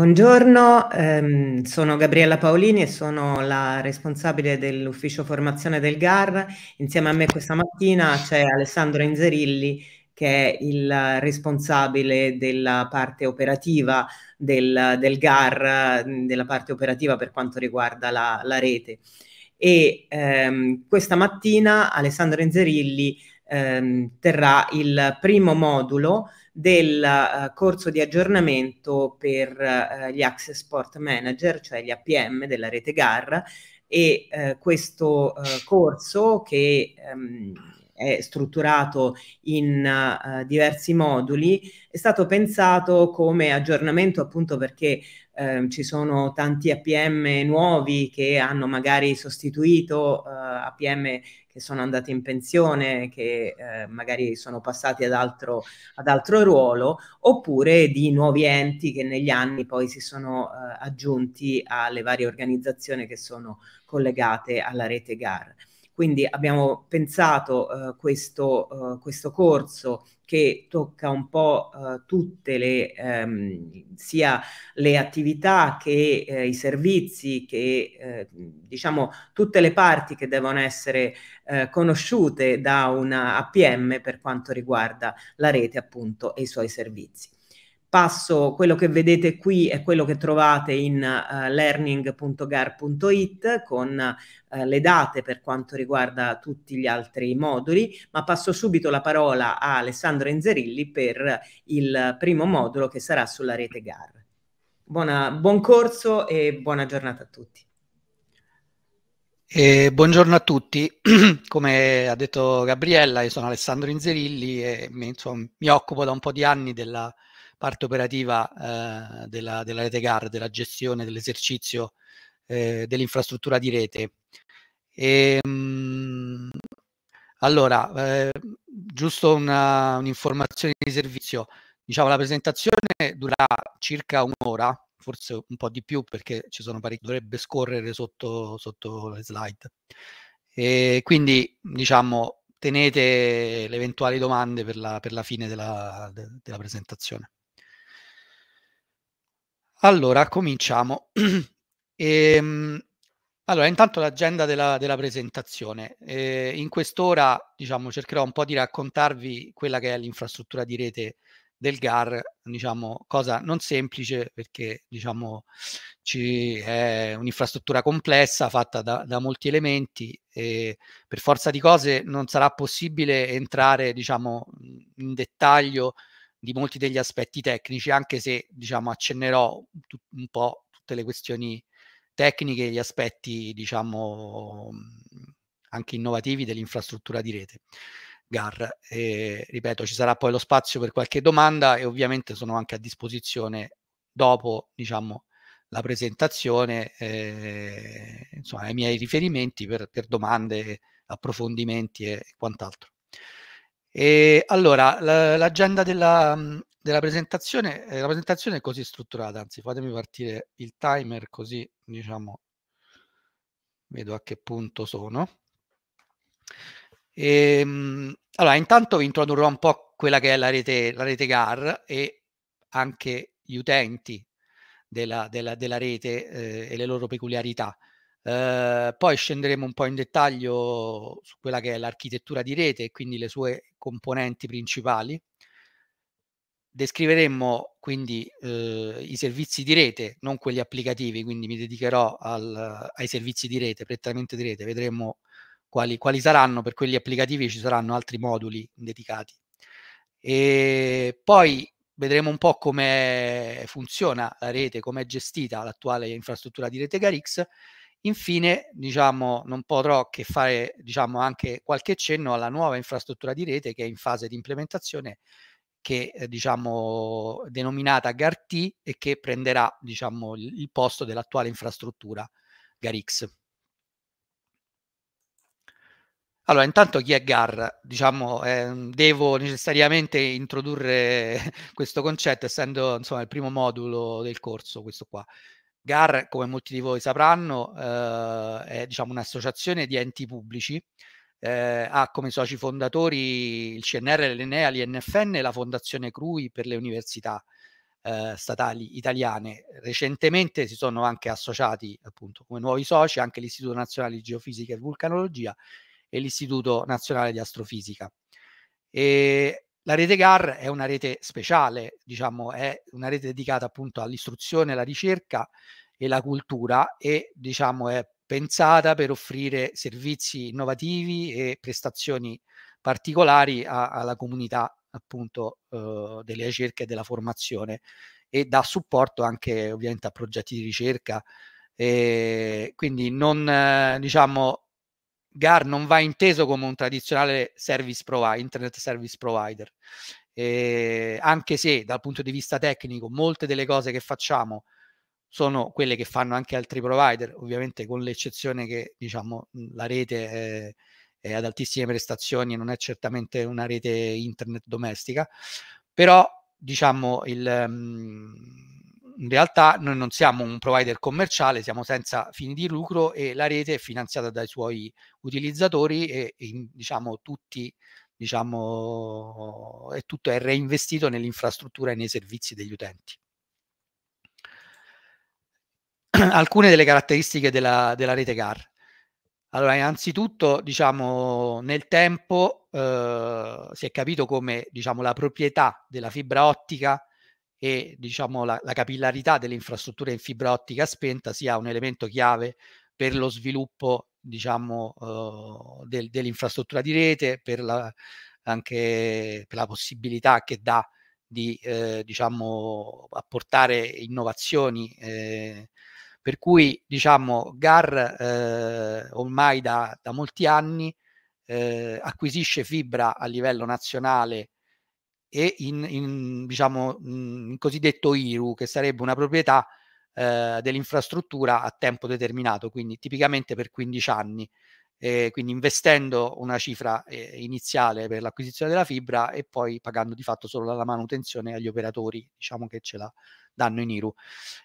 Buongiorno, ehm, sono Gabriella Paolini e sono la responsabile dell'ufficio formazione del GAR. Insieme a me questa mattina c'è Alessandro Inzerilli che è il responsabile della parte operativa del, del GAR, della parte operativa per quanto riguarda la, la rete. E ehm, questa mattina Alessandro Inzerilli ehm, terrà il primo modulo del uh, corso di aggiornamento per uh, gli Access Sport Manager, cioè gli APM della rete GAR e uh, questo corso che um, è strutturato in diversi moduli è stato pensato come aggiornamento appunto perché eh, ci sono tanti APM nuovi che hanno magari sostituito eh, APM che sono andati in pensione, che eh, magari sono passati ad altro, ad altro, ruolo, oppure di nuovi enti che negli anni poi si sono eh, aggiunti alle varie organizzazioni che sono collegate alla rete GAR. Quindi abbiamo pensato eh, questo, eh, questo corso che tocca un po' eh, tutte le, ehm, sia le attività che eh, i servizi, che eh, diciamo tutte le parti che devono essere eh, conosciute da una APM per quanto riguarda la rete appunto e i suoi servizi passo quello che vedete qui è quello che trovate in uh, eh, learning.gar.it con uh, le date per quanto riguarda tutti gli altri moduli, ma passo subito la parola a Alessandro Inzerilli per il primo modulo che sarà sulla rete GAR. Buona, buon corso e buona giornata a tutti. Eh, buongiorno a tutti, come ha detto Gabriella, io sono Alessandro Inzerilli e mi, insomma, mi occupo da un po' di anni della parte operativa eh, della, della, rete GAR, della gestione dell'esercizio eh, dell'infrastruttura di rete. E, ehm, mh, allora, eh, giusto una, un'informazione di servizio, diciamo la presentazione durerà circa un'ora, forse un po' di più perché ci sono parecchi, dovrebbe scorrere sotto, sotto le slide. E quindi, diciamo, tenete le eventuali domande per la, per la fine della, de, della presentazione. Allora, cominciamo. ehm, allora, intanto l'agenda della, della presentazione. Eh, in quest'ora, diciamo, cercherò un po' di raccontarvi quella che è l'infrastruttura di rete del GAR, diciamo, cosa non semplice perché, diciamo, ci è un'infrastruttura complessa fatta da, da molti elementi e per forza di cose non sarà possibile entrare, diciamo, in dettaglio di molti degli aspetti tecnici, anche se diciamo accennerò tut- un po' tutte le questioni tecniche e gli aspetti diciamo anche innovativi dell'infrastruttura di rete. GAR. E, eh, ripeto, ci sarà poi lo spazio per qualche domanda e ovviamente sono anche a disposizione dopo, diciamo, la presentazione, eh, insomma, i miei riferimenti per, per domande, approfondimenti e quant'altro. E allora, l'agenda della, mhmm, della presentazione, eh, la presentazione è così strutturata, anzi fatemi partire il timer così diciamo vedo a che punto sono. E, ehm, allora, intanto vi introdurrò un po' quella che è la rete, la rete GAR e anche gli utenti della, della, della rete eh, e le loro peculiarità. Eh, poi scenderemo un po' in dettaglio su quella che è l'architettura di rete e quindi le sue componenti principali. Descriveremo quindi eh, i servizi di rete, non quelli applicativi, quindi mi dedicherò al, ai servizi di rete, prettamente di rete, vedremo quali, quali saranno, per quelli applicativi ci saranno altri moduli dedicati. E ehm, poi vedremo un po' come funziona la rete, come è gestita l'attuale infrastruttura di rete Garix Infine, diciamo, non potrò che fare diciamo, anche qualche cenno alla nuova infrastruttura di rete che è in fase di implementazione, che eh, diciamo, denominata GART e che prenderà diciamo, il, posto dell'attuale infrastruttura GARX. Allora, intanto chi è GAR? Diciamo, eh, devo necessariamente introdurre questo concetto, essendo insomma, il primo modulo del corso, questo qua. GAR, come molti di voi sapranno, eh, è diciamo, un'associazione di enti pubblici, eh, ha come soci fondatori il CNR, l'ENEA, l'INFN e la Fondazione CRUI per le università eh, statali italiane. Recentemente si sono anche associati appunto come nuovi soci anche l'Istituto Nazionale di Geofisica e Vulcanologia e l'Istituto Nazionale di Astrofisica. E la rete GAR è una rete speciale, diciamo, è una rete dedicata appunto all'istruzione, alla ricerca e la cultura e diciamo è pensata per offrire servizi innovativi e prestazioni particolari a, alla comunità appunto eh, delle ricerche e della formazione e dà supporto anche ovviamente a progetti di ricerca e quindi non eh, diciamo GAR non va inteso come un tradizionale service provider, internet service provider, eh, anche se dal punto di vista tecnico molte delle cose che facciamo sono quelle che fanno anche altri provider, ovviamente con l'eccezione che diciamo, mhmm, la rete è, è ad altissime prestazioni, e non è certamente una rete internet domestica, però diciamo il... Um, in realtà noi non siamo un provider commerciale, siamo senza fini di lucro e la rete è finanziata dai suoi utilizzatori e, e diciamo tutti diciamo e tutto è reinvestito nell'infrastruttura e nei servizi degli utenti. Alcune delle caratteristiche della, della rete GAR. Allora, innanzitutto, diciamo, nel tempo eh, si è capito come diciamo, la proprietà della fibra ottica e diciamo, la, la capillarità delle infrastrutture in fibra ottica spenta sia un elemento chiave per lo sviluppo diciamo, eh, del, dell'infrastruttura di rete, per la, anche per la possibilità che dà di eh, diciamo, apportare innovazioni. Eh, per cui diciamo, GAR eh, ormai da, da molti anni eh, acquisisce fibra a livello nazionale e in, in diciamo, mm, in cosiddetto IRU, che sarebbe una proprietà eh, dell'infrastruttura a tempo determinato, quindi tipicamente per 15 anni. Eh, quindi investendo una cifra eh, iniziale per l'acquisizione della fibra e poi pagando di fatto solo la manutenzione agli operatori diciamo che ce la danno in IRU.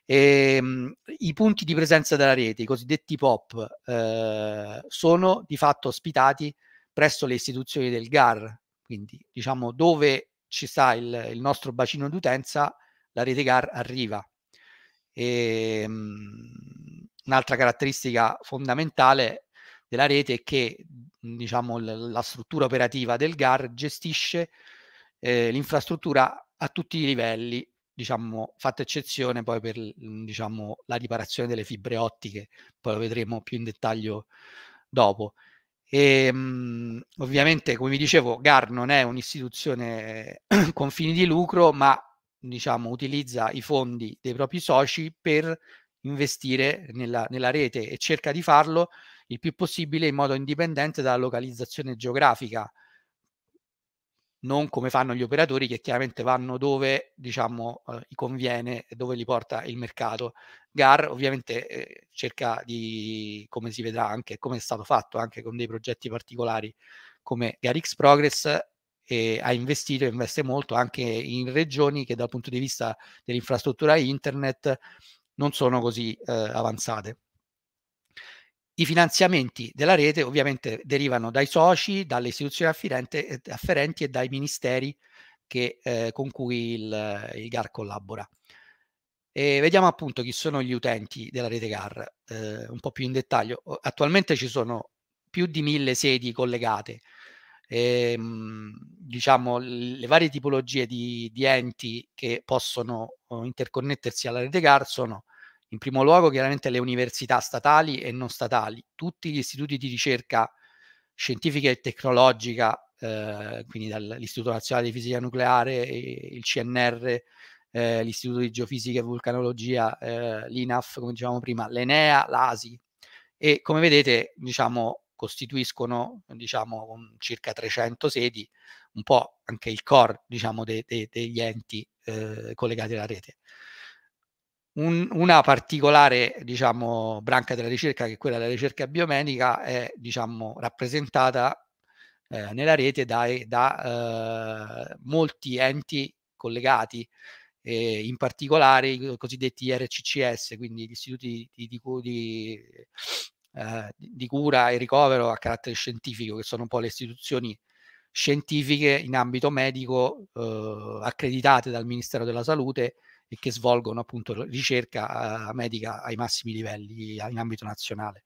E, ehm, mh, I punti di presenza della rete, i cosiddetti POP, eh, sono di fatto ospitati presso le istituzioni del GAR, quindi diciamo dove ci sta il, il nostro bacino d'utenza, la rete GAR arriva. E, um, un'altra caratteristica fondamentale della rete è che diciamo, l- la struttura operativa del GAR gestisce eh, l'infrastruttura a tutti i livelli, diciamo, fatta eccezione poi per mm, diciamo, la riparazione delle fibre ottiche, poi lo vedremo più in dettaglio dopo. E, ehm, mh, ovviamente, come vi dicevo, GAR non è un'istituzione eh, con fini di lucro, ma diciamo, utilizza i fondi dei propri soci per investire nella, nella rete e cerca di farlo il più possibile in modo indipendente dalla localizzazione geografica non come fanno gli operatori che chiaramente vanno dove diciamo eh, gli conviene e dove li porta il mercato. GAR ovviamente eh, cerca di, come si vedrà anche, come è stato fatto anche con dei progetti particolari come GARX Progress, eh, ha investito e investe molto anche in regioni che dal punto di vista dell'infrastruttura internet non sono così eh, avanzate. I finanziamenti della rete ovviamente derivano dai soci, dalle istituzioni eh, afferenti e dai ministeri che, eh, con cui il, il, GAR collabora. E vediamo appunto chi sono gli utenti della rete GAR, eh, un po' più in dettaglio. Attualmente ci sono più di mille sedi collegate, e, ehm, diciamo le varie tipologie di, di enti che possono oh, interconnettersi alla rete GAR sono in primo luogo chiaramente le università statali e non statali, tutti gli istituti di ricerca scientifica e tecnologica, eh, quindi dall'Istituto Nazionale di Fisica Nucleare, il CNR, eh, l'Istituto di Geofisica e Vulcanologia, eh, l'INAF, come dicevamo prima, l'ENEA, l'ASI e come vedete diciamo, costituiscono diciamo, circa 300 sedi, un po' anche il core diciamo, de de degli enti eh, collegati alla rete un, una particolare diciamo, branca della ricerca, che è quella della ricerca biomedica, è diciamo, rappresentata eh, nella rete da, da eh, molti enti collegati, eh, in particolare i cosiddetti RCCS, quindi gli istituti di, di, eh, di, di, cura e ricovero a carattere scientifico, che sono un po' le istituzioni scientifiche in ambito medico eh, accreditate dal Ministero della Salute e che svolgono appunto ricerca medica ai massimi livelli in ambito nazionale.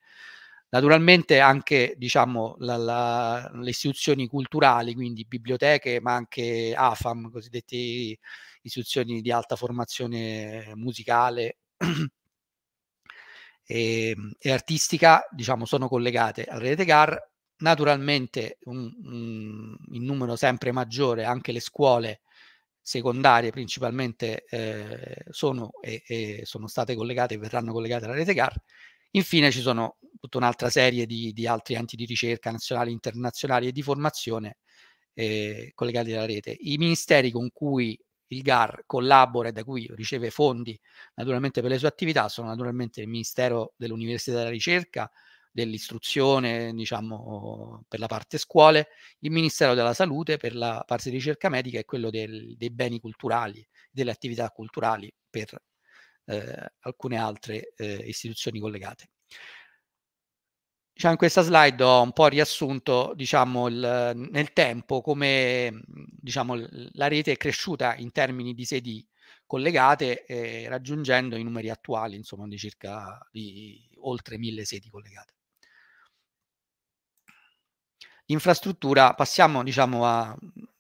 Naturalmente anche diciamo, la, la, le istituzioni culturali, quindi biblioteche, ma anche AFAM, cosiddette istituzioni di alta formazione musicale e, e, artistica, diciamo, sono collegate al rete Gar. Naturalmente un, un, in numero sempre maggiore anche le scuole secondarie principalmente eh, sono, e, e sono state collegate e verranno collegate alla rete GAR. Infine ci sono tutta un'altra serie di, di, altri enti di ricerca nazionali, internazionali e di formazione eh, collegati alla rete. I ministeri con cui il GAR collabora e da cui riceve fondi naturalmente per le sue attività sono naturalmente il Ministero dell'Università e della Ricerca, dell'istruzione, diciamo, per la parte scuole, il Ministero della Salute per la parte ricerca medica e quello del, dei beni culturali, delle attività culturali per eh, alcune altre eh, istituzioni collegate. Diciamo, in questa slide ho un po' riassunto diciamo, il, nel tempo come diciamo, la rete è cresciuta in termini di sedi collegate eh, raggiungendo i numeri attuali insomma, di circa di oltre mille sedi collegate. Infrastruttura, passiamo diciamo, a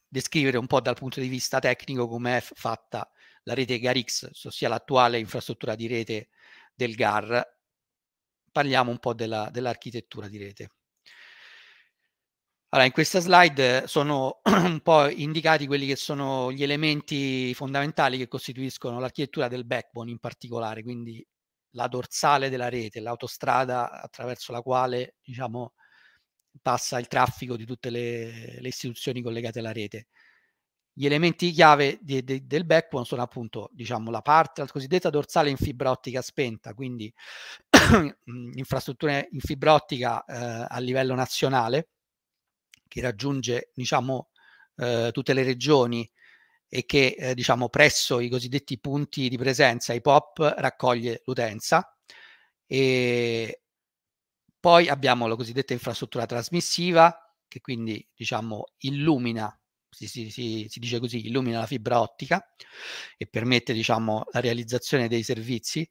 descrivere un po' dal punto di vista tecnico come è fatta la rete GARX, ossia l'attuale infrastruttura di rete del GAR. Parliamo un po' della, dell'architettura di rete. Allora, in questa slide eh, sono un po' indicati quelli che sono gli elementi fondamentali che costituiscono l'architettura del backbone in particolare, quindi la dorsale della rete, l'autostrada attraverso la quale diciamo, passa il traffico di tutte le, le istituzioni collegate alla rete. Gli elementi chiave di, di, del backbone sono appunto diciamo, la parte, la cosiddetta dorsale in fibra ottica spenta, quindi mm, infrastrutture in fibra ottica eh, a livello nazionale che raggiunge diciamo, eh, tutte le regioni e che eh, diciamo, presso i cosiddetti punti di presenza, i POP, raccoglie l'utenza e poi abbiamo la cosiddetta infrastruttura trasmissiva, che quindi diciamo illumina si, si, si, dice così, illumina la fibra ottica e permette diciamo, la realizzazione dei servizi,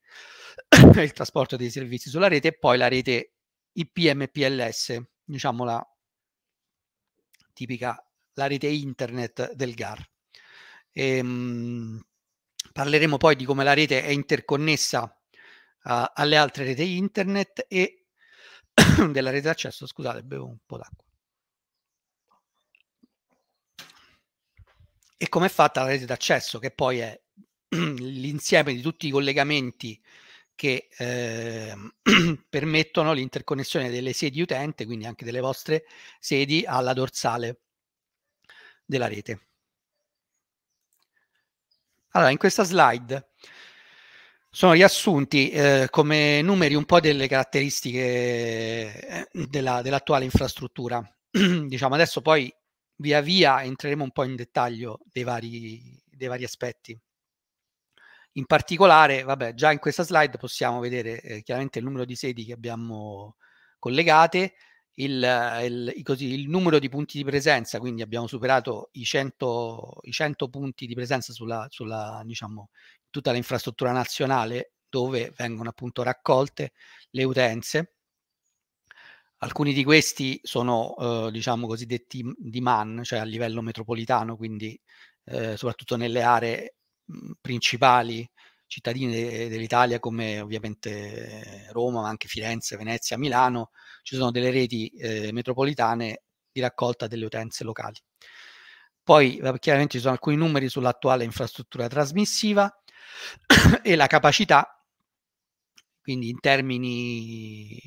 il trasporto dei servizi sulla rete e poi la rete IPMPLS, diciamo la tipica la rete internet del GAR. E, ehm, mh, parleremo poi di come la rete è interconnessa uh, alle altre reti internet e della rete d'accesso, scusate, bevo un po' d'acqua. E com'è fatta la rete d'accesso, che poi è l'insieme di tutti i collegamenti che eh, permettono l'interconnessione delle sedi utente, quindi anche delle vostre sedi, alla dorsale della rete. Allora, in questa slide sono riassunti eh, come numeri un po' delle caratteristiche eh, della, dell'attuale infrastruttura. diciamo adesso poi via via entreremo un po' in dettaglio dei vari, dei vari aspetti. In particolare, vabbè, già in questa slide possiamo vedere eh, chiaramente il numero di sedi che abbiamo collegate, il, il, così, il, numero di punti di presenza, quindi abbiamo superato i 100, i 100 punti di presenza sulla, sulla, diciamo, tutta l'infrastruttura nazionale dove vengono appunto raccolte le utenze. Alcuni di questi sono, eh, diciamo, cosiddetti di man, cioè a livello metropolitano, quindi eh, soprattutto nelle aree mm, principali cittadine dell'Italia come ovviamente eh, Roma, ma anche Firenze, Venezia, Milano, ci sono delle reti eh, metropolitane di raccolta delle utenze locali. Poi chiaramente ci sono alcuni numeri sull'attuale infrastruttura trasmissiva, e la capacità, quindi in termini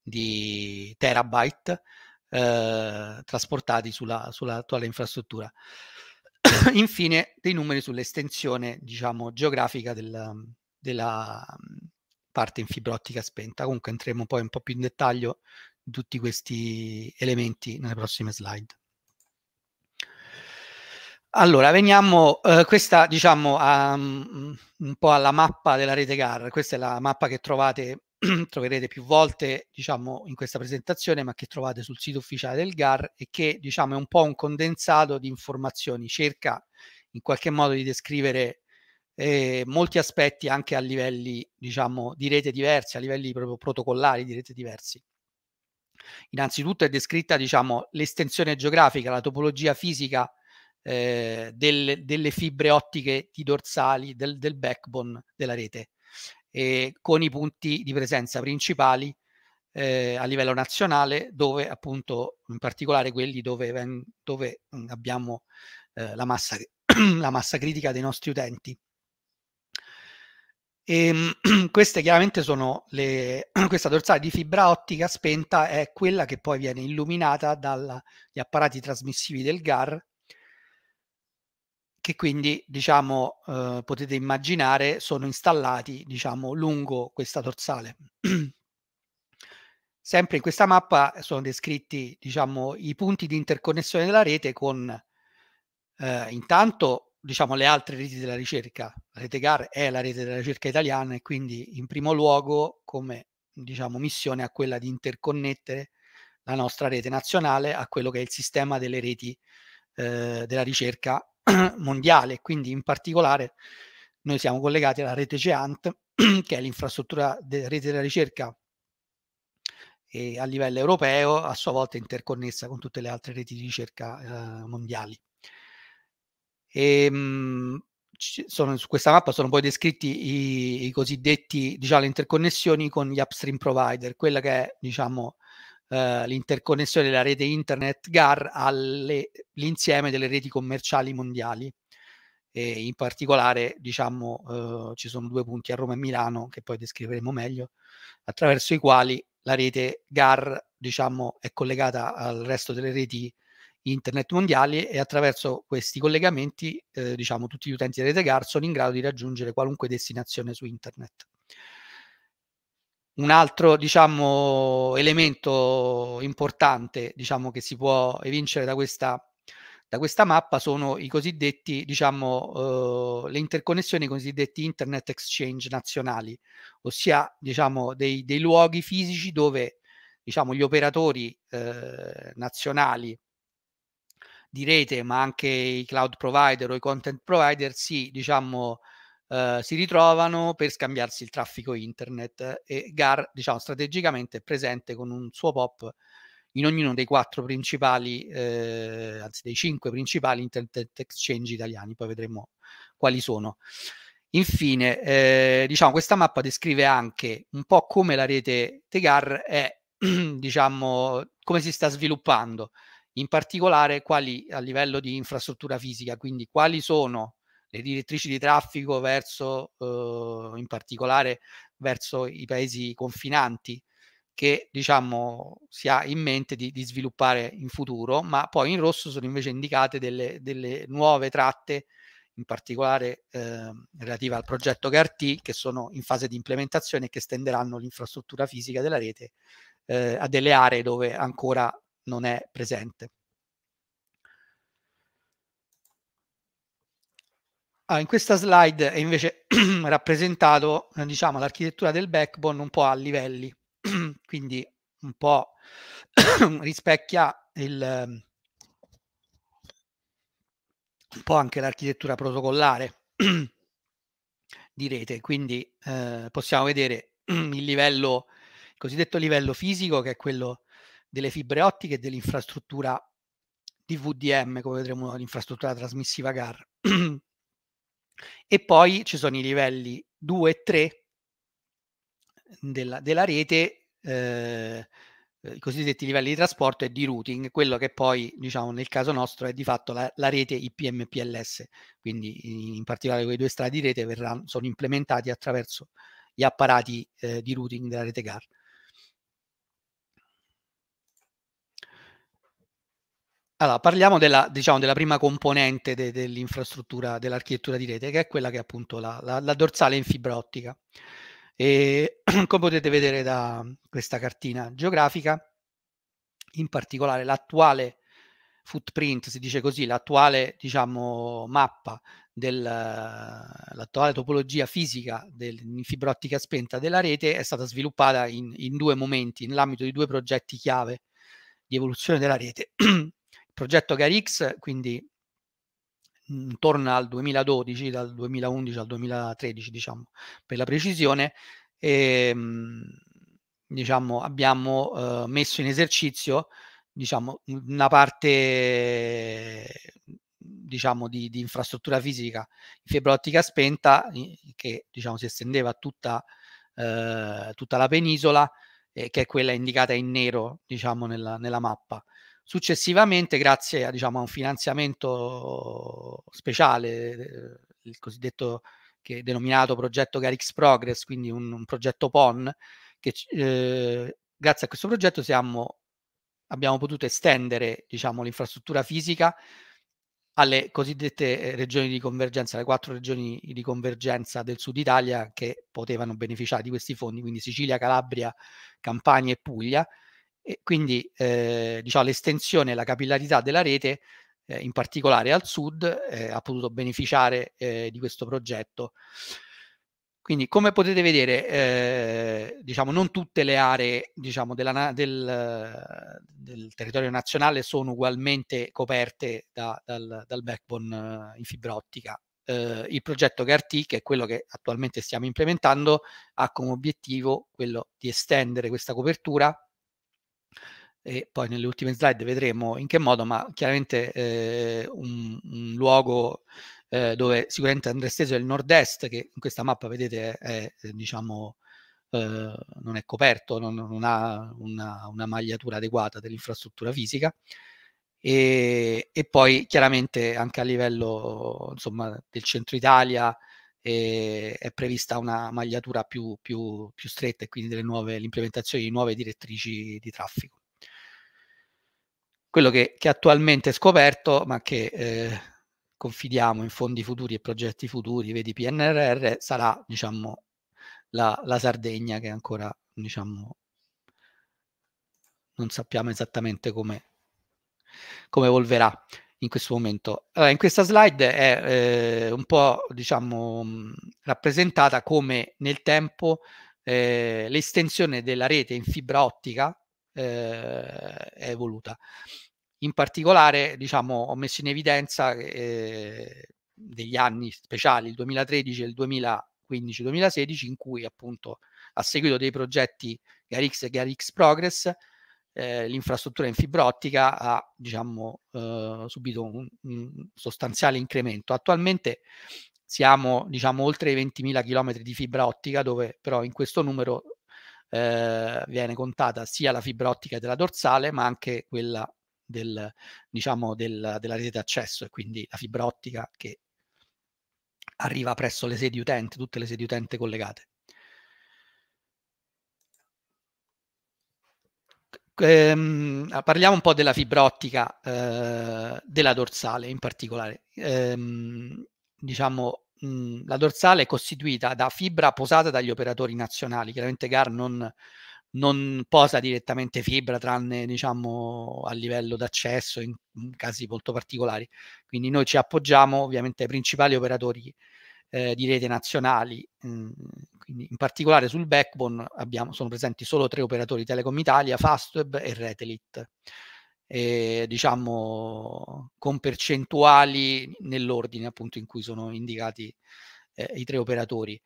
di terabyte eh, trasportati sulla, sulla attuale infrastruttura. Infine, dei numeri sull'estensione, diciamo, geografica del, della mm, parte in fibra ottica spenta. Comunque entriamo poi un po' più in dettaglio di tutti questi elementi nelle prossime slide. Allora, veniamo eh, questa, diciamo, a, mm, mm, un po' alla mappa della rete GAR. Questa è la mappa che trovate, troverete più volte, diciamo, in questa presentazione, ma che trovate sul sito ufficiale del GAR e che, diciamo, è un po' un condensato di informazioni. Cerca in qualche modo di descrivere eh, molti aspetti anche a livelli, diciamo, di rete diversi, a livelli proprio protocollari di rete diversi. Innanzitutto è descritta, diciamo, l'estensione geografica, la topologia fisica eh, del, delle fibre ottiche di dorsali del, del backbone della rete, eh, con i punti di presenza principali eh, a livello nazionale, dove appunto in particolare quelli dove, dove mm, abbiamo eh, la massa, la, massa, critica dei nostri utenti. E, ehm, queste chiaramente sono le, questa dorsale di fibra ottica spenta è quella che poi viene illuminata dagli apparati trasmissivi del GAR che quindi diciamo eh, potete immaginare sono installati diciamo lungo questa dorsale. Sempre in questa mappa eh, sono descritti diciamo i punti di interconnessione della rete con eh, intanto diciamo le altre reti della ricerca. La rete GAR è la rete della ricerca italiana e quindi in primo luogo come diciamo missione ha quella di interconnettere la nostra rete nazionale a quello che è il sistema delle reti eh, della ricerca mondiale, quindi in particolare noi siamo collegati alla rete GEANT, che è l'infrastruttura della rete della ricerca e a livello europeo, a sua volta interconnessa con tutte le altre reti di ricerca eh, mondiali. E, ehm, mh, sono, su questa mappa sono poi descritti i, i, cosiddetti, diciamo, le interconnessioni con gli upstream provider, quella che è, diciamo, eh, l'interconnessione della rete internet GAR all'insieme delle reti commerciali mondiali. E in particolare, diciamo, eh, ci sono due punti a Roma e Milano che poi descriveremo meglio, attraverso i quali la rete GAR, diciamo, è collegata al resto delle reti internet mondiali e attraverso questi collegamenti, eh, diciamo, tutti gli utenti di rete GAR sono in grado di raggiungere qualunque destinazione su internet un altro diciamo, elemento importante diciamo, che si può evincere da questa, da questa mappa sono i cosiddetti, diciamo, eh, le interconnessioni, i cosiddetti internet exchange nazionali, ossia diciamo, dei, dei, luoghi fisici dove diciamo, gli operatori eh, nazionali di rete, ma anche i cloud provider o i content provider, si diciamo, Uhm, si ritrovano per scambiarsi il traffico internet e Gar, diciamo, strategicamente è presente con un suo pop in ognuno dei quattro principali, eh, anzi dei cinque principali internet exchange italiani, poi vedremo quali sono. Infine, eh, diciamo, questa mappa descrive anche un po' come la rete Tegar è, diciamo, come si sta sviluppando, in particolare quali a livello di infrastruttura fisica, quindi quali sono le direttrici di traffico verso, eh, in particolare, verso i paesi confinanti che diciamo si ha in mente di, di sviluppare in futuro, ma poi in rosso sono invece indicate delle, delle nuove tratte in particolare eh, relativa al progetto CART, che sono in fase di implementazione e che estenderanno l'infrastruttura fisica della rete eh, a delle aree dove ancora non è presente. Allora, ah, in questa slide è invece rappresentato eh, diciamo, l'architettura del backbone un po' a livelli, quindi un po' rispecchia il, ehm, un po' anche l'architettura protocollare di rete, quindi eh, possiamo vedere il livello, il cosiddetto livello fisico che è quello delle fibre ottiche e dell'infrastruttura di VDM, come vedremo, l'infrastruttura trasmissiva GAR. E poi ci sono i livelli 2 e 3 della, della rete, eh, eh, i cosiddetti livelli di trasporto e di routing, quello che poi, diciamo, nel caso nostro è di fatto la, la rete IPMPLS, quindi in particolare quei due strati di rete verranno, sono implementati attraverso gli apparati eh, di routing della rete GAR. Allora, parliamo della, diciamo, della prima componente de, dell'infrastruttura, dell'architettura di rete, che è quella che è appunto la, la, la dorsale in fibra ottica. E come potete vedere da questa cartina geografica, in particolare l'attuale footprint, si dice così, l'attuale diciamo, mappa, dell'attuale topologia fisica del, in fibra ottica spenta della rete è stata sviluppata in, in due momenti, nell'ambito di due progetti chiave di evoluzione della rete progetto GARX, quindi intorno mhmm, al 2012, dal 2011 al 2013 diciamo per la precisione, e, ehm, diciamo, abbiamo eh, messo in esercizio diciamo, una parte diciamo, di, di, infrastruttura fisica in fibra ottica spenta che diciamo, si estendeva a tutta, eh, tutta la penisola eh, che è quella indicata in nero diciamo, nella, nella mappa. Successivamente, grazie a, diciamo, a un finanziamento speciale, eh, il cosiddetto che è denominato progetto Garix Progress, quindi un, un progetto PON, che eh, grazie a questo progetto siamo, abbiamo potuto estendere diciamo, l'infrastruttura fisica alle cosiddette eh, regioni di convergenza, le quattro regioni di convergenza del sud Italia che potevano beneficiare di questi fondi, quindi Sicilia, Calabria, Campania e Puglia, e quindi eh, diciamo, l'estensione e la capillarità della rete, eh, in particolare al sud, eh, ha potuto beneficiare eh, di questo progetto. Quindi come potete vedere, eh, diciamo, non tutte le aree diciamo, della, del, del, territorio nazionale sono ugualmente coperte da, dal, dal, backbone eh, in fibra ottica. il progetto CART, che è quello che attualmente stiamo implementando, ha come obiettivo quello di estendere questa copertura e poi nelle ultime slide vedremo in che modo, ma chiaramente eh, un, un, luogo eh, dove sicuramente andrà esteso è il nord-est, che in questa mappa vedete è, è eh, diciamo, eh, non è coperto, non, non ha una, una, magliatura adeguata dell'infrastruttura fisica. E, e, poi chiaramente anche a livello insomma, del centro Italia eh, è prevista una magliatura più, più, più stretta e quindi nuove, l'implementazione di nuove direttrici di traffico quello che, che attualmente è scoperto, ma che eh, confidiamo in fondi futuri e progetti futuri, vedi PNRR, sarà diciamo, la, la Sardegna che ancora diciamo, non sappiamo esattamente come, come evolverà in questo momento. Allora, in questa slide è eh, un po' diciamo, rappresentata come nel tempo eh, l'estensione della rete in fibra ottica eh, è evoluta. In particolare, diciamo, ho messo in evidenza eh, degli anni speciali, il 2013 e il 2015-2016, in cui appunto a seguito dei progetti GARIX e GARIX Progress, eh, l'infrastruttura in fibra ottica ha diciamo, eh, subito un, un, sostanziale incremento. Attualmente siamo diciamo, oltre i 20.000 km di fibra ottica, dove però in questo numero eh, viene contata sia la fibra ottica della dorsale, ma anche quella del, diciamo, del, della rete d'accesso e quindi la fibra ottica che arriva presso le sedi utente, tutte le sedi utente collegate. Ehm, ah, parliamo un po' della fibra ottica eh, della dorsale in particolare. Ehm, diciamo, Mhmm, la dorsale è costituita da fibra posata dagli operatori nazionali. Chiaramente GAR non, non posa direttamente fibra, tranne diciamo a livello d'accesso in, in casi molto particolari. Quindi noi ci appoggiamo ovviamente ai principali operatori eh, di rete nazionali. Mhmm, quindi in particolare sul backbone abbiamo, sono presenti solo tre operatori Telecom Italia, Fastweb e Retelit eh, diciamo con percentuali nell'ordine appunto in cui sono indicati eh, i tre operatori.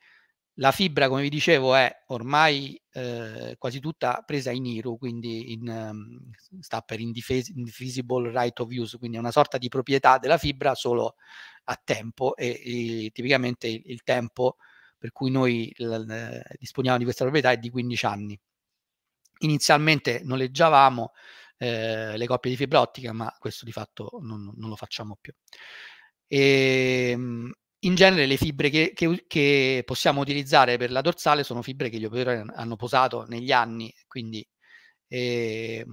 La fibra, come vi dicevo, è ormai eh, quasi tutta presa in IRU, quindi in, um, sta per Indivisible Right of Use, quindi è una sorta di proprietà della fibra solo a tempo e, e tipicamente il, il, tempo per cui noi l, disponiamo di questa proprietà è di 15 anni. Inizialmente noleggiavamo, eh, le coppie di fibra ottica, ma questo di fatto non, non lo facciamo più. E, ehm, in genere le fibre che, che, che, possiamo utilizzare per la dorsale sono fibre che gli operatori hanno posato negli anni, quindi eh,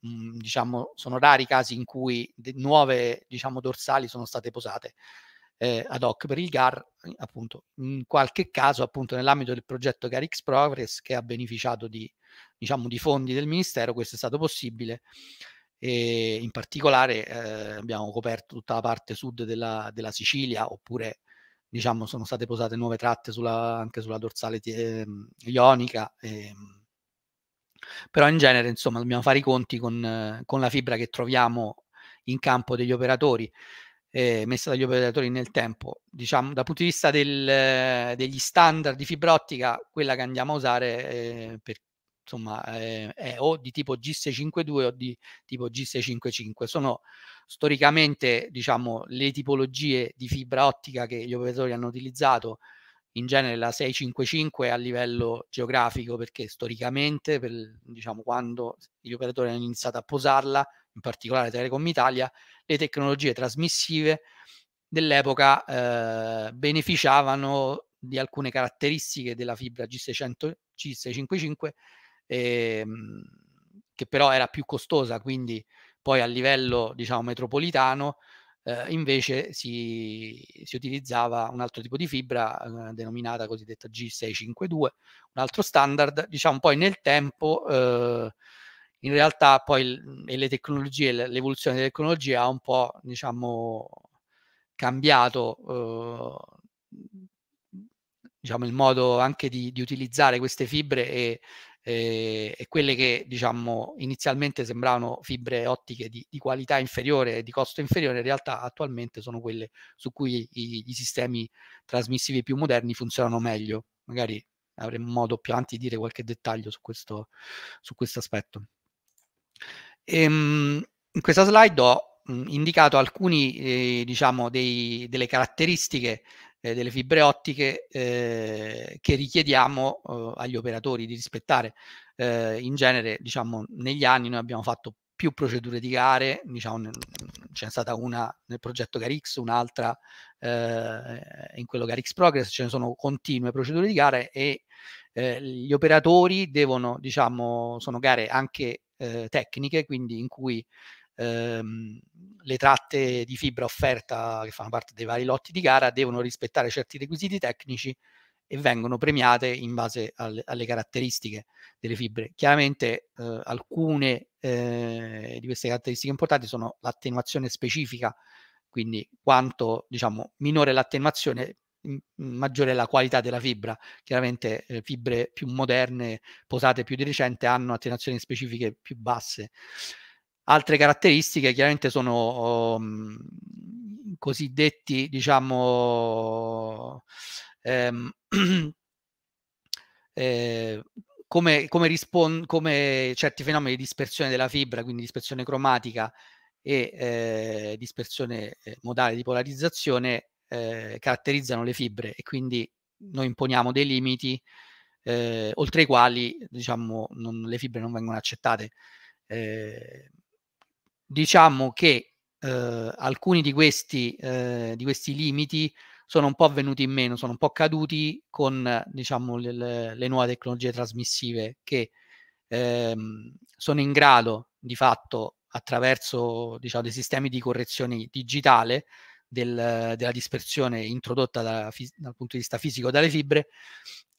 diciamo, sono rari i casi in cui nuove diciamo, dorsali sono state posate eh, ad hoc per il GAR, eh, appunto, in qualche caso appunto nell'ambito del progetto GAR X Progress che ha beneficiato di diciamo, di fondi del Ministero, questo è stato possibile e in particolare eh, abbiamo coperto tutta la parte sud della, della Sicilia oppure diciamo, sono state posate nuove tratte sulla, anche sulla dorsale eh, ionica. Eh, però in genere, insomma, dobbiamo fare i conti con, con la fibra che troviamo in campo degli operatori, eh, messa dagli operatori nel tempo. Diciamo, dal punto di vista del, degli standard di fibra ottica, quella che andiamo a usare eh, per insomma, è, ehm, è o di tipo G652 o di tipo G655. Sono storicamente, diciamo, le tipologie di fibra ottica che gli operatori hanno utilizzato in genere la 655 a livello geografico perché storicamente, per, diciamo, quando gli operatori hanno iniziato a posarla, in particolare Telecom Italia, le tecnologie trasmissive dell'epoca eh, beneficiavano di alcune caratteristiche della fibra G600, G655 ehm, che però era più costosa, quindi poi a livello diciamo metropolitano eh, invece si, si, utilizzava un altro tipo di fibra eh, denominata cosiddetta G652, un altro standard, diciamo poi nel tempo eh, in realtà poi il, e le tecnologie, l'evoluzione delle tecnologie ha un po' diciamo cambiato eh, diciamo il modo anche di, di utilizzare queste fibre e eh, e quelle che diciamo inizialmente sembravano fibre ottiche di, di qualità inferiore e di costo inferiore, in realtà attualmente sono quelle su cui i, i sistemi trasmissivi più moderni funzionano meglio. Magari avremo modo più avanti di dire qualche dettaglio su questo, su questo aspetto. Ehm, in questa slide ho indicato alcune eh, diciamo, delle caratteristiche eh, delle fibre ottiche eh, che richiediamo eh, agli operatori di rispettare. Eh, in genere, diciamo, negli anni noi abbiamo fatto più procedure di gare, diciamo, c'è stata una nel progetto GARX, un'altra eh, in quello GARX Progress, ce ne sono continue procedure di gare e eh, gli operatori devono, diciamo, sono gare anche tecniche, quindi in cui ehm, le tratte di fibra offerta che fanno parte dei vari lotti di gara devono rispettare certi requisiti tecnici e vengono premiate in base al, alle, caratteristiche delle fibre. Chiaramente eh, alcune eh, di queste caratteristiche importanti sono l'attenuazione specifica, quindi quanto diciamo, minore l'attenuazione, maggiore è la qualità della fibra. Chiaramente eh, fibre più moderne, posate più di recente, hanno attenuazioni specifiche più basse. Altre caratteristiche chiaramente sono um, cosiddetti, diciamo, ehm, eh, come, come, rispon- come certi fenomeni di dispersione della fibra, quindi dispersione cromatica e eh, dispersione eh, modale di polarizzazione, eh, caratterizzano le fibre e quindi noi imponiamo dei limiti eh, oltre i quali diciamo, non, le fibre non vengono accettate. Eh, diciamo che eh, alcuni di questi, eh, di questi, limiti sono un po' venuti in meno, sono un po' caduti con diciamo, le, le, nuove tecnologie trasmissive che ehm, sono in grado di fatto attraverso diciamo, dei sistemi di correzione digitale del, della dispersione introdotta da, dal punto di vista fisico dalle fibre,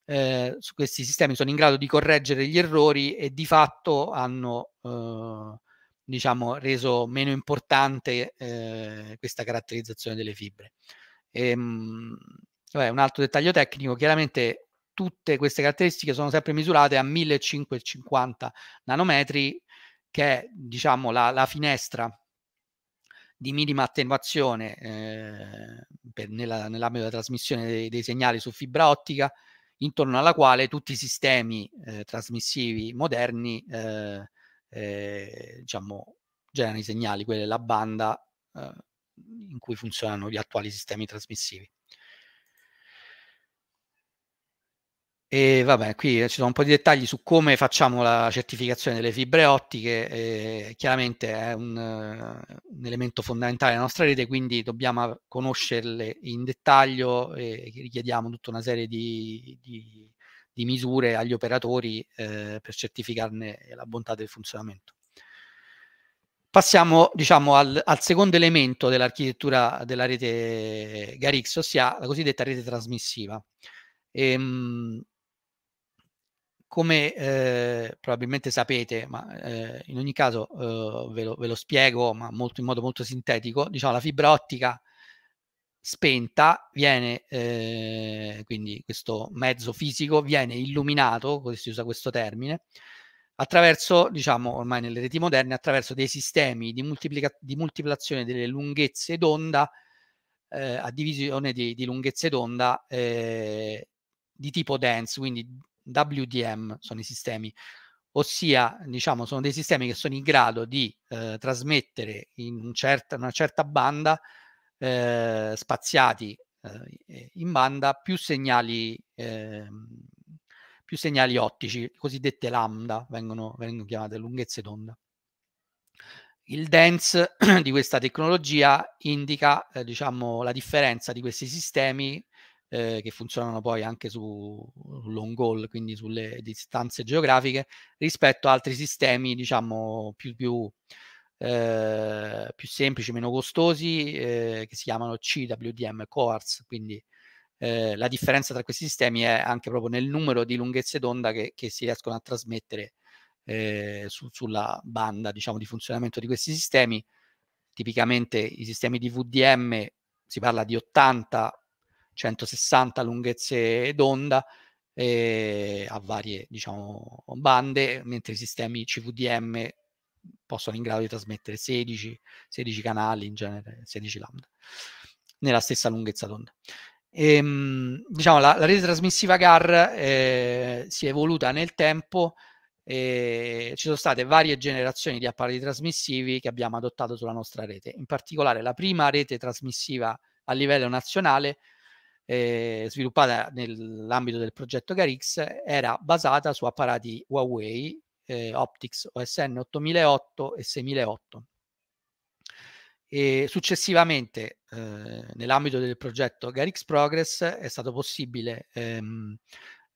eh, questi sistemi sono in grado di correggere gli errori e di fatto hanno eh, diciamo, reso meno importante eh, questa caratterizzazione delle fibre. E, ehm, mh, vabbè, un altro dettaglio tecnico, chiaramente tutte queste caratteristiche sono sempre misurate a 1550 nanometri, che è diciamo, la, la finestra di minima attenuazione eh, nella, nell'ambito della trasmissione dei, dei, segnali su fibra ottica, intorno alla quale tutti i sistemi eh, trasmissivi moderni eh, eh, diciamo, generano i segnali, quella è la banda eh, in cui funzionano gli attuali sistemi trasmissivi. E vabbè, qui ci sono un po' di dettagli su come facciamo la certificazione delle fibre ottiche, eh, chiaramente è un, un, elemento fondamentale della nostra rete, quindi dobbiamo conoscerle in dettaglio eh, e richiediamo tutta una serie di, di di misure agli operatori eh, per certificarne la bontà del funzionamento. Passiamo diciamo, al, al secondo elemento dell'architettura della rete Garix, ossia la cosiddetta rete trasmissiva. Ehm, come eh, probabilmente sapete, ma eh, in ogni caso eh, ve, lo, ve, lo, spiego, ma molto, in modo molto sintetico, diciamo, la fibra ottica spenta, viene eh, quindi questo mezzo fisico viene illuminato, si usa questo termine, attraverso, diciamo ormai nelle reti moderne, attraverso dei sistemi di, multiplica- di multiplazione delle lunghezze d'onda eh, a divisione di, di lunghezze d'onda eh, di tipo dense, quindi WDM sono i sistemi, ossia diciamo sono dei sistemi che sono in grado di eh, trasmettere in un certa, una certa banda eh, spaziati eh, in banda più segnali, eh, più segnali ottici, cosiddette lambda, vengono, vengono chiamate lunghezze d'onda. Il dense di questa tecnologia indica eh, diciamo, la differenza di questi sistemi eh, che funzionano poi anche su long haul, quindi sulle distanze geografiche, rispetto a altri sistemi diciamo, più, più eh, più semplici, meno costosi, eh, che si chiamano CWDM Coarts, quindi eh, la differenza tra questi sistemi è anche proprio nel numero di lunghezze d'onda che, che si riescono a trasmettere eh, su, sulla banda diciamo, di funzionamento di questi sistemi. Tipicamente i sistemi di VDM si parla di 80, 160 lunghezze d'onda, eh, a varie diciamo, bande, mentre i sistemi CVDM possono in grado di trasmettere 16, 16 canali in genere, 16 lambda, nella stessa lunghezza d'onda. E, ehm, diciamo, la, la, rete trasmissiva GAR eh, si è evoluta nel tempo e eh, ci sono state varie generazioni di apparati trasmissivi che abbiamo adottato sulla nostra rete. In particolare la prima rete trasmissiva a livello nazionale eh, sviluppata nell'ambito del progetto GARX era basata su apparati Huawei eh, Optics OSN 8008 e 6008. E successivamente, eh, nell'ambito del progetto Garix Progress, è stato possibile ehm,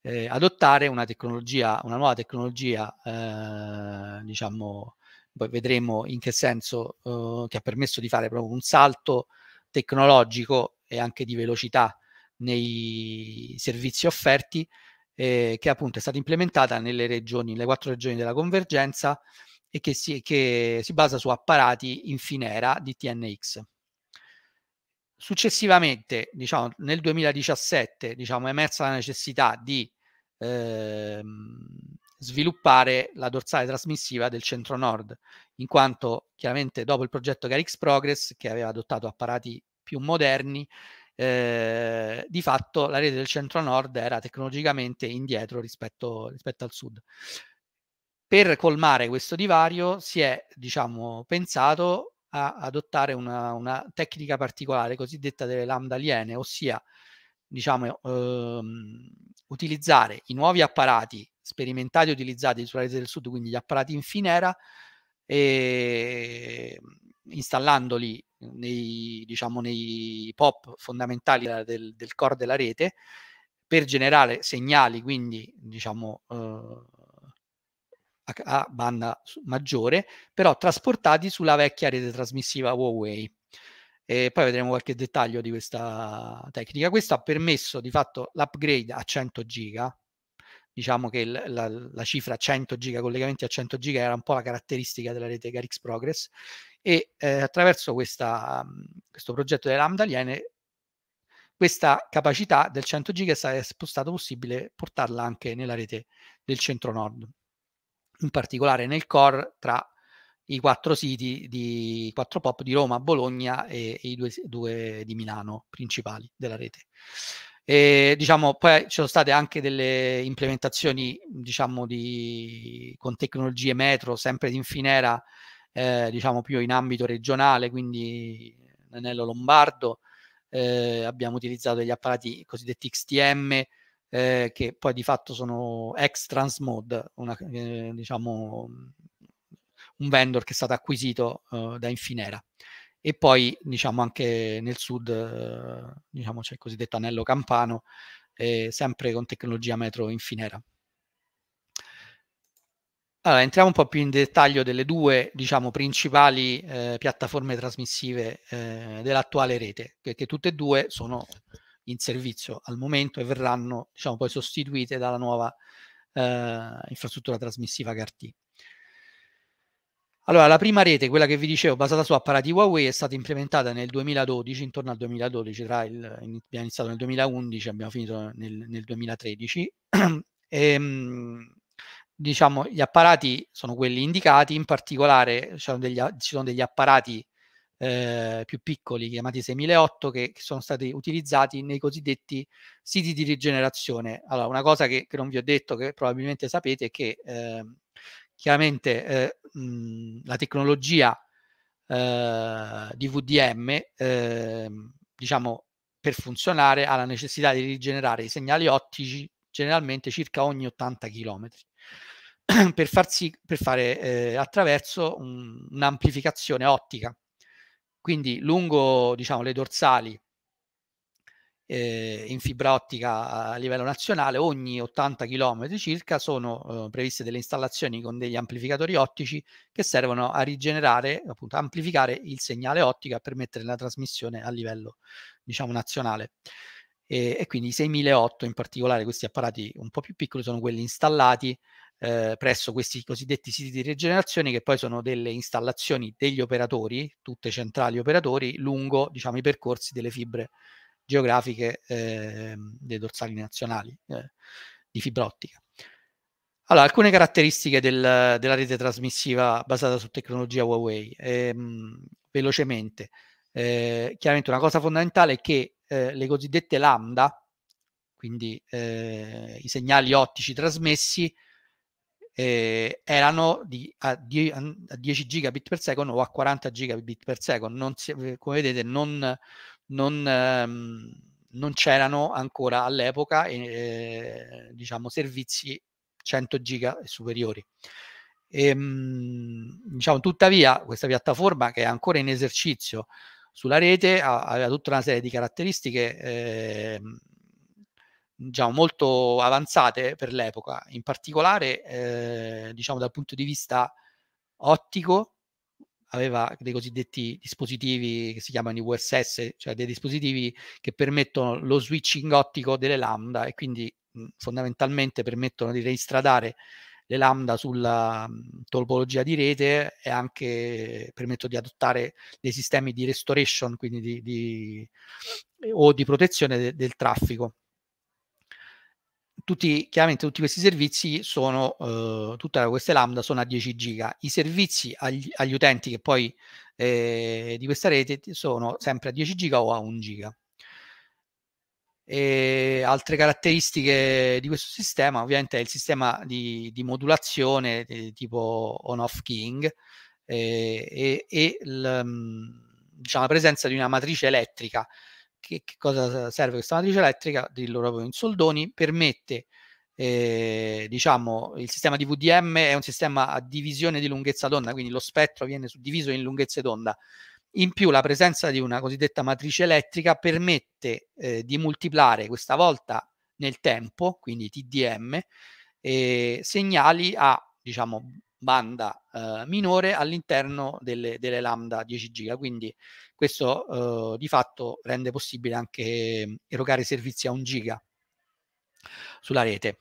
eh, adottare una tecnologia, una nuova tecnologia, eh, diciamo, poi vedremo in che senso, eh, che ha permesso di fare proprio un salto tecnologico e anche di velocità nei servizi offerti eh, che appunto è stata implementata nelle regioni, nelle quattro regioni della convergenza e che si, che si basa su apparati in finera di TNX. Successivamente, diciamo, nel 2017, diciamo, è emersa la necessità di ehm, sviluppare la dorsale trasmissiva del centro-nord, in quanto chiaramente dopo il progetto Carix Progress, che aveva adottato apparati più moderni, eh, di fatto la rete del centro-nord era tecnologicamente indietro rispetto, rispetto al sud. Per colmare questo divario si è diciamo, pensato a adottare una, una tecnica particolare cosiddetta delle lambda aliene, ossia diciamo, ehm, utilizzare i nuovi apparati sperimentati e utilizzati sulla rete del sud, quindi gli apparati in finera, e ehm, installandoli nei, diciamo, nei POP fondamentali del, del, core della rete per generare segnali, quindi diciamo, eh, a, banda maggiore, però trasportati sulla vecchia rete trasmissiva Huawei. E poi vedremo qualche dettaglio di questa tecnica. Questo ha permesso di fatto l'upgrade a 100 giga. Diciamo che il, la, la, cifra 100 giga, collegamenti a 100 giga era un po' la caratteristica della rete Garix Progress e eh, attraverso questa, mhmm, questo progetto delle lambda aliene questa capacità del 100 giga è stato possibile portarla anche nella rete del centro nord in particolare nel core tra i quattro siti di 4 pop di Roma, Bologna e, e i due, due, di Milano principali della rete. E, diciamo, poi ci sono state anche delle implementazioni diciamo, di, con tecnologie metro, sempre di Infinera, eh, diciamo più in ambito regionale, quindi l'anello lombardo, eh, abbiamo utilizzato degli apparati cosiddetti XTM, eh, che poi di fatto sono ex Transmod, una, eh, diciamo un vendor che è stato acquisito eh, da Infinera. E poi diciamo anche nel sud eh, diciamo, c'è il cosiddetto anello campano, sempre con tecnologia metro Infinera. Allora, entriamo un po' più in dettaglio delle due, diciamo, principali eh, piattaforme trasmissive eh, dell'attuale rete, perché tutte e due sono in servizio al momento e verranno, diciamo, poi sostituite dalla nuova eh, infrastruttura trasmissiva CART. Allora, la prima rete, quella che vi dicevo, basata su apparati Huawei, è stata implementata nel 2012, intorno al 2012, tra il, abbiamo iniziato nel 2011 abbiamo finito nel, nel 2013. e, ehm, diciamo, gli apparati sono quelli indicati, in particolare ci sono degli, ci sono degli apparati eh, più piccoli, chiamati 6008, che, che, sono stati utilizzati nei cosiddetti siti di rigenerazione. Allora, una cosa che, che non vi ho detto, che probabilmente sapete, è che eh, chiaramente eh, mh, la tecnologia eh, di VDM, ehm, diciamo, per funzionare ha la necessità di rigenerare i segnali ottici generalmente circa ogni 80 km. per, farsi, per fare eh, attraverso un, un'amplificazione ottica. Quindi lungo diciamo, le dorsali eh, in fibra ottica a livello nazionale, ogni 80 km circa sono eh, previste delle installazioni con degli amplificatori ottici che servono a rigenerare, appunto, amplificare il segnale ottico e permettere la trasmissione a livello diciamo, nazionale. E, e quindi i 6008 in particolare, questi apparati un po' più piccoli, sono quelli installati eh, presso questi cosiddetti siti di rigenerazione che poi sono delle installazioni degli operatori, tutte centrali operatori, lungo diciamo, i percorsi delle fibre geografiche eh, dei dorsali nazionali eh, di fibra ottica. Allora, alcune caratteristiche del, della rete trasmissiva basata su tecnologia Huawei, ehm, velocemente. Eh, chiaramente una cosa fondamentale è che eh, le cosiddette lambda, quindi eh, i segnali ottici trasmessi, eh, erano di, a, di, a, 10 gigabit per second o a 40 gigabit per second. Si, eh, come vedete, non, non, ehm, non, c'erano ancora all'epoca eh, diciamo, servizi 100 giga e superiori. E, ehm, diciamo, tuttavia, questa piattaforma che è ancora in esercizio sulla rete ha, aveva tutta una serie di caratteristiche. Ehm, diciamo, molto avanzate per l'epoca, in particolare eh, diciamo, dal punto di vista ottico, aveva dei cosiddetti dispositivi che si chiamano i USS, cioè dei dispositivi che permettono lo switching ottico delle lambda e quindi mh, fondamentalmente permettono di reinstradare le lambda sulla mh, topologia di rete e anche permettono di adottare dei sistemi di restoration, quindi di, di, o di protezione de, del traffico tutti, chiaramente tutti questi servizi sono, eh, uhm, tutte queste lambda sono a 10 giga. I servizi agli, agli utenti che poi eh, di questa rete sono sempre a 10 giga o a 1 giga. E altre caratteristiche di questo sistema ovviamente è il sistema di, di modulazione di tipo on-off keying eh, e, e l, mhmm, diciamo, la presenza di una matrice elettrica che, che cosa serve questa matrice elettrica? Dillo proprio in soldoni, permette eh, diciamo il sistema di VDM è un sistema a divisione di lunghezza d'onda, quindi lo spettro viene suddiviso in lunghezze d'onda. In più la presenza di una cosiddetta matrice elettrica permette eh, di moltiplicare questa volta nel tempo, quindi TDM, eh, segnali a diciamo banda eh, minore all'interno delle, delle, lambda 10 giga quindi questo eh, di fatto rende possibile anche mm, erogare servizi a 1 giga sulla rete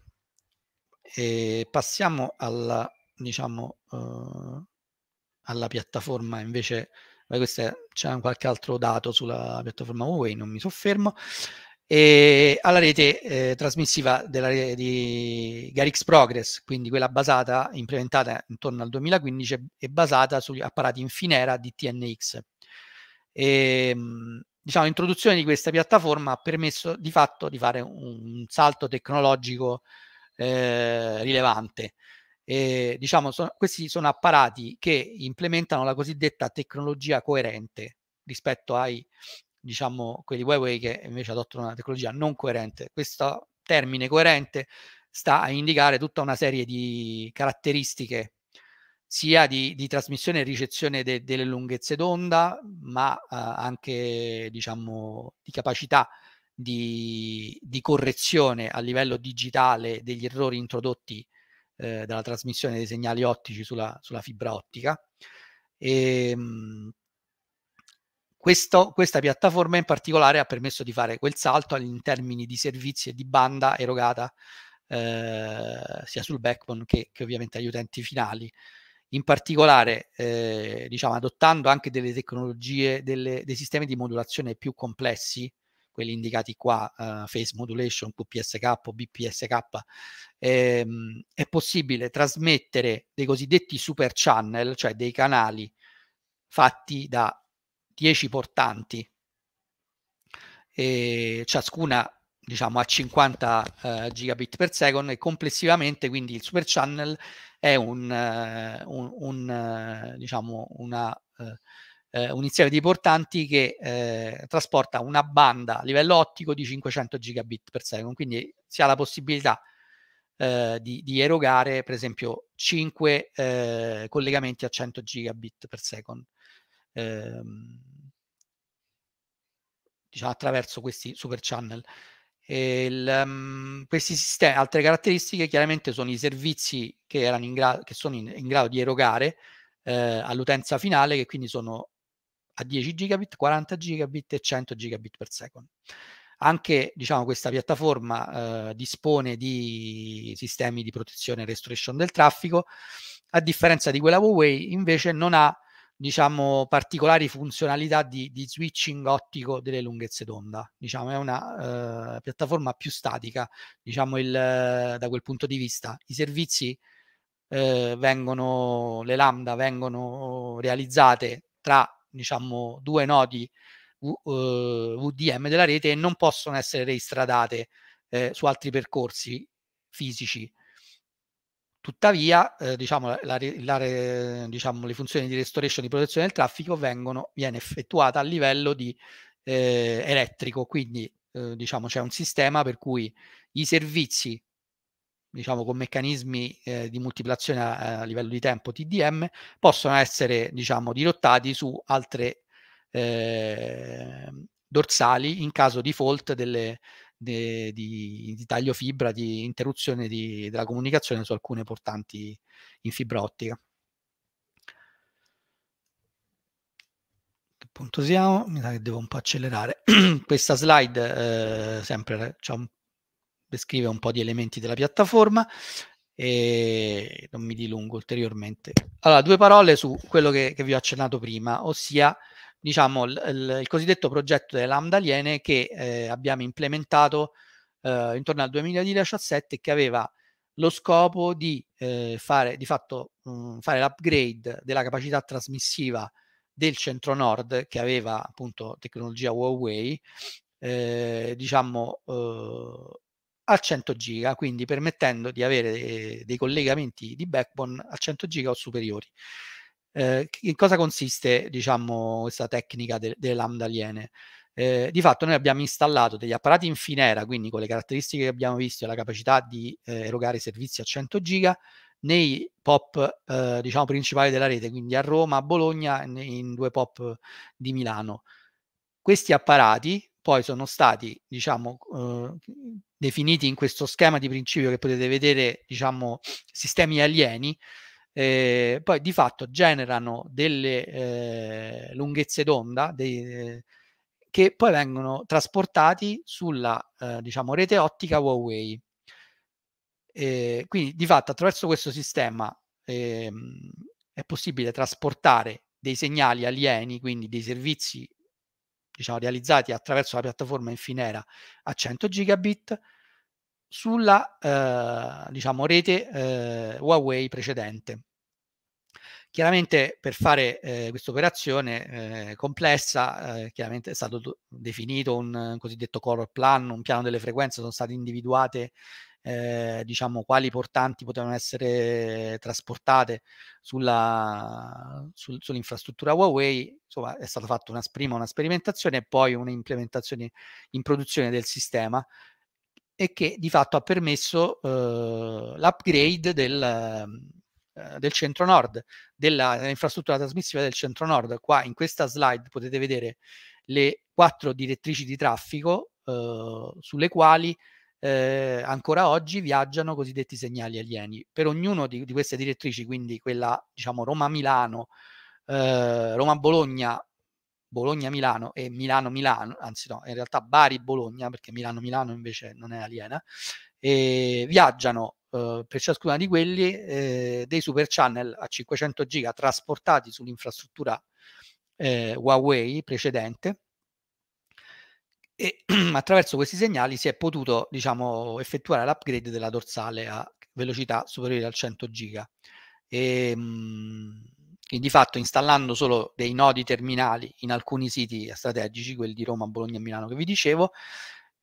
e passiamo alla diciamo eh, alla piattaforma invece c'è qualche altro dato sulla piattaforma Huawei non mi soffermo e alla rete eh, trasmissiva della rete di Garix Progress, quindi quella basata, implementata intorno al 2015 e basata sugli apparati in finera di TNX. E, ehm, diciamo, l'introduzione di questa piattaforma ha permesso di fatto di fare un salto tecnologico eh, rilevante. E, diciamo, so, questi sono apparati che implementano la cosiddetta tecnologia coerente rispetto ai diciamo quelli Huawei che invece adottano una tecnologia non coerente. Questo termine coerente sta a indicare tutta una serie di caratteristiche sia di, di trasmissione e ricezione de, delle lunghezze d'onda, ma eh, anche diciamo di capacità di, di, correzione a livello digitale degli errori introdotti eh, dalla trasmissione dei segnali ottici sulla, sulla fibra ottica. E, ehm, mh, questo, questa piattaforma in particolare ha permesso di fare quel salto in termini di servizi e di banda erogata eh, sia sul backbone che, che, ovviamente agli utenti finali. In particolare, eh, diciamo, adottando anche delle tecnologie, delle, dei sistemi di modulazione più complessi, quelli indicati qua, eh, Face Modulation, QPSK, BPSK, ehm, è possibile trasmettere dei cosiddetti super channel, cioè dei canali fatti da 10 portanti, e ciascuna diciamo a 50 uh, gigabit per second e complessivamente quindi il super channel è un, uh, un, un uh, diciamo una, eh, un insieme di portanti che trasporta una banda a livello ottico di 500 gigabit per second quindi si ha la possibilità di, di, erogare per esempio 5 collegamenti a 100 gigabit per second Ehm, diciamo, attraverso questi super channel. Il, um, questi sistemi, altre caratteristiche chiaramente sono i servizi che, erano in gra- che sono in, in grado di erogare eh, all'utenza finale, che quindi sono a 10 gigabit, 40 gigabit e 100 gigabit per secondo. Anche diciamo, questa piattaforma eh, dispone di sistemi di protezione e restoration del traffico, a differenza di quella Huawei invece non ha diciamo, particolari funzionalità di, di, switching ottico delle lunghezze d'onda. Diciamo, è una eh, piattaforma più statica diciamo, il, da quel punto di vista. I servizi eh, vengono, le lambda vengono realizzate tra diciamo, due nodi U, uh, eh, VDM della rete e non possono essere reistradate eh, su altri percorsi fisici Tuttavia, eh, diciamo, la, la, diciamo, le funzioni di restoration di protezione del traffico vengono, viene effettuata a livello di, eh, elettrico, quindi eh, diciamo, c'è un sistema per cui i servizi diciamo, con meccanismi eh, di moltiplicazione a, a, livello di tempo TDM possono essere diciamo, dirottati su altre eh, dorsali in caso di fault delle, de, di, di, taglio fibra, di interruzione di, della comunicazione su alcune portanti in fibra ottica. Che punto siamo? Mi sa che devo un po' accelerare. Questa slide eh, sempre un, descrive un po' di elementi della piattaforma e non mi dilungo ulteriormente. Allora, due parole su quello che, che vi ho accennato prima, ossia diciamo, l- l- il cosiddetto progetto delle lambda aliene che eh, abbiamo implementato eh, intorno al 2017 che aveva lo scopo di eh, fare di fatto mh, mm, fare l'upgrade della capacità trasmissiva del centro nord che aveva appunto tecnologia Huawei eh, diciamo eh, a 100 giga quindi permettendo di avere dei, eh, dei collegamenti di backbone a 100 giga o superiori eh, in cosa consiste diciamo, questa tecnica de- delle lambda aliene? Eh, di fatto noi abbiamo installato degli apparati in finera, quindi con le caratteristiche che abbiamo visto e la capacità di eh, erogare servizi a 100 giga, nei pop eh, diciamo, principali della rete, quindi a Roma, a Bologna e in due pop di Milano. Questi apparati poi sono stati diciamo, eh, definiti in questo schema di principio che potete vedere, diciamo, sistemi alieni, eh, poi di fatto generano delle eh, lunghezze d'onda dei, eh, che poi vengono trasportati sulla ehm, diciamo, rete ottica Huawei. Ehm, quindi di fatto attraverso questo sistema ehm, è possibile trasportare dei segnali alieni, quindi dei servizi diciamo, realizzati attraverso la piattaforma Infinera a 100 gigabit sulla eh, diciamo, rete eh, Huawei precedente. Chiaramente per fare eh, questa operazione eh, complessa eh, chiaramente è stato definito un, un, cosiddetto color plan, un piano delle frequenze, sono state individuate eh, diciamo, quali portanti potevano essere trasportate sulla, sul, sull'infrastruttura Huawei, insomma è stata fatta una, prima una sperimentazione e poi un'implementazione in produzione del sistema e che di fatto ha permesso eh, l'upgrade del, uhm, eh, del centro nord, dell'infrastruttura trasmissiva del centro nord. Qua in questa slide potete vedere le quattro direttrici di traffico eh, sulle quali eh, ancora oggi viaggiano cosiddetti segnali alieni. Per ognuno di, di queste direttrici, quindi quella diciamo Roma-Milano, Roma-Bologna, Bologna-Milano e Milano-Milano, anzi no, in realtà Bari-Bologna, perché Milano-Milano invece non è aliena, e viaggiano eh, per ciascuna di quelli eh, dei super channel a 500 giga trasportati sull'infrastruttura eh, Huawei precedente e attraverso questi segnali si è potuto diciamo, effettuare l'upgrade della dorsale a velocità superiore al 100 giga. E, ehm, mh, quindi di fatto installando solo dei nodi terminali in alcuni siti strategici, quelli di Roma, Bologna e Milano che vi dicevo,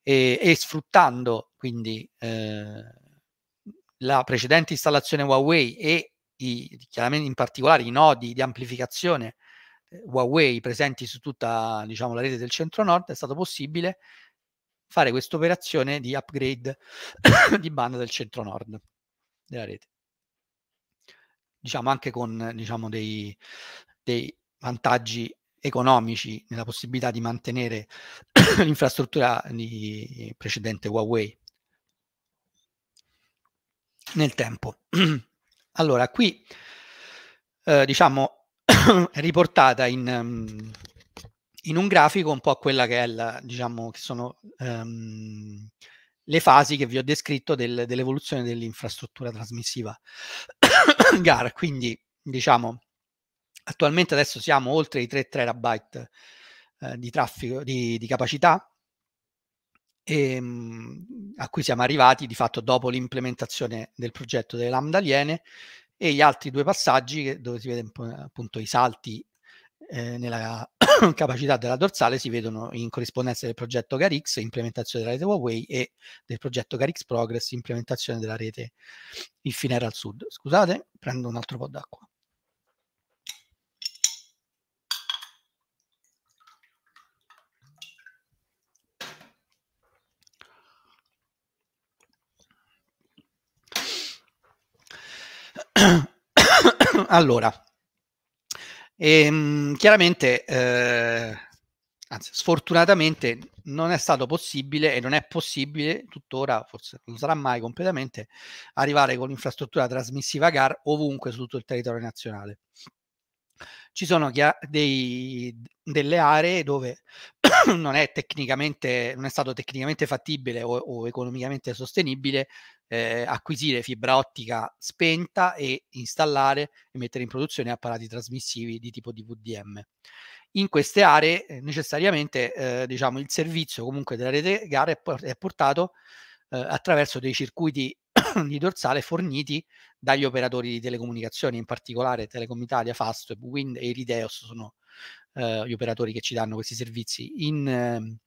e, e sfruttando quindi eh, la precedente installazione Huawei e i, chiaramente in particolare i nodi di amplificazione eh, Huawei presenti su tutta diciamo, la rete del centro-nord, è stato possibile fare questa operazione di upgrade di banda del centro-nord della rete diciamo anche con diciamo, dei, dei vantaggi economici nella possibilità di mantenere l'infrastruttura di precedente Huawei nel tempo. allora, qui eh, diciamo è riportata in, mm, in, un grafico un po' quella che è la, diciamo, che sono um, le fasi che vi ho descritto del, dell'evoluzione dell'infrastruttura trasmissiva GAR. Quindi, diciamo, attualmente adesso siamo oltre i 3 terabyte eh, di traffico, di, di capacità, e, ehm, a cui siamo arrivati di fatto dopo l'implementazione del progetto delle lambda aliene e gli altri due passaggi dove si vede appunto i salti eh, nella capacità della dorsale si vedono in corrispondenza del progetto Garix, implementazione della rete Huawei e del progetto Garix Progress, implementazione della rete Infinera al sud. Scusate, prendo un altro po' d'acqua. allora, e, ehm, mh, chiaramente, eh, anzi, sfortunatamente non è stato possibile e non è possibile tuttora, forse non sarà mai completamente, arrivare con l'infrastruttura trasmissiva GAR ovunque su tutto il territorio nazionale. Ci sono dei, delle aree dove non è, tecnicamente, non è stato tecnicamente fattibile o, o economicamente sostenibile eh, acquisire fibra ottica spenta e installare e mettere in produzione apparati trasmissivi di tipo DVDM. In queste aree eh, necessariamente eh, diciamo, il servizio comunque della rete gara è portato eh, attraverso dei circuiti di dorsale forniti dagli operatori di telecomunicazioni, in particolare Telecom Italia, Fast, Wind e Irideos sono eh, gli operatori che ci danno questi servizi. In, eh,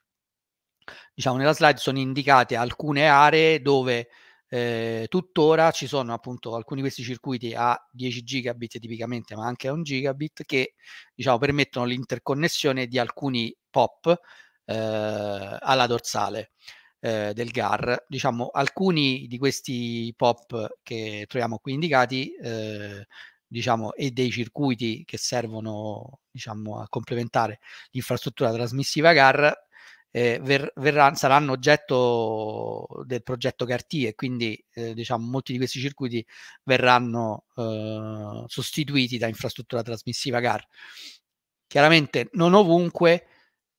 diciamo, nella slide sono indicate alcune aree dove eh, tuttora ci sono appunto alcuni di questi circuiti a 10 gigabit tipicamente, ma anche a 1 gigabit, che diciamo, permettono l'interconnessione di alcuni POP eh, alla dorsale eh, del GAR. Diciamo, alcuni di questi POP che troviamo qui indicati eh, diciamo, e dei circuiti che servono diciamo, a complementare l'infrastruttura trasmissiva GAR eh, ver- verranno, saranno oggetto del progetto CARTI e quindi eh, diciamo, molti di questi circuiti verranno eh, sostituiti da infrastruttura trasmissiva GAR. Chiaramente non ovunque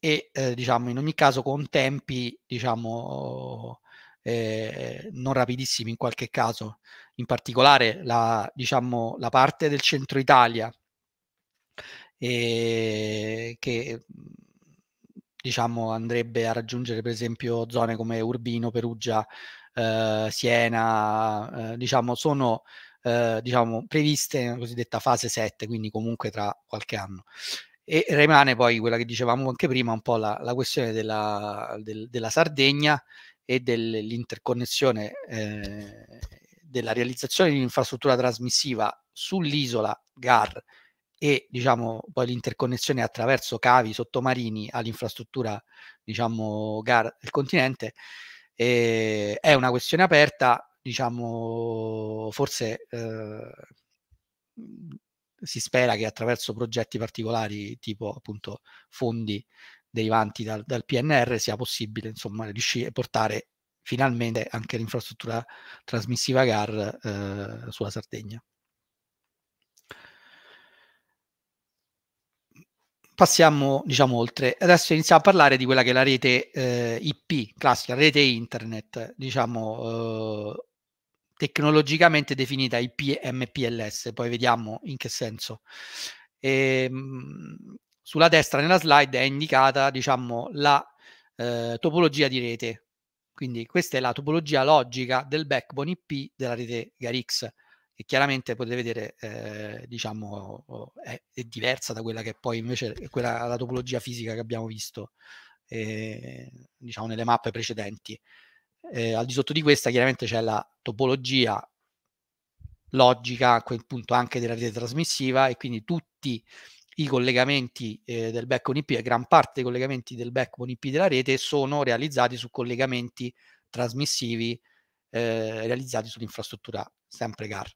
e eh, diciamo in ogni caso con tempi diciamo eh, non rapidissimi in qualche caso in particolare la, diciamo, la parte del centro Italia eh, che diciamo andrebbe a raggiungere per esempio zone come Urbino, Perugia, eh, Siena eh, diciamo sono eh, diciamo previste nella cosiddetta fase 7 quindi comunque tra qualche anno e rimane poi quella che dicevamo anche prima, un po' la, la questione della, del, della, Sardegna e dell'interconnessione eh, della realizzazione di un'infrastruttura trasmissiva sull'isola GAR e diciamo poi l'interconnessione attraverso cavi sottomarini all'infrastruttura diciamo GAR del continente eh, è una questione aperta diciamo forse eh, si spera che attraverso progetti particolari tipo appunto fondi derivanti dal, dal PNR sia possibile insomma riuscire a portare finalmente anche l'infrastruttura trasmissiva GAR eh, sulla Sardegna. Passiamo, diciamo, oltre. Adesso iniziamo a parlare di quella che è la rete eh, IP, classica, rete internet, diciamo, eh, tecnologicamente definita IPMPLS, poi vediamo in che senso. E, ehm, sulla destra nella slide è indicata diciamo, la eh, topologia di rete, quindi questa è la topologia logica del backbone IP della rete GARX, che chiaramente potete vedere eh, diciamo, è, è, diversa da quella che è poi invece è quella, la topologia fisica che abbiamo visto eh, diciamo, nelle mappe precedenti. Eh, al di sotto di questa chiaramente c'è la topologia logica a quel punto anche della rete trasmissiva e quindi tutti i collegamenti eh, del backbone IP e gran parte dei collegamenti del backbone IP della rete sono realizzati su collegamenti trasmissivi eh, realizzati sull'infrastruttura sempre GAR.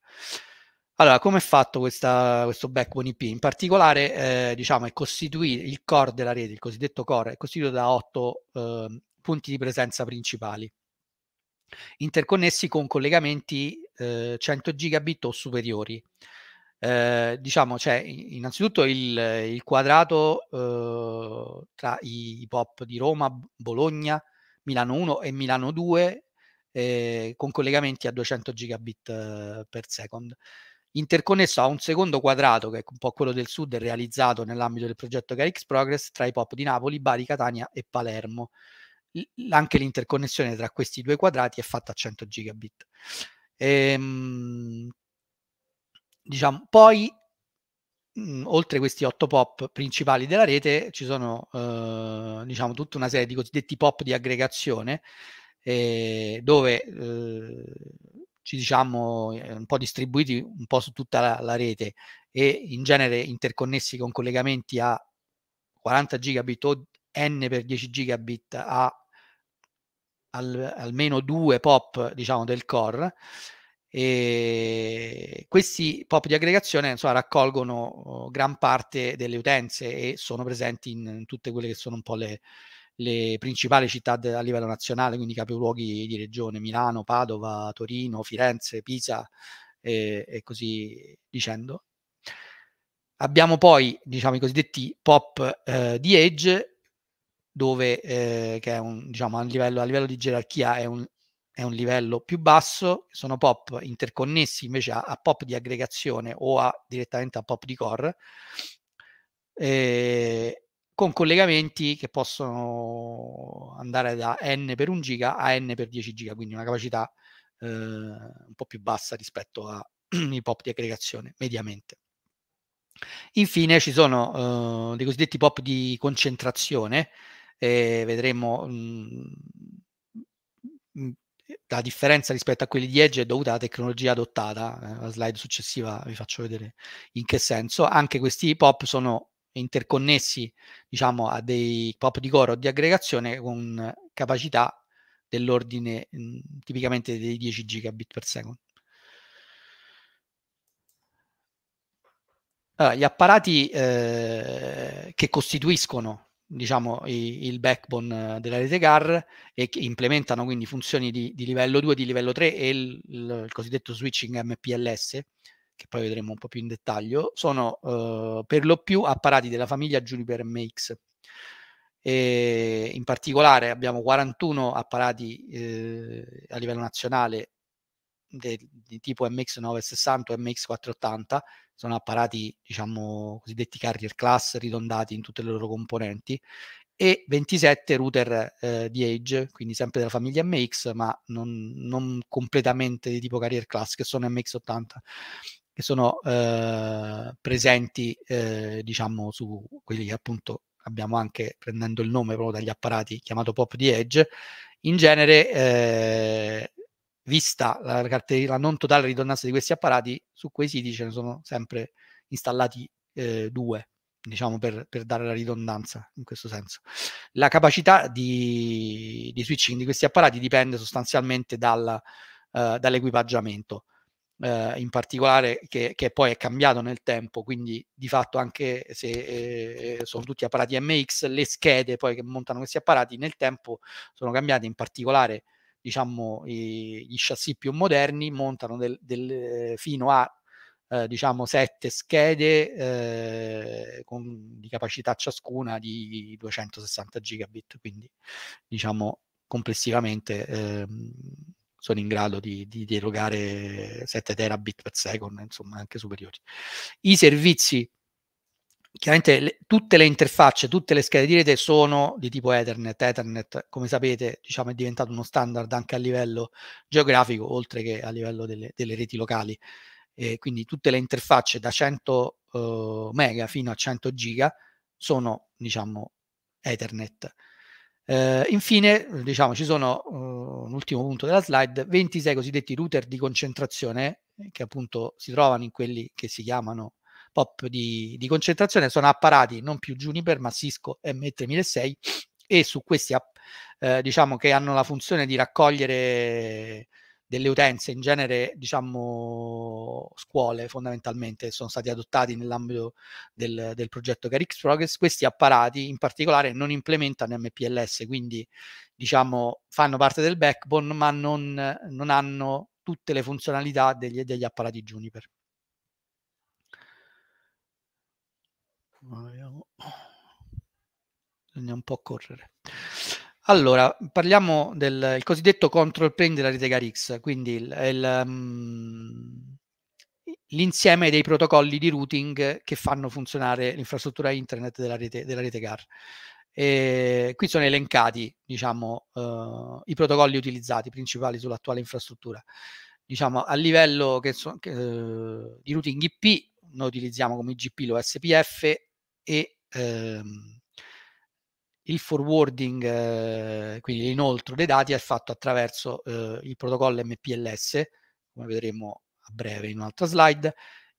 Allora, come è fatto questa, questo backbone IP? In particolare, eh, diciamo, è costituito il core della rete, il cosiddetto core, è costituito da otto ehm, punti di presenza principali interconnessi con collegamenti eh, 100 gigabit o superiori. Eh, diciamo, c'è cioè, innanzitutto il, il quadrato eh, tra i, i POP di Roma, Bologna, Milano 1 e Milano 2 eh, con collegamenti a 200 gigabit eh, per secondo. Interconnesso a un secondo quadrato, che è un po' quello del sud, realizzato nell'ambito del progetto Carix Progress tra i POP di Napoli, Bari, Catania e Palermo anche l'interconnessione tra questi due quadrati è fatta a 100 gigabit. Ehm, diciamo, poi mh, mhmm, oltre questi 8 POP principali della rete ci sono eh, diciamo, tutta una serie di cosiddetti POP di aggregazione eh, dove eh, ci diciamo eh, un po' distribuiti un po' su tutta la, la rete e in genere interconnessi con collegamenti a 40 gigabit o n per 10 gigabit a al, almeno due pop diciamo del core e questi pop di aggregazione insomma, raccolgono oh, gran parte delle utenze e sono presenti in, in tutte quelle che sono un po' le, le principali città de, a livello nazionale, quindi capoluoghi di regione, Milano, Padova, Torino, Firenze, Pisa e, e così dicendo. Abbiamo poi diciamo, i cosiddetti pop eh, di Edge dove eh, che è un, diciamo, a, livello, a livello di gerarchia è un, è un livello più basso, sono POP interconnessi invece a, a POP di aggregazione o a, direttamente a POP di core, eh, con collegamenti che possono andare da n per 1 giga a n per 10 giga, quindi una capacità eh, un po' più bassa rispetto ai POP di aggregazione, mediamente. Infine ci sono eh, dei cosiddetti POP di concentrazione, eh, vedremo mh, mhmm, mhmm, la differenza rispetto a quelli di Edge è dovuta alla tecnologia adottata. Eh, la slide successiva vi faccio vedere in che senso. Anche questi pop sono interconnessi, diciamo, a dei pop di coro o di aggregazione con capacità dell'ordine mh, mhmm, tipicamente dei 10 gigabit per second. Allora, gli apparati eh, che costituiscono diciamo, i, il backbone eh, della rete GAR e che implementano quindi funzioni di, di livello 2, di livello 3 e il, il, il, cosiddetto switching MPLS, che poi vedremo un po' più in dettaglio, sono eh, per lo più apparati della famiglia Juniper MX. E in particolare abbiamo 41 apparati eh, a livello nazionale di tipo MX960 o MX480, sono apparati, diciamo, cosiddetti carrier class ridondati in tutte le loro componenti, e 27 router eh, di Edge, quindi sempre della famiglia MX, ma non, non, completamente di tipo carrier class, che sono MX80, che sono eh, presenti, eh, diciamo, su quelli che appunto abbiamo anche, prendendo il nome proprio dagli apparati, chiamato Pop di Edge. In genere eh, vista la, la, non totale ridondanza di questi apparati, su quei siti ce ne sono sempre installati eh, due, diciamo per, per, dare la ridondanza in questo senso. La capacità di, di switching di questi apparati dipende sostanzialmente dal, eh, dall'equipaggiamento. Eh, in particolare che, che, poi è cambiato nel tempo, quindi di fatto anche se eh, sono tutti apparati MX, le schede poi che montano questi apparati nel tempo sono cambiate, in particolare diciamo, i, gli chassis più moderni montano del, del, fino a eh, diciamo sette schede eh, con, di capacità ciascuna di 260 gigabit quindi diciamo complessivamente eh, sono in grado di, di, di erogare 7 terabit per secondo insomma anche superiori i servizi chiaramente le, tutte le interfacce, tutte le schede di rete sono di tipo Ethernet. Ethernet, come sapete, diciamo, è diventato uno standard anche a livello geografico, oltre che a livello delle, delle reti locali. E quindi tutte le interfacce da 100 eh, mega fino a 100 giga sono, diciamo, Ethernet. Eh, infine, diciamo, ci sono, eh, un ultimo punto della slide, 26 cosiddetti router di concentrazione, eh, che appunto si trovano in quelli che si chiamano pop di, di concentrazione, sono apparati non più Juniper ma Cisco MT1006 e su questi eh, diciamo che hanno la funzione di raccogliere delle utenze, in genere diciamo scuole fondamentalmente, sono stati adottati nell'ambito del, del progetto Carix Progress, questi apparati in particolare non implementano MPLS, quindi diciamo fanno parte del backbone ma non, non hanno tutte le funzionalità degli, degli apparati Juniper. Bisogna un po' correre. Allora, parliamo del cosiddetto control plane della rete GARX, quindi mm, l'insieme um, dei protocolli di routing che fanno funzionare l'infrastruttura internet della rete, della rete GAR. E qui sono elencati diciamo, uh, i protocolli utilizzati principali sull'attuale infrastruttura. Diciamo, a livello che so, che, uh, di routing IP, noi utilizziamo come IGP lo SPF, e ehm, il forwarding, eh, quindi l'inoltro dei dati, è fatto attraverso eh, il protocollo MPLS, come vedremo a breve in un'altra slide,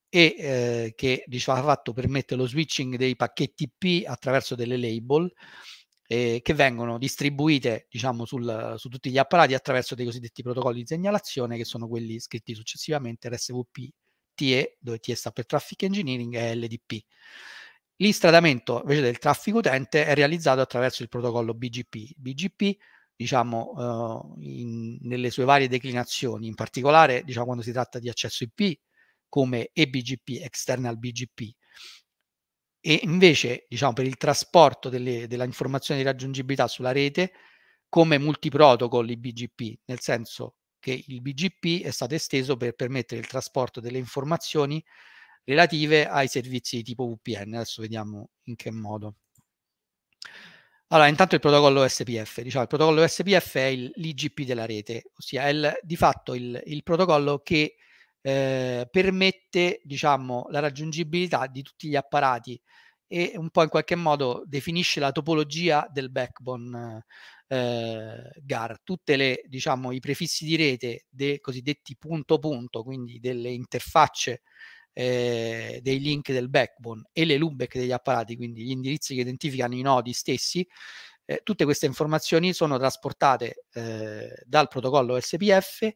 e eh, che diceva diciamo, fatto permette lo switching dei pacchetti P attraverso delle label eh, che vengono distribuite diciamo, sul, su tutti gli apparati attraverso dei cosiddetti protocolli di segnalazione che sono quelli scritti successivamente RSVP TE, dove TE sta per Traffic Engineering, e LDP. L'istradamento invece del traffico utente è realizzato attraverso il protocollo BGP. BGP, diciamo, eh, in, nelle sue varie declinazioni, in particolare diciamo, quando si tratta di accesso IP come eBGP, external BGP, e invece diciamo, per il trasporto delle, della informazione di raggiungibilità sulla rete come multiprotocolli BGP, nel senso che il BGP è stato esteso per permettere il trasporto delle informazioni relative ai servizi tipo VPN. Adesso vediamo in che modo. Allora, intanto il protocollo SPF. Diciamo, il protocollo SPF è il, l'IGP della rete, ossia è il, di fatto il, il protocollo che eh, permette diciamo, la raggiungibilità di tutti gli apparati e un po' in qualche modo definisce la topologia del backbone eh, GAR. Tutti diciamo, i prefissi di rete dei cosiddetti punto punto, quindi delle interfacce eh, dei link del backbone e le loopback degli apparati, quindi gli indirizzi che identificano i nodi stessi, eh, tutte queste informazioni sono trasportate eh, dal protocollo SPF,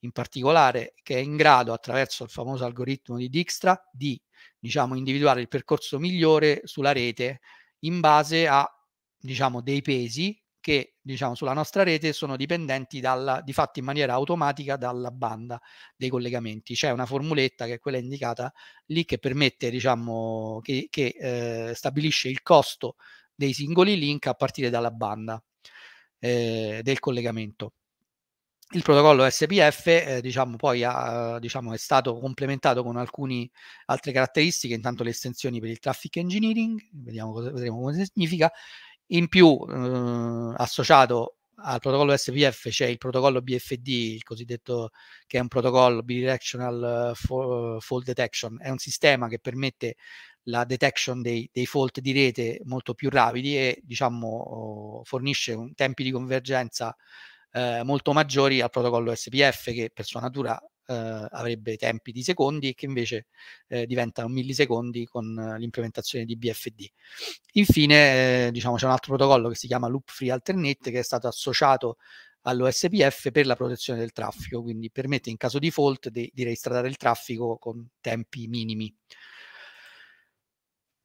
in particolare che è in grado, attraverso il famoso algoritmo di Dijkstra, di diciamo, individuare il percorso migliore sulla rete in base a diciamo, dei pesi che diciamo, sulla nostra rete sono dipendenti dalla, di fatto in maniera automatica dalla banda dei collegamenti. C'è una formuletta che è quella indicata lì che permette, diciamo, che, che eh, stabilisce il costo dei singoli link a partire dalla banda eh, del collegamento. Il protocollo SPF eh, diciamo, poi ha, diciamo, è stato complementato con alcune altre caratteristiche, intanto le estensioni per il traffic engineering, vediamo cosa, vedremo cosa significa, in più, eh, associato al protocollo SPF c'è il protocollo BFD, il cosiddetto che è un protocollo bidirectional eh, eh, fault detection, è un sistema che permette la detection dei, dei fault di rete molto più rapidi e diciamo oh, fornisce un, tempi di convergenza uh, molto maggiori al protocollo SPF che per sua natura eh, avrebbe tempi di secondi e che invece eh, diventa millisecondi con eh, l'implementazione di BFD. Infine, eh, diciamo, c'è un altro protocollo che si chiama Loop Free Alternate che è stato associato all'OSPF per la protezione del traffico, quindi permette in caso di fault di, di registrare il traffico con tempi minimi.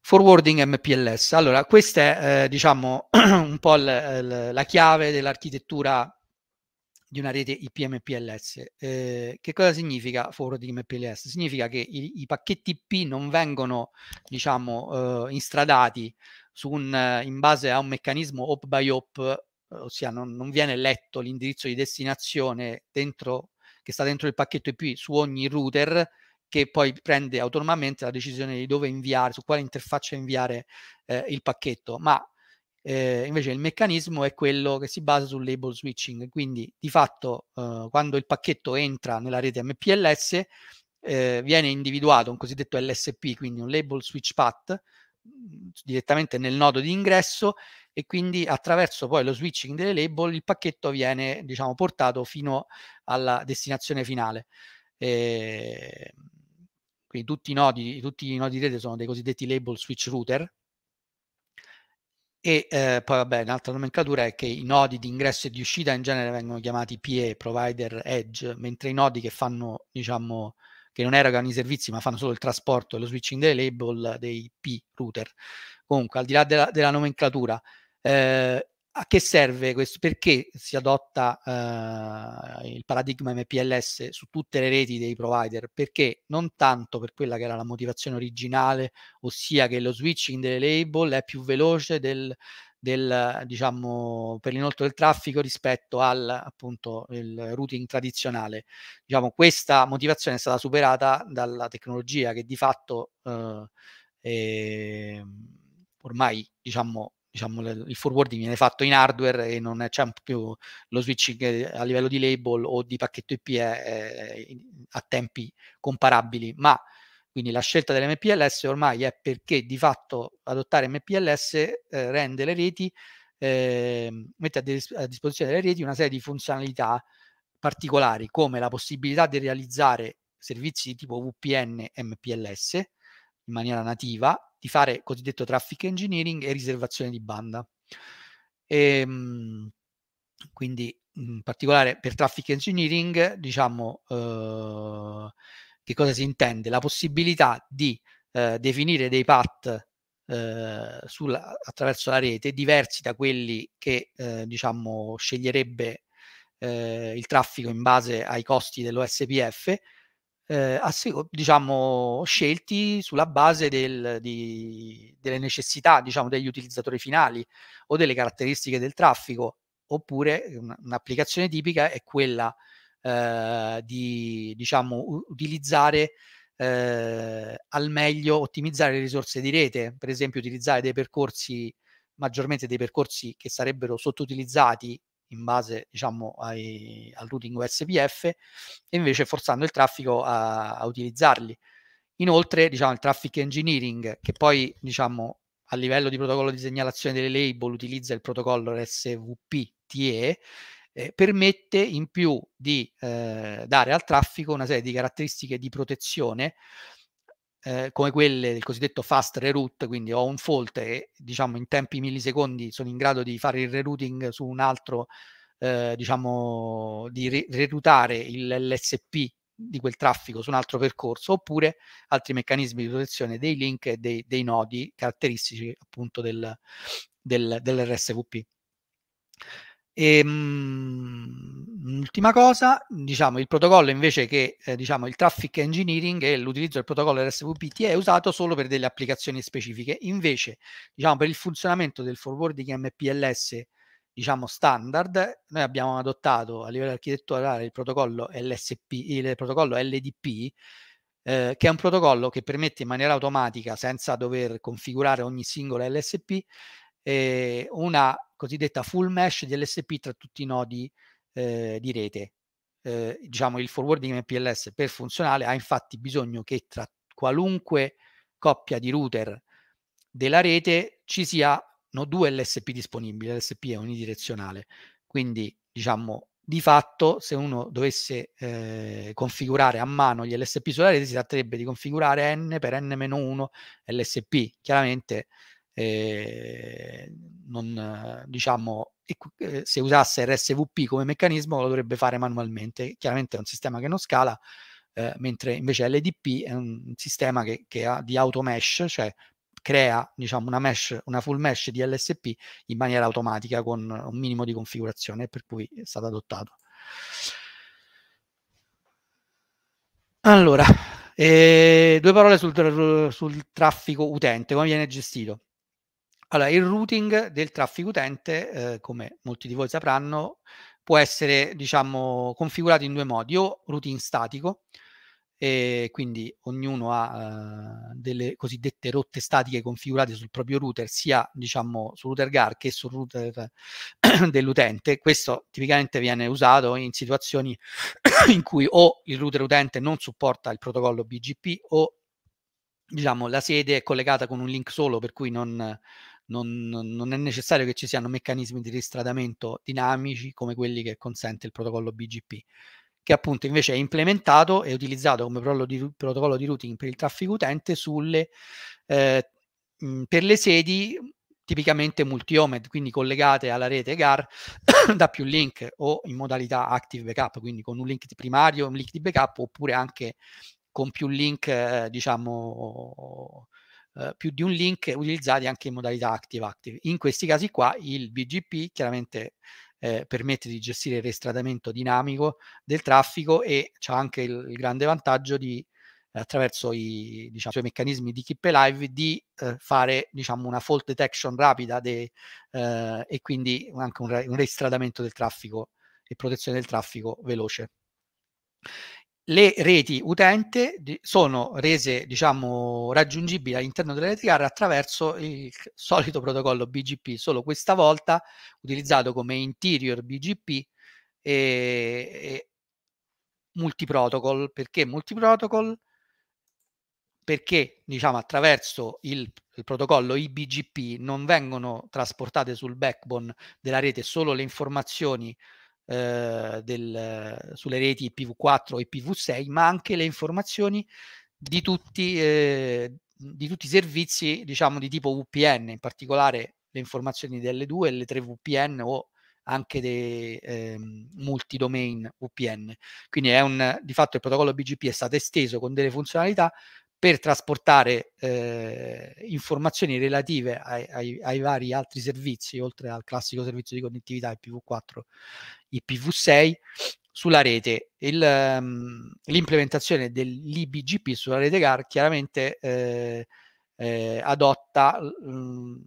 Forwarding MPLS. Allora, questa è eh, diciamo un po' l, l, la chiave dell'architettura di una rete IP MPLS. Eh, che cosa significa forwarding MPLS? Significa che i, i pacchetti IP non vengono, diciamo, eh, instradati un, in base a un meccanismo hop by hop, eh, ossia non, non, viene letto l'indirizzo di destinazione dentro, che sta dentro il pacchetto IP su ogni router, che poi prende autonomamente la decisione di dove inviare, su quale interfaccia inviare eh, il pacchetto, ma eh, invece il meccanismo è quello che si basa sul label switching, quindi di fatto eh, quando il pacchetto entra nella rete MPLS eh, viene individuato un cosiddetto LSP, quindi un label switch path mm, direttamente nel nodo di ingresso e quindi attraverso poi lo switching delle label il pacchetto viene diciamo portato fino alla destinazione finale. Ehm, quindi tutti i nodi, tutti i nodi di rete sono dei cosiddetti label switch router, e eh, poi vabbè, un'altra nomenclatura è che i nodi di ingresso e di uscita in genere vengono chiamati PE, Provider Edge, mentre i nodi che fanno, diciamo, che non erogano i servizi ma fanno solo il trasporto e lo switching delle label dei P router. Comunque, al di là della, della nomenclatura, eh, a che serve questo? Perché si adotta eh, il paradigma MPLS su tutte le reti dei provider? Perché non tanto per quella che era la motivazione originale, ossia che lo switching delle label è più veloce del, del, diciamo, per l'inoltro del traffico rispetto al appunto, routing tradizionale. Diciamo, questa motivazione è stata superata dalla tecnologia che di fatto eh, eh, ormai diciamo, diciamo, il forwarding viene fatto in hardware e non c'è più lo switching eh, a livello di label o di pacchetto IP eh, a tempi comparabili, ma quindi la scelta dell'MPLS ormai è perché di fatto adottare MPLS eh, rende le reti, eh, mette a, dis- a, disposizione delle reti una serie di funzionalità particolari come la possibilità di realizzare servizi di tipo VPN MPLS in maniera nativa di fare cosiddetto traffic engineering e riservazione di banda. E, ehm, quindi in particolare per traffic engineering, diciamo, eh, che cosa si intende? La possibilità di eh, definire dei path eh, sulla, attraverso la rete diversi da quelli che eh, diciamo sceglierebbe eh, il traffico in base ai costi dell'OSPF eh, diciamo, scelti sulla base del, di, delle necessità diciamo, degli utilizzatori finali o delle caratteristiche del traffico, oppure un'applicazione tipica è quella eh, di diciamo, utilizzare eh, al meglio, ottimizzare le risorse di rete, per esempio utilizzare dei percorsi maggiormente dei percorsi che sarebbero sottoutilizzati in base diciamo, ai, al routing USPF e invece forzando il traffico a, a utilizzarli. Inoltre diciamo, il traffic engineering che poi diciamo, a livello di protocollo di segnalazione delle label utilizza il protocollo SVP-TE eh, permette in più di eh, dare al traffico una serie di caratteristiche di protezione eh, come quelle del cosiddetto fast reroute, quindi ho un fault e diciamo in tempi millisecondi sono in grado di fare il rerouting su un altro, eh, diciamo di rerutare l'LSP di quel traffico su un altro percorso, oppure altri meccanismi di protezione dei link e dei, dei nodi caratteristici appunto del, del, dell'RSVP. E, ehm, mh, ultima cosa, diciamo, il protocollo invece che eh, diciamo, il traffic engineering e l'utilizzo del protocollo RSVPT è usato solo per delle applicazioni specifiche, invece diciamo, per il funzionamento del forwarding MPLS diciamo, standard, noi abbiamo adottato a livello architetturale il protocollo, LSP, il protocollo LDP, eh, che è un protocollo che permette in maniera automatica, senza dover configurare ogni singola LSP, eh, una cosiddetta full mesh di LSP tra tutti i nodi eh, di rete. Eh, diciamo il forwarding MPLS per funzionale ha infatti bisogno che tra qualunque coppia di router della rete ci siano due LSP disponibili, LSP è unidirezionale, quindi diciamo di fatto se uno dovesse eh, configurare a mano gli LSP sulla rete si tratterebbe di configurare n per n-1 LSP, chiaramente eh, non, diciamo, eh, se usasse RSVP come meccanismo lo dovrebbe fare manualmente. Chiaramente è un sistema che non scala, eh, mentre invece LDP è un sistema che, che ha di automesh, cioè crea diciamo, una, mesh, una full mesh di LSP in maniera automatica con un minimo di configurazione, per cui è stato adottato. Allora, eh, due parole sul, sul traffico utente, come viene gestito? Allora, il routing del traffico utente, eh, come molti di voi sapranno, può essere, diciamo, configurato in due modi, o routine statico, e quindi ognuno ha eh, delle cosiddette rotte statiche configurate sul proprio router, sia diciamo sul router GAR che sul router dell'utente. Questo tipicamente viene usato in situazioni in cui o il router utente non supporta il protocollo BGP o diciamo la sede è collegata con un link solo per cui non, non, non, è necessario che ci siano meccanismi di ristradamento dinamici come quelli che consente il protocollo BGP, che appunto invece è implementato e utilizzato come protocollo di, protocollo di routing per il traffico utente sulle, eh, per le sedi tipicamente multi-omed, quindi collegate alla rete GAR da più link o in modalità active backup, quindi con un link primario, un link di backup oppure anche con più link, eh, diciamo, eh, più di un link utilizzati anche in modalità active-active. In questi casi qua il BGP chiaramente eh, permette di gestire il restratamento dinamico del traffico e c'è anche il, il, grande vantaggio di attraverso i, diciamo, i meccanismi di Keep Alive di eh, fare diciamo, una fault detection rapida de, eh, e quindi anche un, un restradamento del traffico e protezione del traffico veloce le reti utente sono rese diciamo, raggiungibili all'interno delle reti car attraverso il solito protocollo BGP, solo questa volta utilizzato come interior BGP e, e multiprotocol. Perché multiprotocol? Perché diciamo, attraverso il, il protocollo IBGP non vengono trasportate sul backbone della rete solo le informazioni eh, del, sulle reti IPv4 e IPv6, ma anche le informazioni di tutti, eh, di tutti i servizi diciamo, di tipo VPN, in particolare le informazioni delle 2 e le 3 VPN o anche dei eh, multidomain VPN. Quindi è un, di fatto il protocollo BGP è stato esteso con delle funzionalità per trasportare eh, informazioni relative ai, ai, ai, vari altri servizi, oltre al classico servizio di connettività IPv4 IPv6 sulla rete. Il, um, l'implementazione dell'IBGP sulla rete GAR chiaramente eh, eh, adotta um,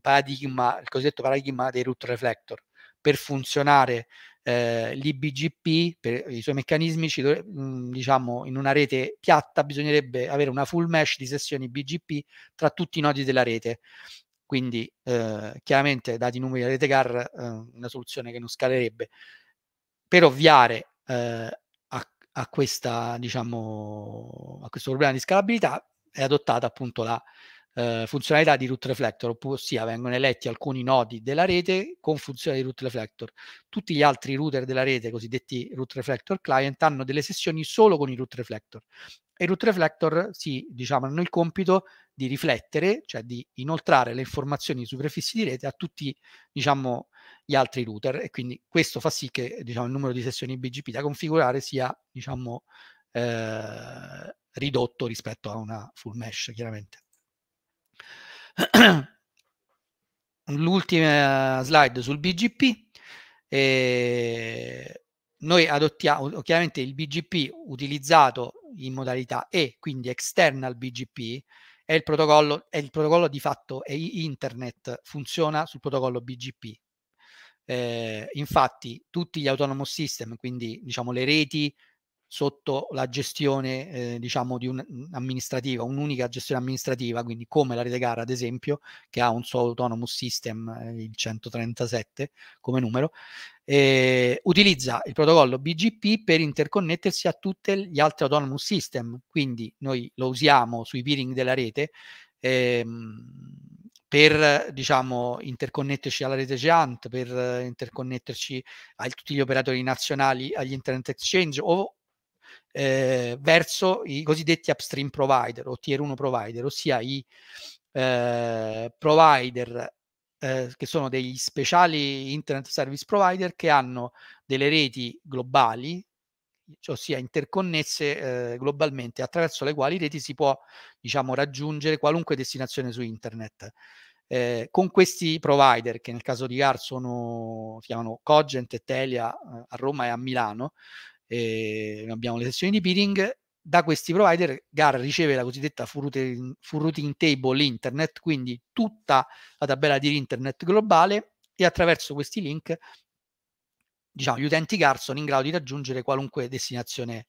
paradigma, il cosiddetto paradigma dei root reflector. Per funzionare eh, l'IBGP, per i suoi meccanismi, ci, mm, diciamo, in una rete piatta bisognerebbe avere una full mesh di sessioni BGP tra tutti i nodi della rete. Quindi eh, chiaramente dati i numeri della rete GAR, eh, una soluzione che non scalerebbe. Per ovviare eh, a, a, questa, diciamo, a questo problema di scalabilità è adottata appunto la eh, funzionalità di root reflector, ossia vengono eletti alcuni nodi della rete con funzione di root reflector. Tutti gli altri router della rete, cosiddetti root reflector client, hanno delle sessioni solo con i root reflector e root reflector si diciamo, hanno il compito di riflettere, cioè di inoltrare le informazioni sui prefissi di rete a tutti diciamo, gli altri router e quindi questo fa sì che diciamo, il numero di sessioni BGP da configurare sia diciamo, eh, ridotto rispetto a una full mesh chiaramente. L'ultima slide sul BGP. Eh, noi adottiamo chiaramente il BGP utilizzato in modalità E, quindi external BGP, è il protocollo, è il protocollo di fatto è internet, funziona sul protocollo BGP. Eh, infatti tutti gli autonomous system, quindi diciamo le reti sotto la gestione eh, diciamo di un'amministrativa mm, un'unica gestione amministrativa, quindi come la rete gara ad esempio, che ha un suo autonomous system, eh, il 137 come numero, eh, utilizza il protocollo BGP per interconnettersi a tutti gli altri autonomous system, quindi noi lo usiamo sui peering della rete ehm, per diciamo, interconnetterci alla rete Giant, per interconnetterci a tutti gli operatori nazionali, agli internet exchange o eh, verso i cosiddetti upstream provider o tier 1 provider, ossia i eh, provider eh, che sono degli speciali internet service provider che hanno delle reti globali, cioè ossia interconnesse eh, globalmente, attraverso le quali reti si può diciamo, raggiungere qualunque destinazione su internet. Eh, con questi provider, che nel caso di GAR sono, si chiamano Cogent e Telia eh, a Roma e a Milano, e ehm, abbiamo le sessioni di peering, da questi provider GAR riceve la cosiddetta full routing, full routing table internet, quindi tutta la tabella di internet globale e attraverso questi link diciamo, gli utenti GAR sono in grado di raggiungere qualunque destinazione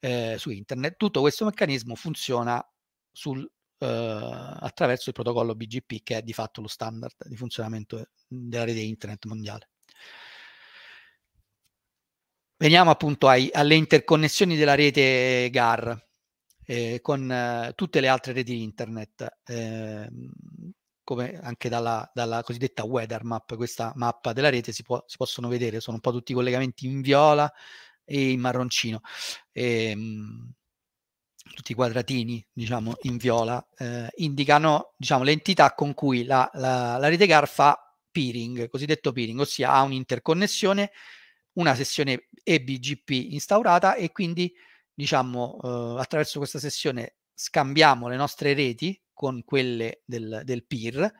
eh, su internet. Tutto questo meccanismo funziona sul, eh, attraverso il protocollo BGP che è di fatto lo standard di funzionamento eh, della rete internet mondiale. Veniamo appunto ai, alle interconnessioni della rete GAR eh, con eh, tutte le altre reti internet, eh, come anche dalla, dalla, cosiddetta weather map, questa mappa della rete si, può, si, possono vedere, sono un po' tutti i collegamenti in viola e in marroncino, e, ehm, tutti i quadratini diciamo in viola, eh, indicano diciamo, l'entità con cui la, la, la rete GAR fa peering, cosiddetto peering, ossia ha un'interconnessione una sessione EBGP instaurata e quindi diciamo eh, attraverso questa sessione scambiamo le nostre reti con quelle del, del peer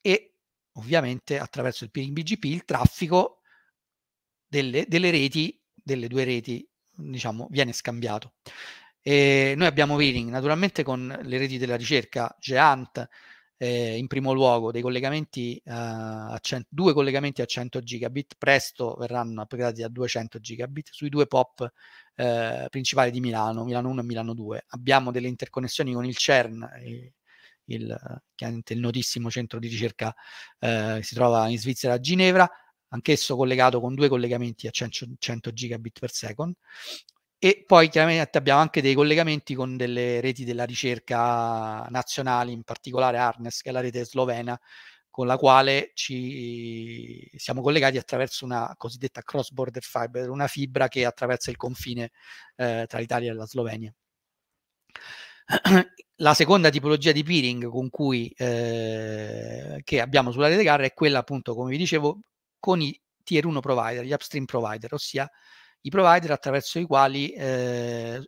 e ovviamente attraverso il peering BGP il traffico delle, delle reti, delle due reti, diciamo, viene scambiato. E noi abbiamo peering naturalmente con le reti della ricerca, Geant, eh, in primo luogo dei collegamenti eh, a cent- due collegamenti a 100 gigabit, presto verranno upgradati a 200 gigabit sui due POP eh, principali di Milano, Milano 1 e Milano 2. Abbiamo delle interconnessioni con il CERN, eh, il, il, il notissimo centro di ricerca eh, che si trova in Svizzera a Ginevra, anch'esso collegato con due collegamenti a 100, 100 gigabit per second e poi chiaramente abbiamo anche dei collegamenti con delle reti della ricerca nazionali, in particolare Arnes, che è la rete slovena, con la quale ci siamo collegati attraverso una cosiddetta cross-border fiber, una fibra che attraversa il confine eh, tra l'Italia e la Slovenia. La seconda tipologia di peering con cui, eh, che abbiamo sulla rete GAR è quella appunto, come vi dicevo, con i tier 1 provider, gli upstream provider, ossia i provider attraverso i quali eh,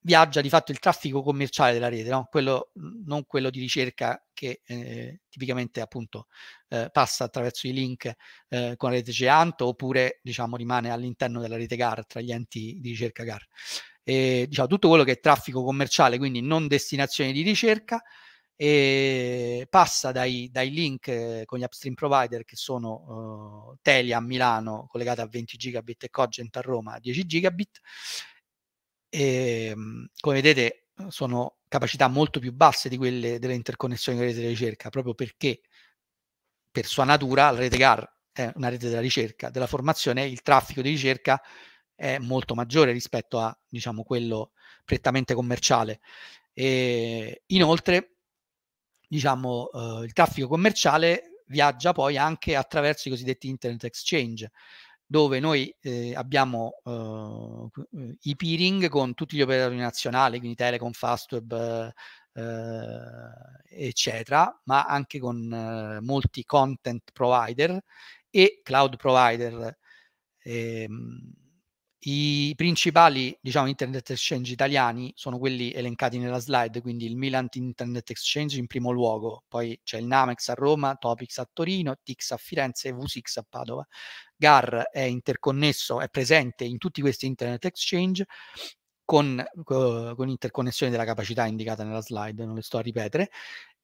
viaggia di fatto il traffico commerciale della rete, no? quello, non quello di ricerca che eh, tipicamente appunto eh, passa attraverso i link eh, con la rete Geanto oppure diciamo rimane all'interno della rete GAR tra gli enti di ricerca GAR. E, diciamo, tutto quello che è traffico commerciale, quindi non destinazione di ricerca, e passa dai, dai link eh, con gli upstream provider che sono eh, Telia a Milano collegata a 20 gigabit e Cogent a Roma a 10 gigabit. E, ehm, come vedete sono capacità molto più basse di quelle delle interconnessioni della rete di ricerca, proprio perché per sua natura la rete GAR è una rete della ricerca, della formazione, il traffico di ricerca è molto maggiore rispetto a diciamo, quello prettamente commerciale. E, inoltre diciamo, eh, il traffico commerciale viaggia poi anche attraverso i cosiddetti internet exchange, dove noi eh, abbiamo eh, i peering con tutti gli operatori nazionali, quindi Telecom, Fastweb, eh, eh, eccetera, ma anche con eh, molti content provider e cloud provider. Ehm, i principali diciamo, internet exchange italiani sono quelli elencati nella slide, quindi il Milan Internet Exchange in primo luogo, poi c'è il Namex a Roma, Topix a Torino, Tix a Firenze e Vusix a Padova. GAR è interconnesso, è presente in tutti questi internet exchange con, con interconnessione della capacità indicata nella slide, non le sto a ripetere.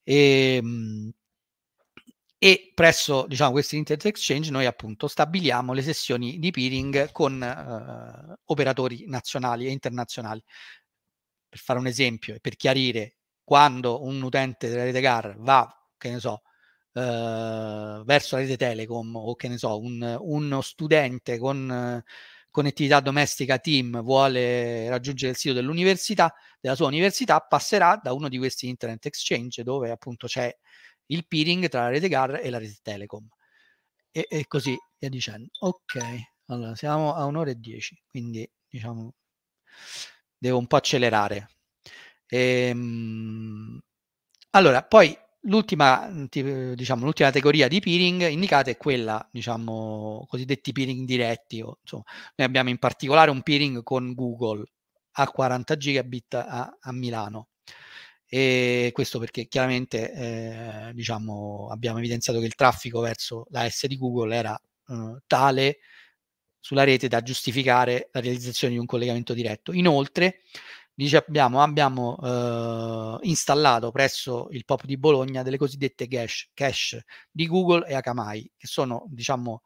E, ehm, e presso diciamo, questi internet exchange noi appunto stabiliamo le sessioni di peering con eh, operatori nazionali e internazionali. Per fare un esempio e per chiarire, quando un utente della rete GAR va, che ne so, eh, verso la rete Telecom o che ne so, un, uno studente con... Eh, connettività domestica team vuole raggiungere il sito dell'università, della sua università, passerà da uno di questi internet exchange dove appunto c'è il peering tra la rete GAR e la rete Telecom. E, e così via dicendo. Ok, allora siamo a un'ora e dieci, quindi diciamo devo un po' accelerare. Ehm, allora, poi l'ultima, diciamo, l'ultima categoria di peering indicata è quella, diciamo, cosiddetti peering diretti. O, insomma, noi abbiamo in particolare un peering con Google a 40 gigabit a, a Milano e questo perché chiaramente eh, diciamo, abbiamo evidenziato che il traffico verso la S di Google era eh, tale sulla rete da giustificare la realizzazione di un collegamento diretto. Inoltre, dice, abbiamo, abbiamo eh, installato presso il POP di Bologna delle cosiddette cache, cache di Google e Akamai, che sono diciamo,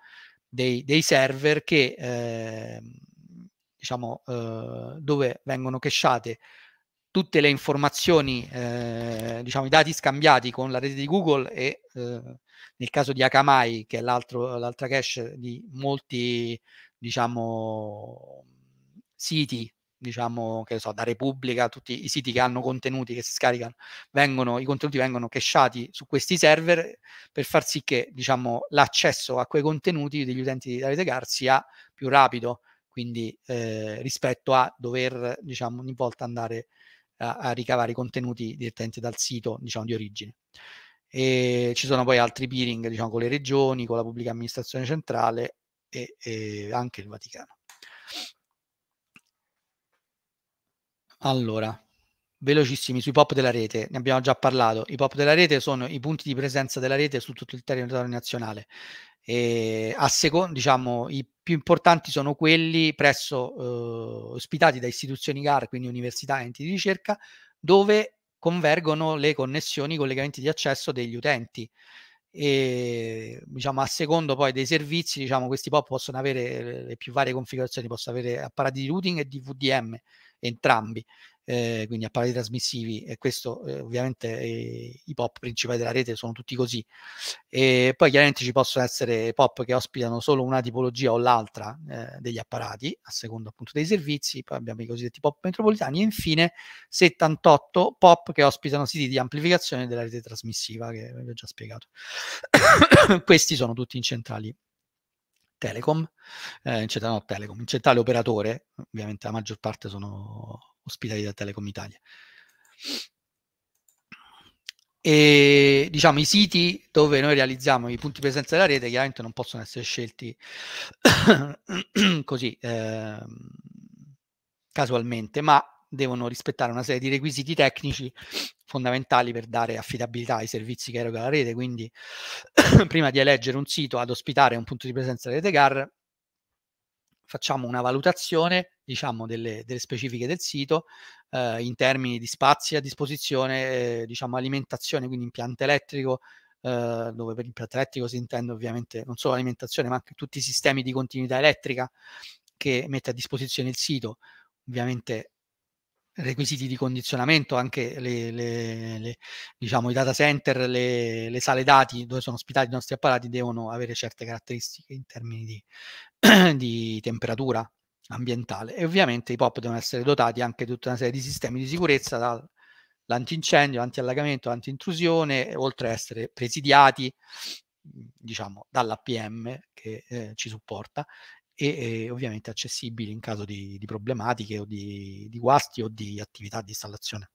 dei, dei server che, ehm, diciamo, eh, dove vengono cachate tutte le informazioni, eh, diciamo i dati scambiati con la rete di Google e eh, nel caso di Akamai, che è l'altra cache di molti diciamo, siti, diciamo, che so, da Repubblica, tutti i siti che hanno contenuti che si scaricano, vengono, i contenuti vengono cachati su questi server per far sì che diciamo, l'accesso a quei contenuti degli utenti di rete GAR sia più rapido, quindi eh, rispetto a dover diciamo, ogni volta andare a, a ricavare i contenuti direttamente dal sito diciamo, di origine. E ci sono poi altri peering diciamo, con le regioni, con la pubblica amministrazione centrale e, e anche il Vaticano. Allora, velocissimi sui pop della rete, ne abbiamo già parlato. I pop della rete sono i punti di presenza della rete su tutto il territorio nazionale. E ehm, a seconda, diciamo, i più importanti sono quelli presso eh, ospitati da istituzioni GAR, quindi università e enti di ricerca, dove convergono le connessioni, i collegamenti di accesso degli utenti. E ehm, diciamo a secondo poi dei servizi, diciamo, questi POP possono avere le più varie configurazioni, possono avere apparati di routing e di VDM, entrambi, eh, quindi apparati trasmissivi e questo eh, ovviamente eh, i pop principali della rete sono tutti così e poi chiaramente ci possono essere pop che ospitano solo una tipologia o l'altra eh, degli apparati a seconda appunto dei servizi poi abbiamo i cosiddetti pop metropolitani e infine 78 pop che ospitano siti di amplificazione della rete trasmissiva che vi ho già spiegato questi sono tutti in centrali Telecom, eh, in centrale no, Telecom, in centrale operatore, ovviamente la maggior parte sono ospitati da Telecom Italia. E diciamo i siti dove noi realizziamo i punti presenza della rete chiaramente non possono essere scelti così eh, casualmente, ma devono rispettare una serie di requisiti tecnici fondamentali per dare affidabilità ai servizi che eroga la rete, quindi prima di eleggere un sito ad ospitare un punto di presenza rete GAR, facciamo una valutazione diciamo, delle, delle, specifiche del sito eh, in termini di spazi a disposizione, eh, diciamo, alimentazione, quindi impianto elettrico, eh, dove per impianto elettrico si intende ovviamente non solo l'alimentazione ma anche tutti i sistemi di continuità elettrica che mette a disposizione il sito, ovviamente requisiti di condizionamento, anche le, le, le, diciamo, i data center, le, sale dati dove sono ospitati i nostri apparati devono avere certe caratteristiche in termini di, di temperatura ambientale e ovviamente i POP devono essere dotati anche di tutta una serie di sistemi di sicurezza dall'antincendio, antiallagamento, antintrusione, oltre a essere presidiati diciamo dall'APM che eh, ci supporta e, e ovviamente accessibili in caso di, di problematiche o di, di, guasti o di attività di installazione.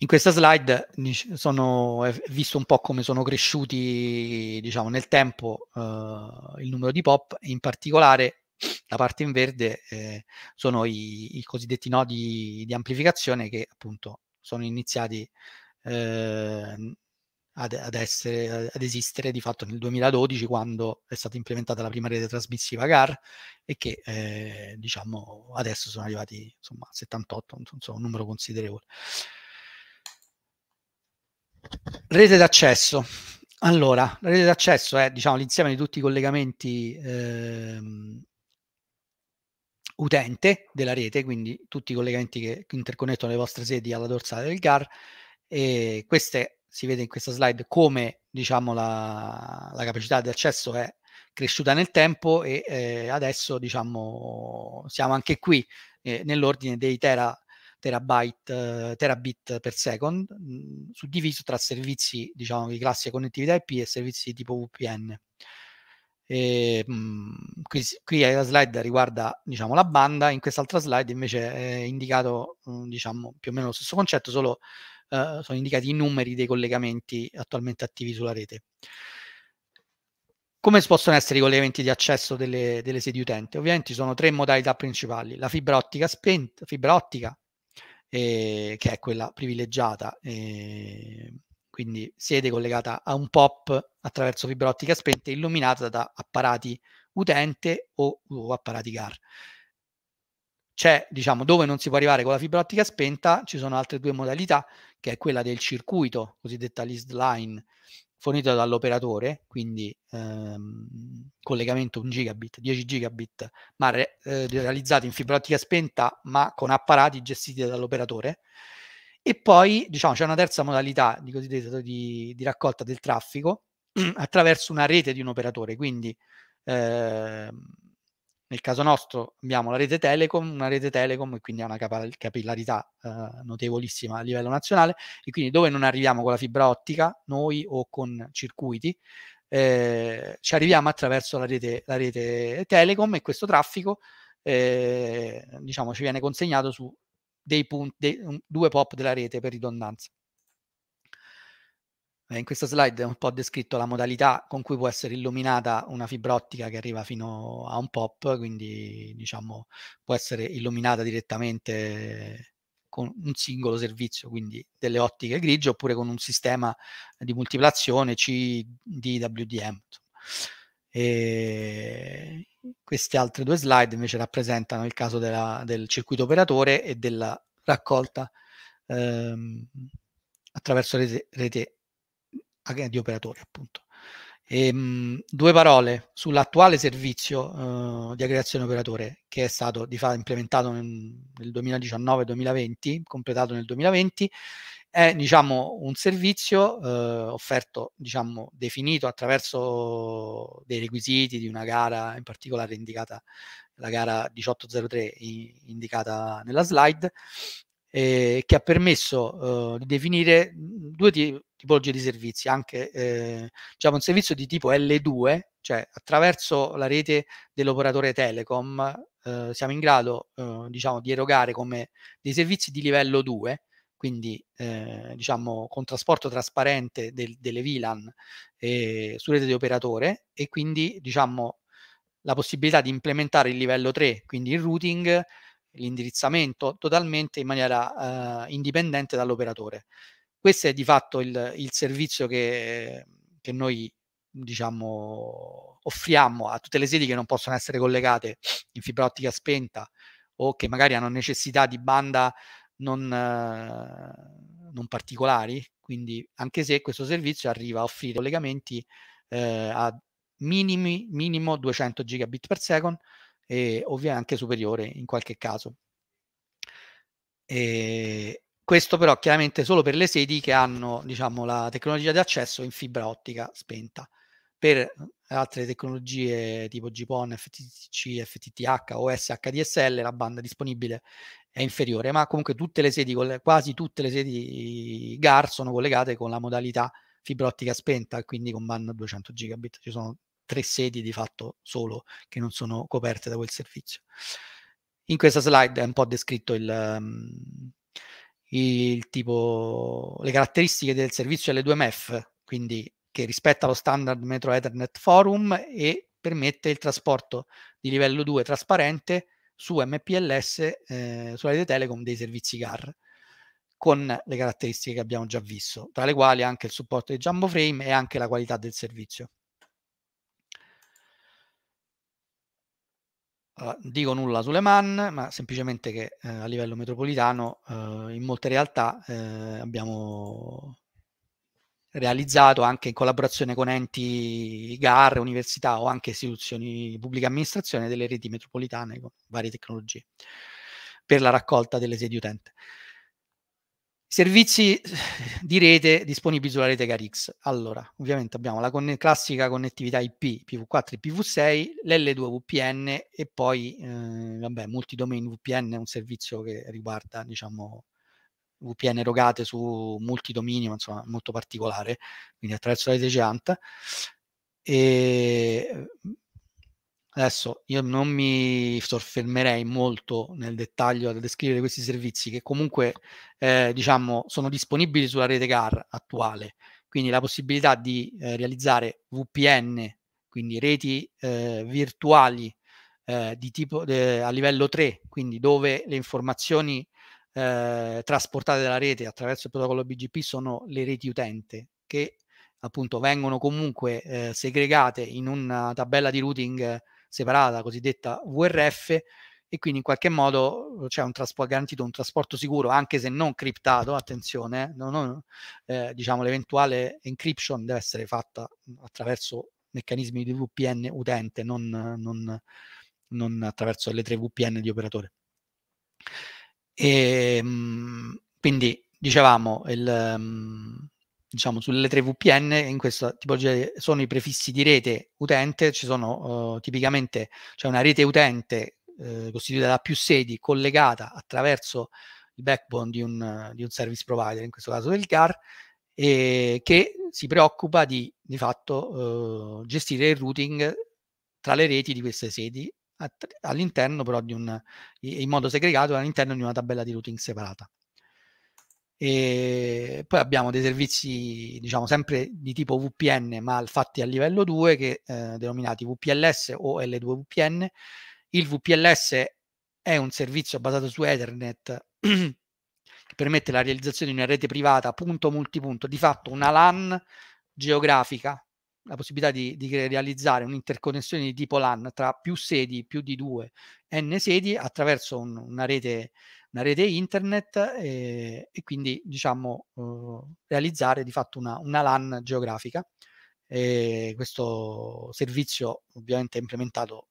In questa slide sono, visto un po' come sono cresciuti diciamo, nel tempo eh, il numero di POP, in particolare la parte in verde eh, sono i, i, cosiddetti nodi di amplificazione che appunto sono iniziati eh, ad, ad, essere, ad, esistere di fatto nel 2012 quando è stata implementata la prima rete trasmissiva GAR e che eh, diciamo adesso sono arrivati insomma 78, non insomma, un numero considerevole. Rete d'accesso. Allora, la rete d'accesso è diciamo, l'insieme di tutti i collegamenti eh, utente della rete, quindi tutti i collegamenti che interconnettono le vostre sedi alla dorsale del GAR e queste si vede in questa slide come diciamo, la, la capacità di accesso è cresciuta nel tempo e eh, adesso diciamo, siamo anche qui eh, nell'ordine dei tera, terabyte, eh, terabit per second, mh, mm, suddiviso tra servizi diciamo, di classe connettività IP e servizi tipo VPN. E, mh, mm, qui, qui, la slide riguarda diciamo, la banda, in quest'altra slide invece è indicato mh, mm, diciamo, più o meno lo stesso concetto, solo eh, sono indicati i numeri dei collegamenti attualmente attivi sulla rete. Come possono essere i collegamenti di accesso delle, delle sedi utente? Ovviamente ci sono tre modalità principali, la fibra ottica spenta, fibra ottica, eh, che è quella privilegiata, eh, quindi sede collegata a un POP attraverso fibra ottica spenta illuminata da apparati utente o, o apparati GAR c'è, diciamo, dove non si può arrivare con la fibra ottica spenta, ci sono altre due modalità, che è quella del circuito, cosiddetta list line, fornita dall'operatore, quindi ehm, collegamento 1 gigabit, 10 gigabit, ma re, eh, realizzato in fibra ottica spenta, ma con apparati gestiti dall'operatore. E poi, diciamo, c'è una terza modalità di cosiddetta di, di raccolta del traffico attraverso una rete di un operatore, quindi... Ehm, nel caso nostro abbiamo la rete Telecom, una rete Telecom e quindi ha una capillarità eh, notevolissima a livello nazionale e quindi dove non arriviamo con la fibra ottica, noi o con circuiti, eh, ci arriviamo attraverso la rete, la rete Telecom e questo traffico eh, diciamo, ci viene consegnato su dei punti, dei, un, due pop della rete per ridondanza. Eh, in questa slide è un po' descritto la modalità con cui può essere illuminata una fibra ottica che arriva fino a un POP, quindi diciamo può essere illuminata direttamente con un singolo servizio, quindi delle ottiche grigie, oppure con un sistema di multiplazione CDWDM. E queste altre due slide invece rappresentano il caso della, del circuito operatore e della raccolta ehm, attraverso rete, rete di operatori appunto. E, ehm, mh, due parole sull'attuale servizio uh, di aggregazione operatore che è stato di fatto implementato nel, nel 2019-2020, completato nel 2020, è diciamo, un servizio eh, offerto, diciamo, definito attraverso dei requisiti di una gara, in particolare indicata la gara 1803 in, indicata nella slide, eh, che ha permesso eh, di definire due, tipologie di servizi, anche eh, diciamo un servizio di tipo L2, cioè attraverso la rete dell'operatore telecom eh, siamo in grado eh, diciamo, di erogare come dei servizi di livello 2, quindi eh, diciamo con trasporto trasparente del, delle VLAN eh, su rete di operatore e quindi diciamo la possibilità di implementare il livello 3, quindi il routing, l'indirizzamento totalmente in maniera eh, indipendente dall'operatore. Questo è di fatto il, il servizio che, che noi diciamo, offriamo a tutte le sedi che non possono essere collegate in fibra ottica spenta o che magari hanno necessità di banda non, eh, non particolari, quindi anche se questo servizio arriva a offrire collegamenti eh, a minimi, minimo 200 gigabit per second e ovviamente anche superiore in qualche caso. E, questo però chiaramente solo per le sedi che hanno diciamo, la tecnologia di accesso in fibra ottica spenta. Per eh, altre tecnologie tipo GPON, FTTC, FTTH o SHDSL la banda disponibile è inferiore, ma comunque tutte le sedi, quasi tutte le sedi GAR sono collegate con la modalità fibra ottica spenta, quindi con banda 200 gigabit. Ci sono tre sedi di fatto solo che non sono coperte da quel servizio. In questa slide è un po' descritto il, ehm, il tipo, le caratteristiche del servizio L2MF, quindi che rispetta lo standard Metro Ethernet Forum e permette il trasporto di livello 2 trasparente su MPLS, eh, sulla rete Telecom dei servizi GAR, con le caratteristiche che abbiamo già visto, tra le quali anche il supporto di Jumbo Frame e anche la qualità del servizio. Allora, dico nulla sulle MAN, ma semplicemente che eh, a livello metropolitano eh, in molte realtà eh, abbiamo realizzato anche in collaborazione con enti GAR, università o anche istituzioni di pubblica amministrazione delle reti metropolitane con varie tecnologie per la raccolta delle sedi utente. Servizi di rete disponibili sulla rete Garix. Allora, ovviamente abbiamo la conne classica connettività IP, pv 4 IPv6, l'L2 VPN e poi, eh, vabbè, multidomain VPN è un servizio che riguarda, diciamo, VPN erogate su multidominio, insomma, molto particolare, quindi attraverso la rete Geant. E Adesso io non mi soffermerei molto nel dettaglio a descrivere questi servizi che comunque eh, diciamo, sono disponibili sulla rete GAR attuale, quindi la possibilità di eh, realizzare VPN, quindi reti eh, virtuali eh, di tipo, a livello 3, quindi dove le informazioni eh, trasportate dalla rete attraverso il protocollo BGP sono le reti utente che appunto vengono comunque eh, segregate in una tabella di routing separata, cosiddetta VRF, e quindi in qualche modo uhm, c'è un trasporto garantito un trasporto sicuro anche se non criptato attenzione eh, non, non, eh, diciamo l'eventuale encryption deve essere fatta mhmm, attraverso meccanismi di VPN utente non, non, non attraverso le tre VPN di operatore e, ehm, quindi dicevamo il, mhmm, diciamo, sulle 3 VPN in questa tipologia sono i prefissi di rete utente, ci sono uh, tipicamente c'è cioè una rete utente uh, costituita da più sedi collegata attraverso il backbone di un, uh, di un service provider, in questo caso del GAR, e che si preoccupa di di fatto uhm, gestire il routing tra le reti di queste sedi all'interno però di un in modo segregato all'interno di una tabella di routing separata. E poi abbiamo dei servizi, diciamo, sempre di tipo VPN, ma fatti a livello 2, che eh, denominati VPLS o L2VPN. Il VPLS è un servizio basato su Ethernet che permette la realizzazione di una rete privata punto multipunto, di fatto una LAN geografica la possibilità di, di realizzare un'interconnessione di tipo LAN tra più sedi, più di due N sedi, attraverso un, una, rete, una, rete, internet e, eh, e quindi diciamo eh, realizzare di fatto una, una LAN geografica. E questo servizio ovviamente è implementato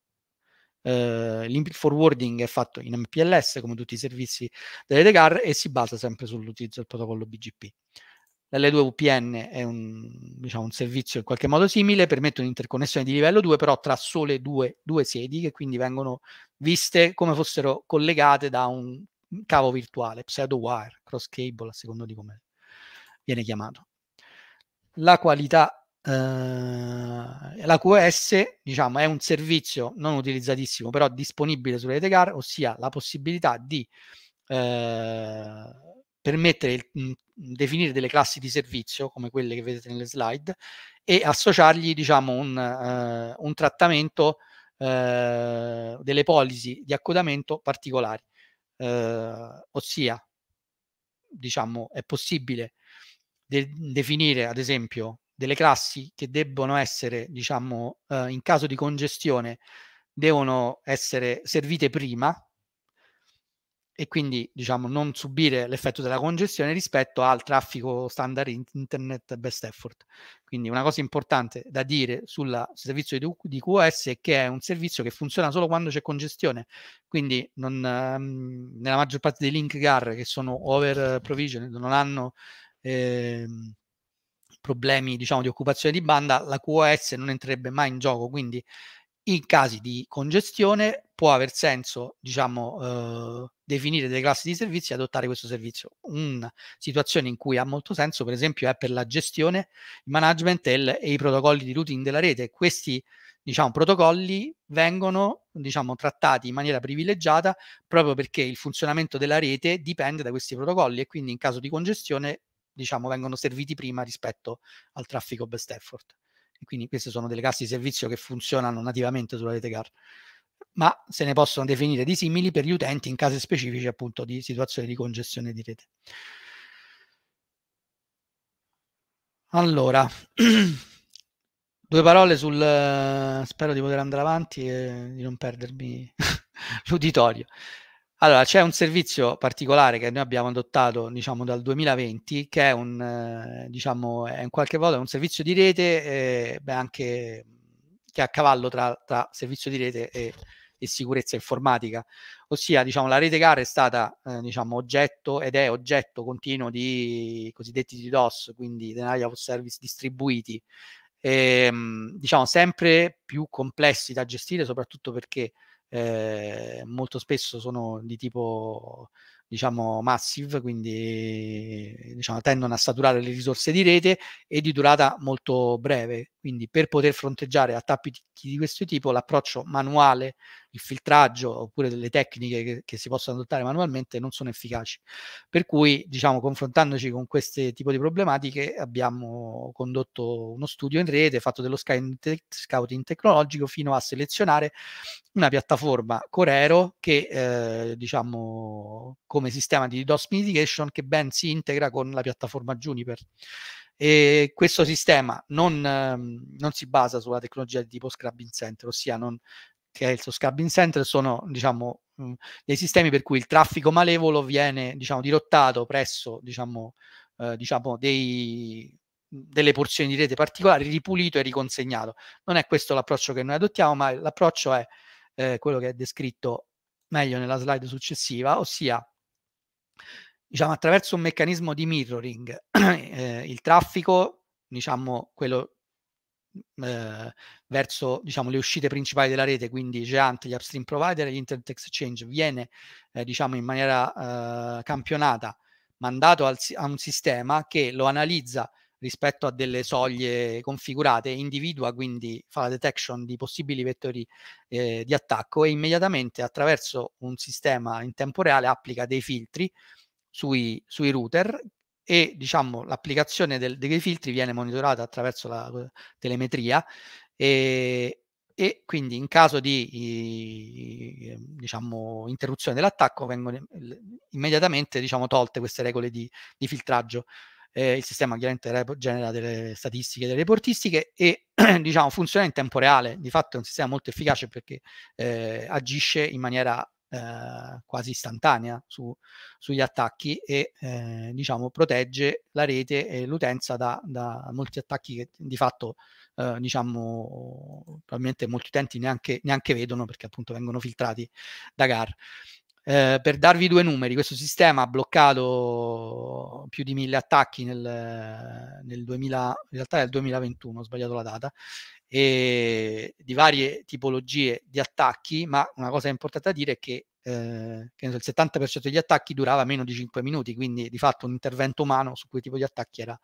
Uh, eh, l'input forwarding è fatto in MPLS come tutti i servizi delle DEGAR e si basa sempre sull'utilizzo del protocollo BGP. L'L2 VPN è un, diciamo, un, servizio in qualche modo simile, permette un'interconnessione di livello 2, però tra sole due, due sedi, che quindi vengono viste come fossero collegate da un cavo virtuale, pseudo wire, cross cable, a secondo di come viene chiamato. La qualità, eh, la QS, diciamo, è un servizio non utilizzatissimo, però disponibile sulle rete GAR, ossia la possibilità di eh, permettere di mhmm, definire delle classi di servizio come quelle che vedete nelle slide e associargli diciamo, un, uh, un trattamento uh, delle policy di accodamento particolari uh, ossia diciamo, è possibile de definire ad esempio delle classi che debbono essere diciamo, in caso di congestione devono essere servite prima e quindi diciamo non subire l'effetto della congestione rispetto al traffico standard internet best effort. Quindi una cosa importante da dire sul servizio di, di QoS è che è un servizio che funziona solo quando c'è congestione, quindi non, ehm, nella maggior parte dei link gar che sono over provisioned non hanno ehm, problemi diciamo di occupazione di banda, la QoS non entrerebbe mai in gioco, quindi in casi di congestione può aver senso, diciamo, eh, definire delle classi di servizi e adottare questo servizio. Una situazione in cui ha molto senso, per esempio, è per la gestione, il management e, il, e i protocolli di routing della rete. Questi, diciamo, protocolli vengono, diciamo, trattati in maniera privilegiata proprio perché il funzionamento della rete dipende da questi protocolli e quindi in caso di congestione, diciamo, vengono serviti prima rispetto al traffico best effort quindi queste sono delle casse di servizio che funzionano nativamente sulla rete car, ma se ne possono definire di simili per gli utenti in casi specifici appunto di situazioni di congestione di rete. Allora, due parole sul... spero di poter andare avanti e di non perdermi l'uditorio. Allora, c'è un servizio particolare che noi abbiamo adottato, diciamo, dal 2020, che è un, eh, diciamo, è in qualche modo un servizio di rete, eh, beh, anche che è a cavallo tra, tra servizio di rete e, e, sicurezza informatica. Ossia, diciamo, la rete GAR è stata, eh, diciamo, oggetto ed è oggetto continuo di cosiddetti DDoS, quindi Denial of Service distribuiti, e, ehm, diciamo, sempre più complessi da gestire, soprattutto perché eh, molto spesso sono di tipo diciamo massive, quindi diciamo, tendono a saturare le risorse di rete e di durata molto breve. Quindi per poter fronteggiare attacchi di questo tipo l'approccio manuale, il filtraggio oppure delle tecniche che, che, si possono adottare manualmente non sono efficaci. Per cui, diciamo, confrontandoci con questo tipo di problematiche abbiamo condotto uno studio in rete fatto dello scouting tecnologico fino a selezionare una piattaforma Corero che eh, diciamo come sistema di DOS mitigation che ben si integra con la piattaforma Juniper e questo sistema non, ehm, non, si basa sulla tecnologia di tipo scrubbing center, ossia non, che è il suo scrubbing center sono diciamo, dei sistemi per cui il traffico malevolo viene diciamo, dirottato presso diciamo, eh, diciamo dei, delle porzioni di rete particolari, ripulito e riconsegnato. Non è questo l'approccio che noi adottiamo, ma l'approccio è eh, quello che è descritto meglio nella slide successiva, ossia diciamo, attraverso un meccanismo di mirroring, eh, il traffico, diciamo, quello mm, eh, verso diciamo, le uscite principali della rete, quindi Geant, gli upstream provider e gli Internet Exchange, viene eh, diciamo, in maniera eh, campionata mandato al, a un sistema che lo analizza rispetto a delle soglie configurate, individua quindi fa la detection di possibili vettori eh, di attacco e immediatamente attraverso un sistema in tempo reale applica dei filtri sui, sui router e diciamo, l'applicazione del, dei filtri viene monitorata attraverso la telemetria e, e quindi in caso di eh, diciamo, interruzione dell'attacco vengono immediatamente diciamo, tolte queste regole di, di filtraggio. Eh, il sistema chiaramente genera delle statistiche, delle reportistiche e diciamo, funziona in tempo reale, di fatto è un sistema molto efficace perché eh, agisce in maniera eh, quasi istantanea su, sugli attacchi e eh, diciamo protegge la rete e l'utenza da, da molti attacchi che di fatto eh, diciamo probabilmente molti utenti neanche, neanche vedono perché appunto vengono filtrati da GAR. Eh, per darvi due numeri, questo sistema ha bloccato più di mille attacchi nel, nel, 2000, il 2021, ho sbagliato la data, e di varie tipologie di attacchi, ma una cosa importante da dire è che, eh, che il 70% degli attacchi durava meno di 5 minuti, quindi di fatto un intervento umano su quel tipo di attacchi era,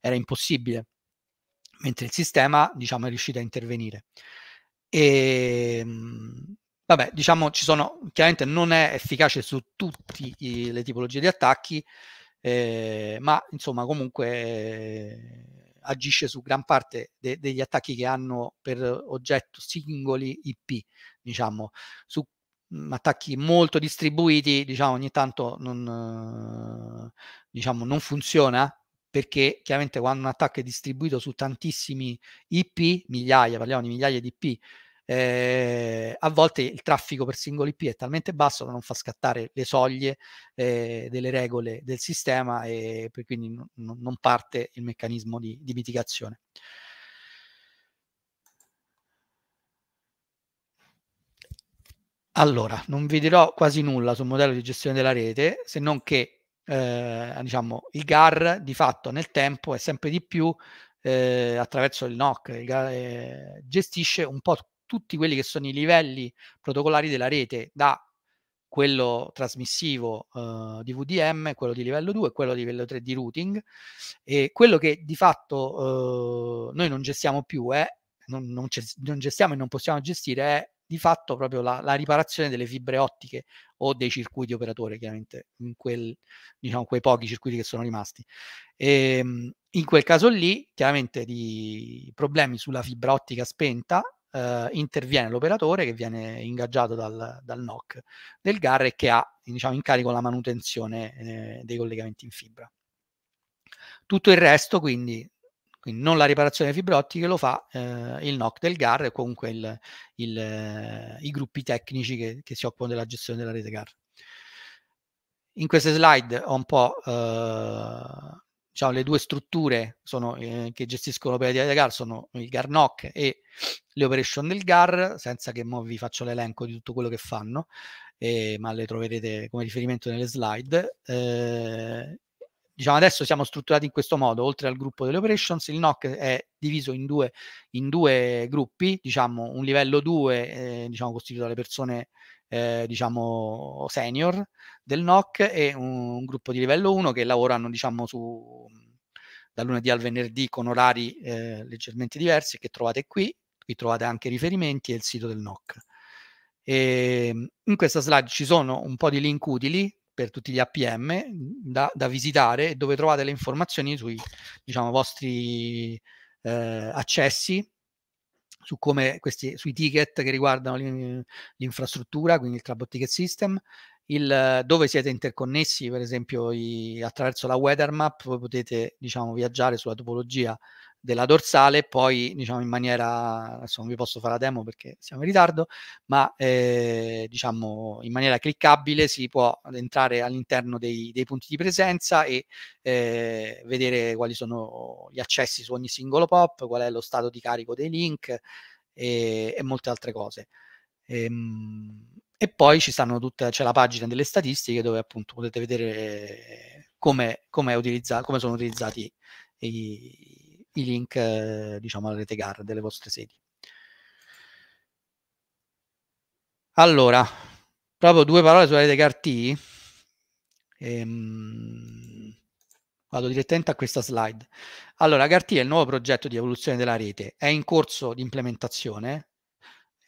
era impossibile, mentre il sistema diciamo, è riuscito a intervenire. E, ehm, vabbè, diciamo, ci sono, chiaramente non è efficace su tutte le tipologie di attacchi, eh, ma insomma comunque Eh, agisce su gran parte de- degli attacchi che hanno per oggetto singoli IP, diciamo, su mhmm, attacchi molto distribuiti, diciamo, ogni tanto non, diciamo, non funziona perché chiaramente quando un attacco è distribuito su tantissimi IP, migliaia, parliamo di migliaia di IP eh, a volte il traffico per singoli IP è talmente basso da non far scattare le soglie eh, delle regole del sistema e quindi n- non parte il meccanismo di, di mitigazione. Allora, non vi dirò quasi nulla sul modello di gestione della rete, se non che eh, diciamo, il GAR di fatto nel tempo è sempre di più eh, attraverso il NOC, il GAR, eh, gestisce un po' tutti quelli che sono i livelli protocolari della rete, da quello trasmissivo eh, di VDM, quello di livello 2, e quello di livello 3 di routing, e quello che di fatto eh, noi non gestiamo più, è, eh, non, non, non, gestiamo e non possiamo gestire, è di fatto proprio la, la, riparazione delle fibre ottiche o dei circuiti operatori, chiaramente, in quel, diciamo, quei pochi circuiti che sono rimasti. E, ehm, in quel caso lì, chiaramente, di problemi sulla fibra ottica spenta eh, interviene l'operatore che viene ingaggiato dal, dal NOC del GAR e che ha diciamo, in carico la manutenzione eh, dei collegamenti in fibra. Tutto il resto, quindi, quindi non la riparazione fibre ottiche, lo fa eh, il NOC del GAR e comunque il, il, eh, i gruppi tecnici che, che si occupano della gestione della rete GAR. In queste slide ho un po' eh, diciamo, le due strutture sono, eh, che gestiscono l'operatività del GAR sono il GAR e le operation del GAR, senza che mo vi faccio l'elenco di tutto quello che fanno, eh, ma le troverete come riferimento nelle slide. Eh, diciamo adesso siamo strutturati in questo modo, oltre al gruppo delle operations, il NOC è diviso in due, in due gruppi, diciamo un livello 2 eh, diciamo, costituito dalle persone eh, diciamo senior del NOC e un, un, gruppo di livello 1 che lavorano diciamo su dal lunedì al venerdì con orari eh, leggermente diversi che trovate qui, qui trovate anche i riferimenti e il sito del NOC. E, ehm, in questa slide ci sono un po' di link utili per tutti gli APM da, da visitare dove trovate le informazioni sui diciamo, vostri eh, accessi su come questi, sui ticket che riguardano l'infrastruttura, quindi il Cloud Ticket System, il, dove siete interconnessi, per esempio i, attraverso la weather map voi potete diciamo, viaggiare sulla topologia della dorsale, poi diciamo in maniera, adesso non vi posso fare la demo perché siamo in ritardo, ma eh, diciamo in maniera cliccabile si può entrare all'interno dei, dei punti di presenza e eh, vedere quali sono gli accessi su ogni singolo pop, qual è lo stato di carico dei link e, e molte altre cose. Ehm, e poi ci stanno tutte, c'è la pagina delle statistiche dove appunto potete vedere come, come, utilizza, come sono utilizzati i, i link eh, diciamo alla rete GAR delle vostre sedi. Allora, proprio due parole sulla rete GAR T. Ehm, vado direttamente a questa slide. Allora, GAR T è il nuovo progetto di evoluzione della rete, è in corso di implementazione.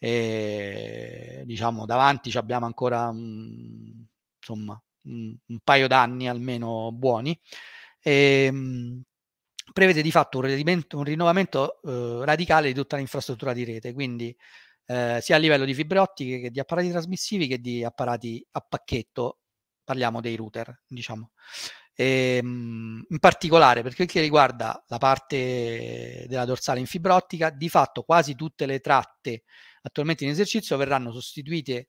E, diciamo davanti abbiamo ancora mh, insomma un, paio d'anni almeno buoni e, ehm, prevede di fatto un, un rinnovamento eh, radicale di tutta l'infrastruttura di rete, quindi eh, sia a livello di fibre ottiche che di apparati trasmissivi che di apparati a pacchetto, parliamo dei router, diciamo. E, ehm, in particolare per quel che riguarda la parte della dorsale in fibra ottica, di fatto quasi tutte le tratte attualmente in esercizio verranno sostituite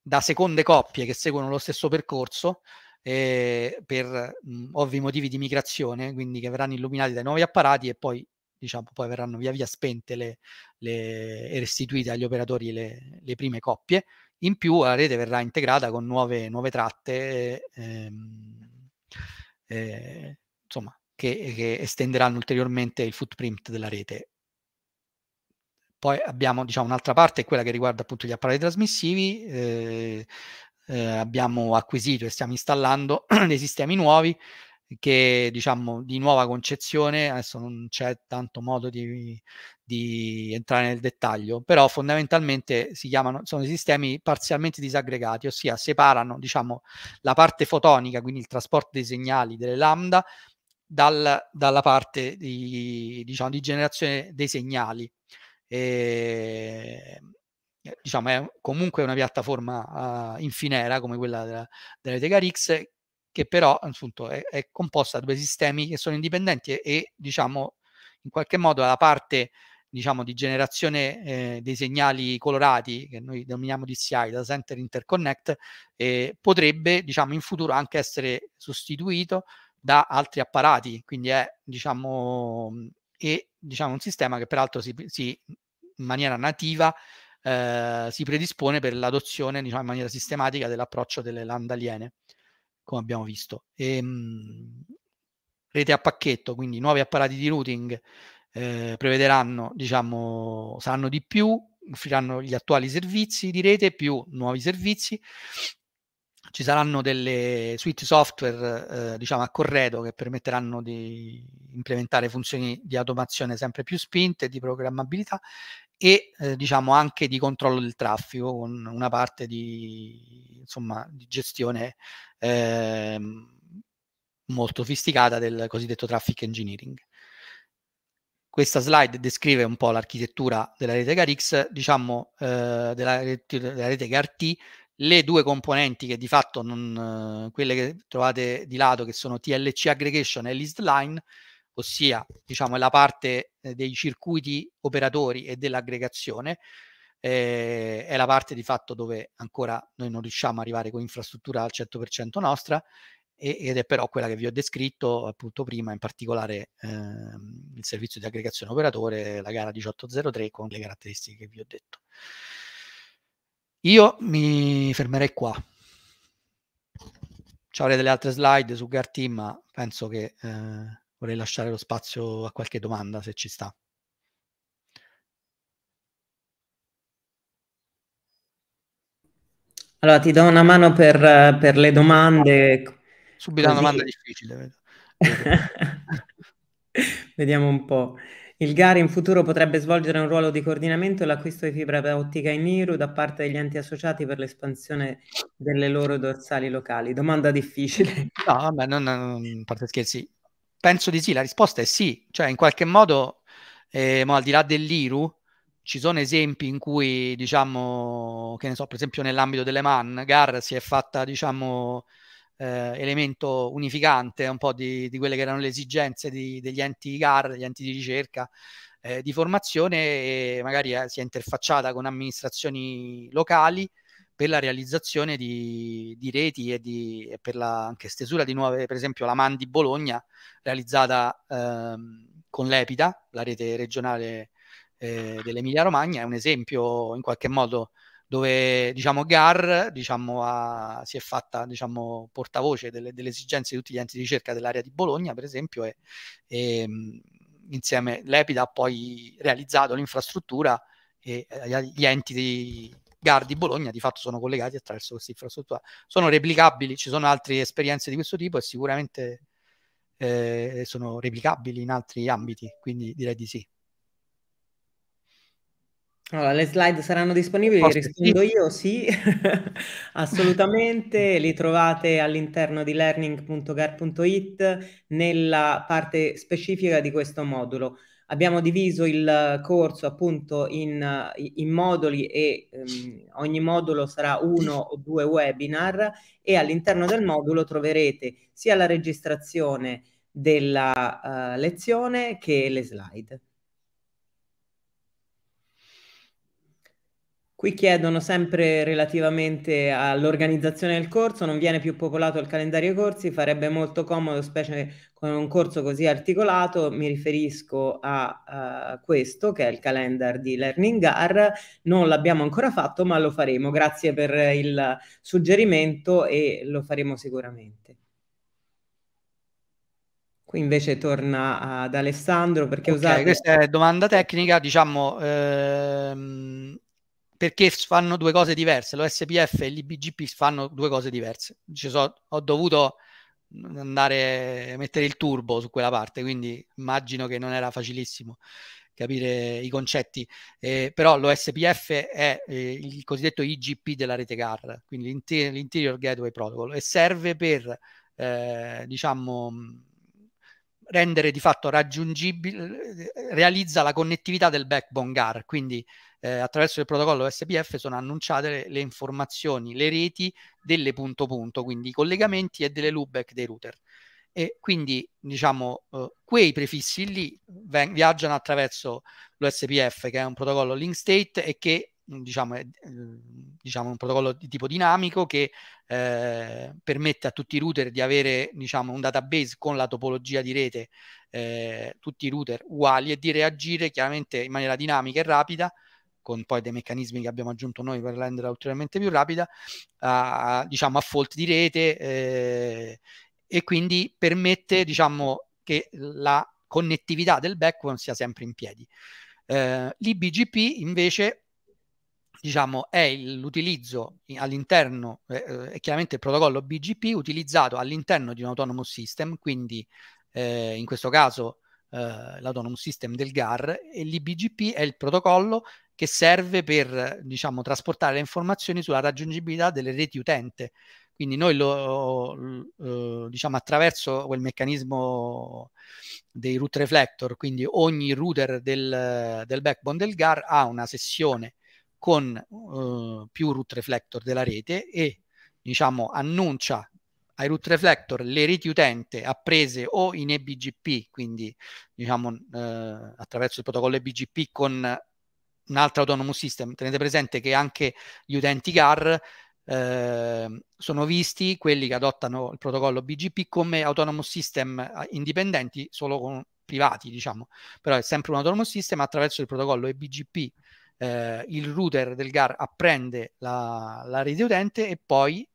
da seconde coppie che seguono lo stesso percorso, eh, per mh, mhmm, ovvi motivi di migrazione, quindi che verranno illuminati dai nuovi apparati e poi, diciamo, poi verranno via via spente le, le, e restituite agli operatori le, le, prime coppie. In più la rete verrà integrata con nuove, nuove tratte, ehm, eh, insomma, che, che estenderanno ulteriormente il footprint della rete poi abbiamo diciamo, un'altra parte, quella che riguarda appunto gli apparati trasmissivi, eh, eh, abbiamo acquisito e stiamo installando dei sistemi nuovi che diciamo di nuova concezione, adesso non c'è tanto modo di, di entrare nel dettaglio, però fondamentalmente si chiamano, sono sistemi parzialmente disaggregati, ossia separano diciamo, la parte fotonica, quindi il trasporto dei segnali delle lambda, dal, dalla parte di, diciamo, di generazione dei segnali. E, ehm, eh, diciamo, è comunque una piattaforma uh, in finera come quella della, della Tegarix, che però appunto, è, è, composta da due sistemi che sono indipendenti e, e diciamo, in qualche modo la parte diciamo, di generazione eh, dei segnali colorati che noi denominiamo DCI, da Center Interconnect, eh, potrebbe diciamo, in futuro anche essere sostituito da altri apparati, quindi è, diciamo, è diciamo, un sistema che peraltro si, si in maniera nativa eh, si predispone per l'adozione diciamo, in maniera sistematica dell'approccio delle land aliene, come abbiamo visto. E, ehm, mh, rete a pacchetto, quindi nuovi apparati di routing eh, prevederanno, diciamo, saranno di più, offriranno gli attuali servizi di rete più nuovi servizi. Ci saranno delle suite software, eh, diciamo, a corredo che permetteranno di implementare funzioni di automazione sempre più spinte, di programmabilità e eh, diciamo anche di controllo del traffico con una parte di, insomma, di gestione eh, molto sofisticata del cosiddetto traffic engineering. Questa slide descrive un po' l'architettura della rete GARX, diciamo eh, della, rete, della rete GART, le due componenti che di fatto non, eh, quelle che trovate di lato che sono TLC aggregation e list line, ossia diciamo, la parte eh, dei circuiti operatori e dell'aggregazione, eh, è la parte di fatto dove ancora noi non riusciamo a arrivare con infrastruttura al 100% nostra e, ed è però quella che vi ho descritto appunto prima, in particolare ehm, il servizio di aggregazione operatore, la gara 1803 con le caratteristiche che vi ho detto. Io mi fermerei qua. Ci avrei delle altre slide su GarTeam, ma penso che... Eh, vorrei lasciare lo spazio a qualche domanda se ci sta. Allora ti do una mano per, per le domande. Subito una domanda difficile. Vedo. Vediamo un po'. Il GARI in futuro potrebbe svolgere un ruolo di coordinamento e l'acquisto di fibra ottica in IRU da parte degli enti associati per l'espansione delle loro dorsali locali. Domanda difficile. No, vabbè, non, non, a parte scherzi, Penso di sì, la risposta è sì, cioè in qualche modo, eh, al di là dell'IRU, ci sono esempi in cui, diciamo, che ne so, per esempio nell'ambito delle MAN, GAR si è fatta, diciamo, eh, elemento unificante un po' di, di, quelle che erano le esigenze di, degli enti GAR, degli enti di ricerca, eh, di formazione, e magari eh, si è interfacciata con amministrazioni locali per la realizzazione di, di reti e, di, e per la anche stesura di nuove, per esempio la MAN di Bologna, realizzata ehm, con l'EPITA, la rete regionale eh, dell'Emilia Romagna, è un esempio in qualche modo dove diciamo, GAR diciamo, ha, si è fatta diciamo, portavoce delle, delle, esigenze di tutti gli enti di ricerca dell'area di Bologna, per esempio, e, e insieme l'EPIDA ha poi realizzato l'infrastruttura e eh, gli enti di, Gardi, Bologna di fatto sono collegati attraverso questa infrastruttura. Sono replicabili, ci sono altre esperienze di questo tipo e sicuramente eh, sono replicabili in altri ambiti, quindi direi di sì. Allora, le slide saranno disponibili, Forse rispondo sì. io sì, assolutamente, li trovate all'interno di learning.gar.it nella parte specifica di questo modulo. Abbiamo diviso il corso appunto in, in moduli e ehm, ogni modulo sarà uno o due webinar e all'interno del modulo troverete sia la registrazione della uh, lezione che le slide. Qui chiedono sempre relativamente all'organizzazione del corso, non viene più popolato il calendario corsi, farebbe molto comodo, specie con un corso così articolato, mi riferisco a uh, questo che è il calendar di Learning R, non l'abbiamo ancora fatto ma lo faremo, grazie per il suggerimento e lo faremo sicuramente. Qui invece torna ad Alessandro perché okay, usate... Questa è domanda tecnica, diciamo... Ehm perché fanno due cose diverse, Lo SPF e l'IBGP fanno due cose diverse. So, ho dovuto andare a mettere il turbo su quella parte, quindi immagino che non era facilissimo capire i concetti, eh, però SPF è eh, il cosiddetto IGP della rete CAR, quindi l'inter- l'Interior Gateway Protocol, e serve per, eh, diciamo, mm, rendere di fatto raggiungibile, realizza la connettività del backbone GAR, quindi eh, attraverso il protocollo SPF sono annunciate le, le, informazioni, le reti delle punto punto, quindi i collegamenti e delle loopback dei router. E quindi, diciamo, eh, quei prefissi lì ven- viaggiano attraverso l'OSPF, che è un protocollo link state e che Diciamo, eh, diciamo, un protocollo di tipo dinamico che eh, permette a tutti i router di avere diciamo, un database con la topologia di rete, eh, tutti i router uguali e di reagire chiaramente in maniera dinamica e rapida con poi dei meccanismi che abbiamo aggiunto noi per renderla ulteriormente più rapida, a, diciamo, a fault di rete eh, e quindi permette diciamo, che la connettività del backbone sia sempre in piedi. Eh, L'IBGP invece diciamo, è l'utilizzo all'interno, eh, eh, è chiaramente il protocollo BGP utilizzato all'interno di un autonomous system, quindi eh, in questo caso eh, l'Autonomous System del GAR e l'IBGP è il protocollo che serve per diciamo, trasportare le informazioni sulla raggiungibilità delle reti utente. Quindi noi lo, lo, eh, diciamo attraverso quel meccanismo dei root reflector, quindi ogni router del, del backbone del GAR ha una sessione con eh, più root reflector della rete e diciamo, annuncia ai root Reflector le reti utente apprese o in EBGP, quindi diciamo eh, attraverso il protocollo EBGP con un altro autonomous system, tenete presente che anche gli utenti GAR eh, sono visti quelli che adottano il protocollo BGP come autonomous system indipendenti solo con privati, diciamo, però è sempre un autonomous system attraverso il protocollo EBGP eh, il router del GAR apprende la, la rete utente e poi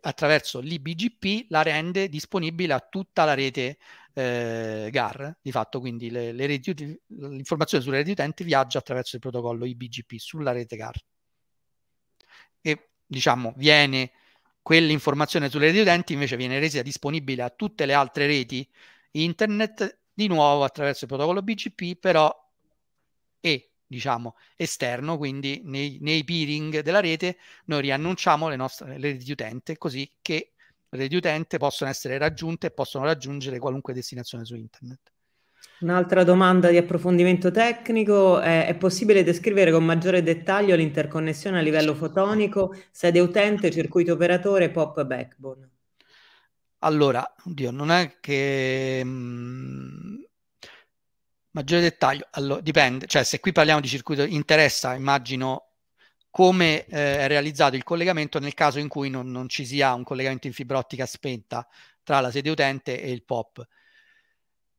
attraverso l'IBGP la rende disponibile a tutta la rete eh, GAR, di fatto quindi le, le reti, l'informazione sulle reti utenti viaggia attraverso il protocollo IBGP sulla rete GAR. E diciamo viene quell'informazione sulle reti utenti invece viene resa disponibile a tutte le altre reti internet di nuovo attraverso il protocollo BGP però e diciamo, esterno, quindi nei, nei, peering della rete noi riannunciamo le nostre le reti di utente così che le reti di utente possono essere raggiunte e possono raggiungere qualunque destinazione su internet. Un'altra domanda di approfondimento tecnico, è, eh, è possibile descrivere con maggiore dettaglio l'interconnessione a livello fotonico, sede utente, circuito operatore, POP backbone? Allora, oddio, non è che mh, mm, Maggiore dettaglio, allora, dipende, cioè se qui parliamo di circuito interessa, immagino come eh, è realizzato il collegamento nel caso in cui non, non, ci sia un collegamento in fibra ottica spenta tra la sede utente e il POP.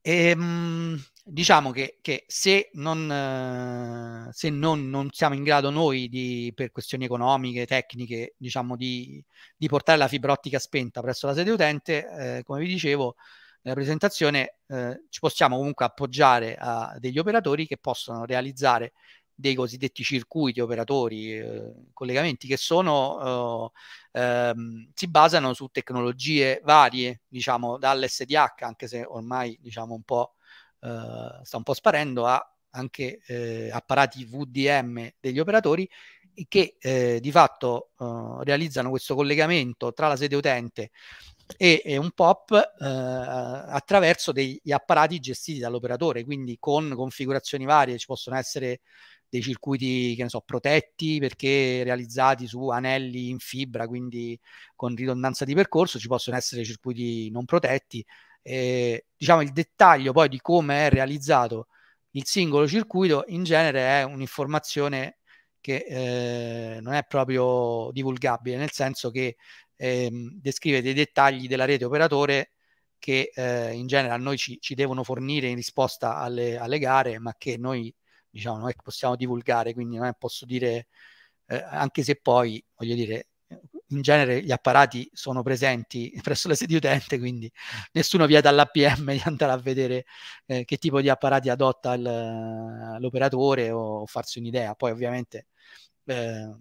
E, ehm, diciamo che, che se, non, eh, se non, non, siamo in grado noi di, per questioni economiche, tecniche, diciamo di, di portare la fibra ottica spenta presso la sede utente, eh, come vi dicevo, nella presentazione, eh, ci possiamo comunque appoggiare a degli operatori che possono realizzare dei cosiddetti circuiti operatori, eh, collegamenti che sono, eh, ehm, si basano su tecnologie varie, diciamo dall'SDH, anche se ormai diciamo un po' eh, sta un po' sparendo, a anche eh, apparati VDM degli operatori che eh, di fatto oh, realizzano questo collegamento tra la sede utente e, e un POP eh, attraverso degli apparati gestiti dall'operatore, quindi con configurazioni varie, ci possono essere dei circuiti che ne so, protetti perché realizzati su anelli in fibra, quindi con ridondanza di percorso, ci possono essere circuiti non protetti. E, diciamo il dettaglio poi di come è realizzato il singolo circuito in genere è un'informazione che eh, non è proprio divulgabile, nel senso che ehm, descrive dei dettagli della rete operatore che eh, in genere a noi ci, ci devono fornire in risposta alle, alle, gare, ma che noi diciamo non possiamo divulgare, quindi non è, posso dire, eh, anche se poi, voglio dire, in genere gli apparati sono presenti presso le sedi utente, quindi nessuno vieta all'APM di andare a vedere eh, che tipo di apparati adotta il, l'operatore o, o farsi un'idea. Poi ovviamente eh,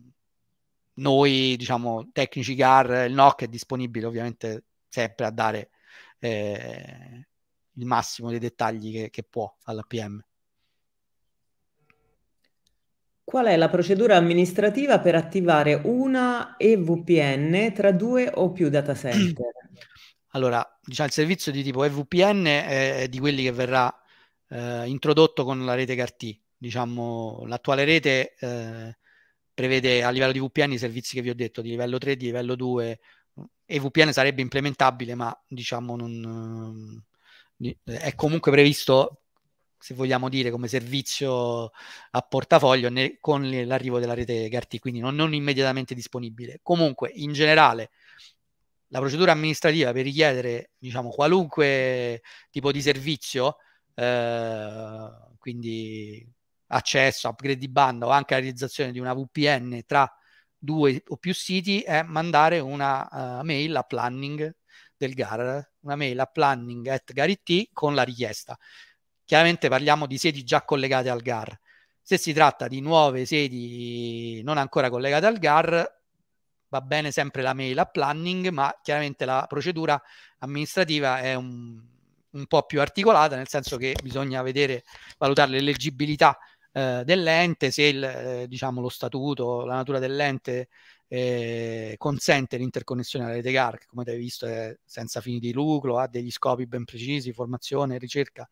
noi, diciamo, tecnici GAR, il NOC è disponibile ovviamente sempre a dare eh, il massimo dei dettagli che, che può all'APM. Qual è la procedura amministrativa per attivare una EVPN tra due o più data center? Allora, diciamo, il servizio di tipo EVPN è di quelli che verrà eh, introdotto con la rete CART. Diciamo, l'attuale rete eh, prevede a livello di VPN i servizi che vi ho detto, di livello 3, di livello 2, e VPN sarebbe implementabile, ma diciamo non, ehm, è comunque previsto, se vogliamo dire, come servizio a portafoglio ne, con l'arrivo della rete GART, quindi non, non immediatamente disponibile. Comunque, in generale, la procedura amministrativa per richiedere diciamo, qualunque tipo di servizio, eh, quindi accesso, upgrade di banda o anche la realizzazione di una VPN tra due o più siti è mandare una uh, mail a planning del GAR, una mail a planning at garit con la richiesta. Chiaramente parliamo di sedi già collegate al GAR. Se si tratta di nuove sedi non ancora collegate al GAR, va bene sempre la mail a planning, ma chiaramente la procedura amministrativa è un, un po' più articolata, nel senso che bisogna vedere, valutare l'eleggibilità eh, dell'ente, se il, eh, diciamo, lo statuto, la natura dell'ente eh, consente l'interconnessione alla rete GAR, che come avete visto è senza fini di lucro, ha degli scopi ben precisi, formazione, ricerca,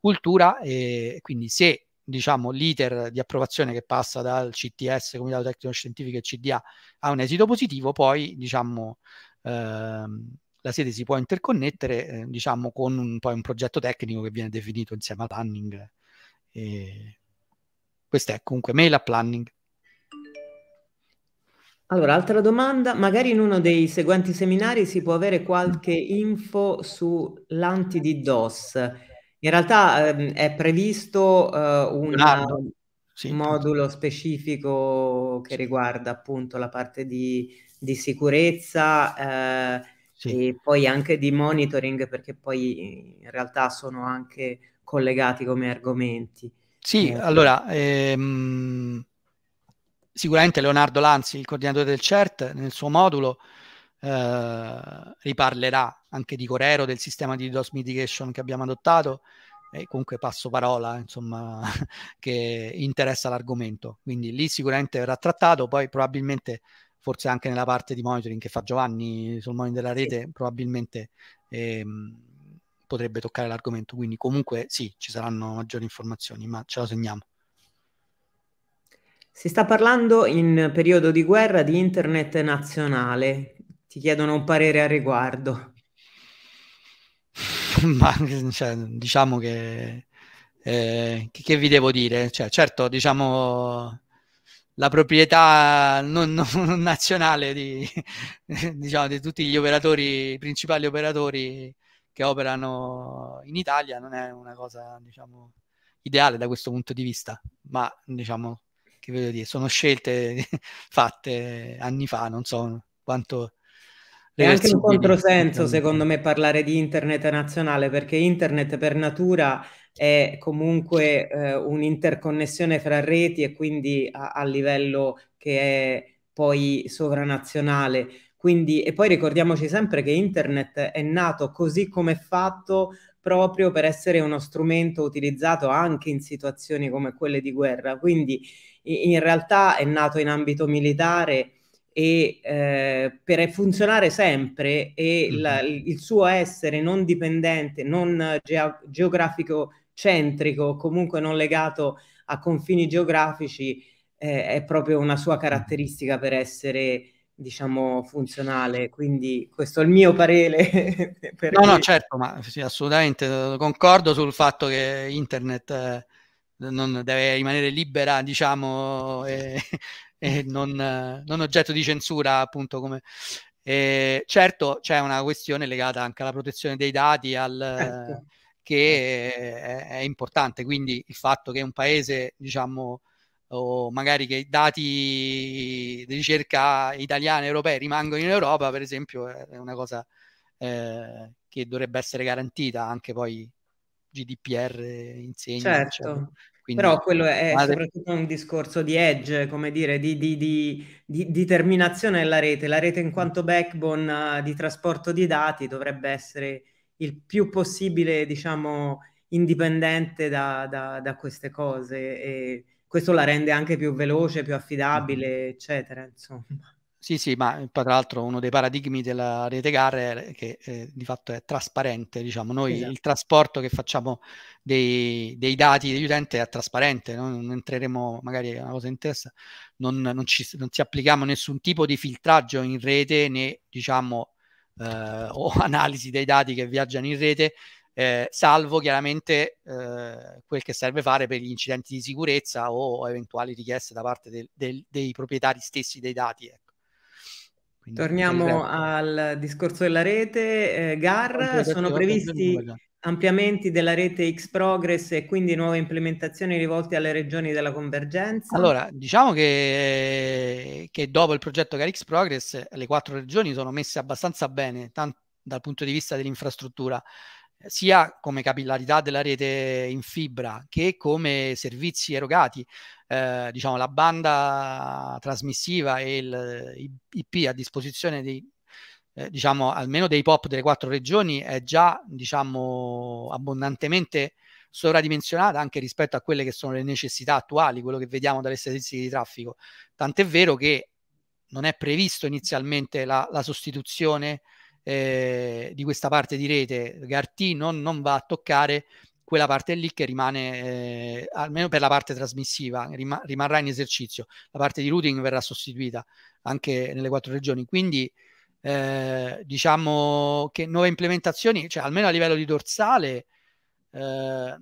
cultura, e quindi se diciamo, l'iter di approvazione che passa dal CTS, Comitato Tecnico Scientifico e CDA, ha un esito positivo, poi diciamo, ehm, la sede si può interconnettere eh, diciamo, con un, poi un progetto tecnico che viene definito insieme a Tanning. Eh, questa è comunque mail a planning. Allora, altra domanda, magari in uno dei seguenti seminari si può avere qualche info sull'anti-DDoS. In realtà ehm, è previsto eh, una, sì, un modulo appunto. specifico che sì. riguarda appunto la parte di, di sicurezza eh, sì. e poi anche di monitoring perché poi in realtà sono anche collegati come argomenti. Sì, eh, allora, ehm, sicuramente Leonardo Lanzi, il coordinatore del CERT, nel suo modulo eh, riparlerà anche di Corero, del sistema di DOS mitigation che abbiamo adottato e comunque passo parola, insomma, che interessa l'argomento. Quindi lì sicuramente verrà trattato, poi probabilmente forse anche nella parte di monitoring che fa Giovanni sul monitoring della rete, probabilmente ehm, potrebbe toccare l'argomento, quindi comunque sì, ci saranno maggiori informazioni, ma ce la segniamo. Si sta parlando in periodo di guerra di internet nazionale, ti chiedono un parere a riguardo. ma cioè, diciamo che, eh, che, che, vi devo dire? Cioè, certo, diciamo la proprietà non, non nazionale di, diciamo, di tutti gli operatori, i principali operatori che operano in Italia non è una cosa, diciamo, ideale da questo punto di vista, ma diciamo che voglio dire, sono scelte fatte anni fa, non so quanto è anche un controsenso, secondo me, parlare di internet nazionale, perché internet per natura è comunque eh, un'interconnessione fra reti e quindi a, a livello che è poi sovranazionale. Quindi, e poi ricordiamoci sempre che internet è nato così come è fatto proprio per essere uno strumento utilizzato anche in situazioni come quelle di guerra. Quindi in realtà è nato in ambito militare e eh, per funzionare sempre e la, mm-hmm. il suo essere non dipendente, non ge- geografico centrico, comunque non legato a confini geografici, eh, è proprio una sua mm-hmm. caratteristica per essere diciamo, funzionale. Quindi questo è il mio parere. no, no, certo, ma sì, assolutamente concordo sul fatto che internet eh, non deve rimanere libera, diciamo, e, e non, non, oggetto di censura, appunto, come... E, certo c'è una questione legata anche alla protezione dei dati, al... Certo. che certo. è, è importante, quindi il fatto che un paese, diciamo, o magari che i dati di ricerca italiane e europee rimangono in Europa, per esempio, è una cosa eh, che dovrebbe essere garantita anche poi GDPR insegna. Certo. Diciamo. Quindi, Però quello è madre... soprattutto un discorso di edge, come dire, di, di, di, di, terminazione della rete. La rete in quanto backbone eh, di trasporto di dati dovrebbe essere il più possibile, diciamo, indipendente da, da, da queste cose. E questo la rende anche più veloce, più affidabile, mm-hmm. eccetera, insomma. Sì, sì, ma tra l'altro uno dei paradigmi della rete GAR è che eh, di fatto è trasparente, diciamo, noi esatto. il trasporto che facciamo dei, dei, dati degli utenti è trasparente, no? non entreremo magari una cosa in testa, non, non, ci, non ci applichiamo nessun tipo di filtraggio in rete né diciamo eh, o analisi dei dati che viaggiano in rete, eh, salvo chiaramente eh, quel che serve fare per gli incidenti di sicurezza o eventuali richieste da parte del, del, dei proprietari stessi dei dati. Ecco. Quindi, Torniamo al discorso della rete. Eh, GAR, sono previsti ampliamenti della rete X Progress e quindi nuove implementazioni rivolte alle regioni della convergenza? Allora, diciamo che, che dopo il progetto GAR X Progress le quattro regioni sono messe abbastanza bene, tanto dal punto di vista dell'infrastruttura sia come capillarità della rete in fibra che come servizi erogati, eh, diciamo la banda trasmissiva e il IP a disposizione dei, eh, diciamo almeno dei POP delle quattro regioni è già diciamo abbondantemente sovradimensionata anche rispetto a quelle che sono le necessità attuali, quello che vediamo dalle statistiche di traffico. Tant'è vero che non è previsto inizialmente la, la sostituzione eh, di questa parte di rete Garti non, non, va a toccare quella parte lì che rimane, eh, almeno per la parte trasmissiva, rima, rimarrà in esercizio. La parte di routing verrà sostituita anche nelle quattro regioni. Quindi eh, diciamo che nuove implementazioni, cioè almeno a livello di dorsale, eh,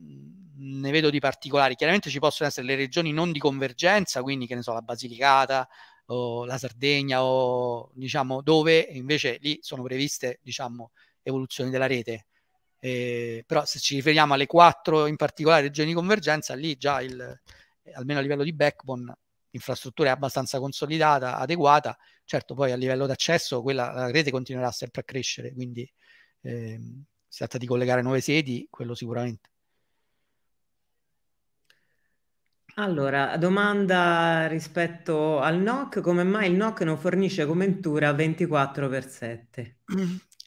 ne vedo di particolari. Chiaramente ci possono essere le regioni non di convergenza, quindi che ne so, la Basilicata, o la Sardegna o diciamo dove invece lì sono previste diciamo evoluzioni della rete. Eh, però se ci riferiamo alle quattro in particolare regioni di convergenza, lì già il, almeno a livello di backbone l'infrastruttura è abbastanza consolidata, adeguata, certo poi a livello d'accesso quella, la rete continuerà sempre a crescere, quindi ehm, si tratta di collegare nuove sedi, quello sicuramente. Allora, domanda rispetto al NOC, come mai il NOC non fornisce Comentura 24x7?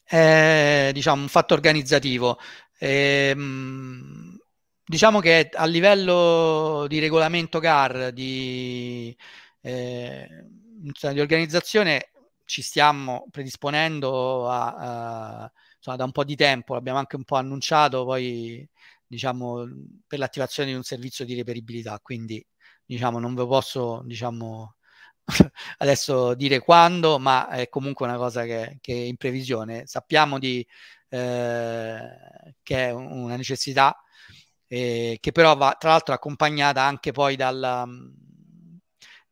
È, diciamo, un fatto organizzativo. È, ehm, diciamo che a livello di regolamento GAR, di, eh, di organizzazione, ci stiamo predisponendo a, a, insomma, da un po' di tempo, l'abbiamo anche un po' annunciato, poi diciamo, mhmm, per l'attivazione di un servizio di reperibilità. Quindi diciamo, non ve posso diciamo, adesso dire quando, ma è comunque una cosa che, che è in previsione. Sappiamo di, eh, che è una necessità, eh, che però va tra l'altro accompagnata anche poi dal mhmm,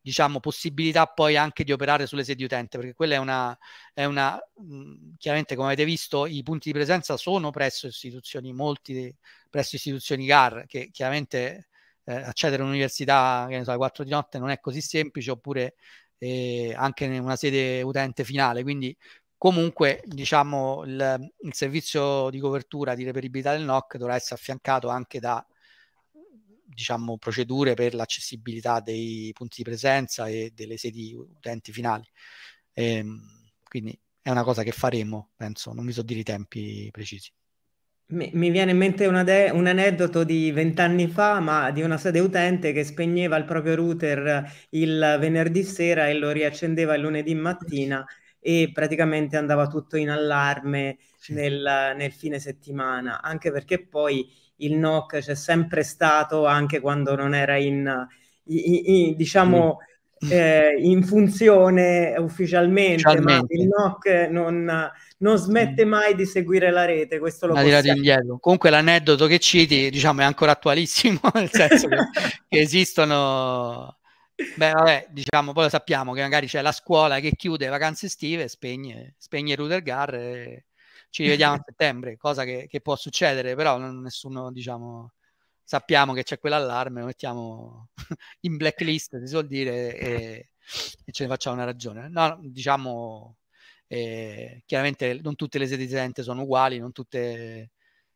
diciamo, possibilità poi anche di operare sulle sedi utente, perché quella è una, è una mh, mhmm, chiaramente come avete visto i punti di presenza sono presso istituzioni, molti presso istituzioni GAR, che chiaramente eh, accedere un'università, che ne so, alle 4 di notte non è così semplice, oppure eh, anche in una sede utente finale, quindi comunque diciamo il, il servizio di copertura, di reperibilità del NOC dovrà essere affiancato anche da diciamo, procedure per l'accessibilità dei punti di presenza e delle sedi utenti finali. E, ehm, quindi è una cosa che faremo, penso, non mi so dire i tempi precisi. Mi, viene in mente de- un aneddoto di vent'anni fa, ma di una sede utente che spegneva il proprio router eh, il venerdì sera e lo riaccendeva il lunedì mattina e praticamente andava tutto in allarme sì. nel, nel fine settimana, anche perché poi il NOC c'è sempre stato anche quando non era in, in, in diciamo, mm. eh, in funzione ufficialmente, ufficialmente. il NOC non, non smette mm. mai di seguire la rete, questo lo tirato Comunque l'aneddoto che citi, diciamo, è ancora attualissimo, nel senso che, che esistono... Beh, vabbè, diciamo, poi lo sappiamo che magari c'è la scuola che chiude vacanze estive, spegne, spegne Rudergar e ci rivediamo a settembre, cosa che, che può succedere, però non, nessuno, diciamo, sappiamo che c'è quell'allarme, lo mettiamo in blacklist, si suol dire, e, e ce ne facciamo una ragione. No, diciamo, eh, chiaramente non tutte le sedi esente sono uguali, non tutte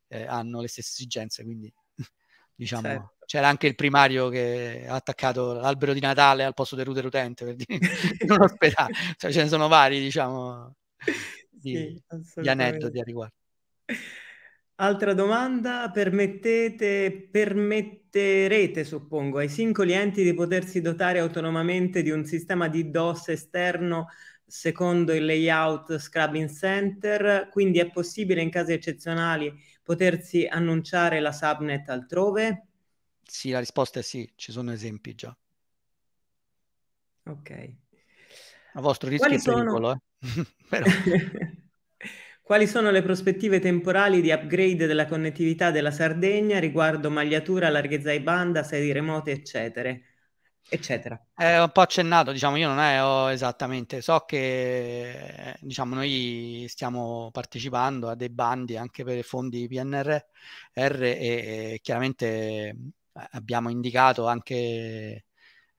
eh, hanno le stesse esigenze, quindi diciamo... Certo. C'era anche il primario che ha attaccato l'albero di Natale al posto del router utente per dire, in un ospedale, cioè, ce ne sono vari, diciamo di, sì, di aneddoti a riguardo. Altra domanda, permettete, permetterete, suppongo, ai singoli enti di potersi dotare autonomamente di un sistema di DOS esterno secondo il layout Scrubbing Center, quindi è possibile in casi eccezionali potersi annunciare la subnet altrove? Sì, la risposta è sì, ci sono esempi già. Ok. A vostro rischio Quali e pericolo, sono... eh? Però... Quali sono le prospettive temporali di upgrade della connettività della Sardegna riguardo magliatura, larghezza di banda, sedi remote, eccetera? eccetera. È un po' accennato, diciamo, io non ero oh, esattamente, so che diciamo, noi stiamo partecipando a dei bandi anche per fondi PNRR e, e chiaramente eh, abbiamo indicato anche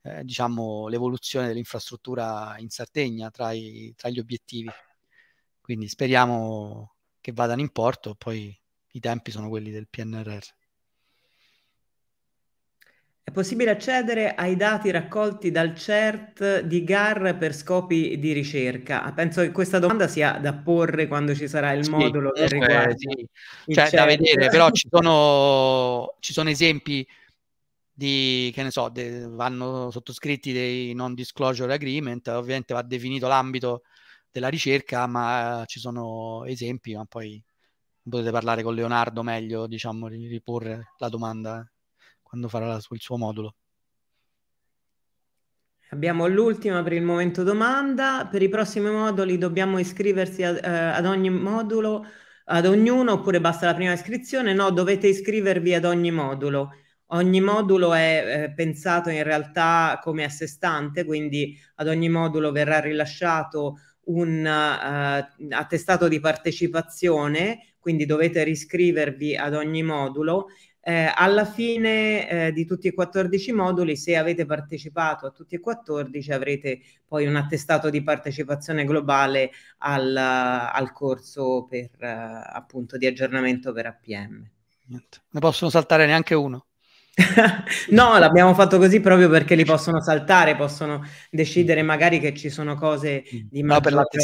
eh, diciamo, l'evoluzione dell'infrastruttura in Sardegna tra, i, tra, gli obiettivi. Quindi speriamo che vadano in porto, poi i tempi sono quelli del PNRR. È possibile accedere ai dati raccolti dal CERT di GAR per scopi di ricerca? Penso che questa domanda sia da porre quando ci sarà il sì, modulo che riguarda. Eh, sì. Cioè, CERT. da vedere, però ci sono, ci sono esempi di, che ne so, de, vanno sottoscritti dei non disclosure agreement, ovviamente va definito l'ambito della ricerca, ma eh, ci sono esempi, ma poi potete parlare con Leonardo meglio, diciamo, riporre la domanda eh, quando farà il suo modulo. Abbiamo l'ultima per il momento domanda. Per i prossimi moduli dobbiamo iscriversi ad, eh, ad ogni modulo, ad ognuno, oppure basta la prima iscrizione? No, dovete iscrivervi ad ogni modulo. Ogni modulo è eh, pensato in realtà come a sé stante, quindi ad ogni modulo verrà rilasciato un uh, attestato di partecipazione, quindi dovete riscrivervi ad ogni modulo. Eh, alla fine eh, di tutti e 14 moduli, se avete partecipato a tutti e 14, avrete poi un attestato di partecipazione globale al, al corso per, eh, appunto, di aggiornamento per APM. Niente. Ne possono saltare neanche uno? no, l'abbiamo fatto così proprio perché li possono saltare, possono decidere mm. magari che ci sono cose mm. di no,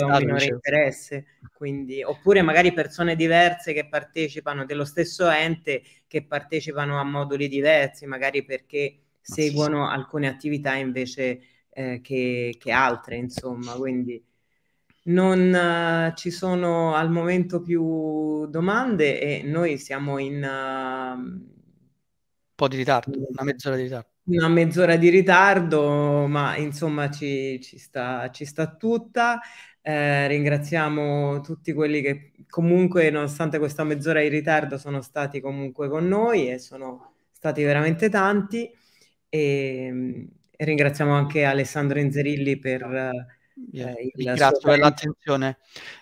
maggiore interesse, quindi, oppure magari persone diverse che partecipano dello stesso ente che partecipano a moduli diversi, magari perché Ma seguono sì. alcune attività invece eh, che, che, altre, insomma, quindi non uh, ci sono al momento più domande e noi siamo in... Uh, po' di ritardo, mm. una mezz'ora di ritardo. Una mezz'ora di ritardo, ma insomma ci, ci, sta, ci sta tutta. Eh, ringraziamo tutti quelli che comunque, nonostante questa mezz'ora di ritardo, sono stati comunque con noi e sono stati veramente tanti. E, ehm, e ringraziamo anche Alessandro Inzerilli per... Yeah, eh, ringrazio per l'attenzione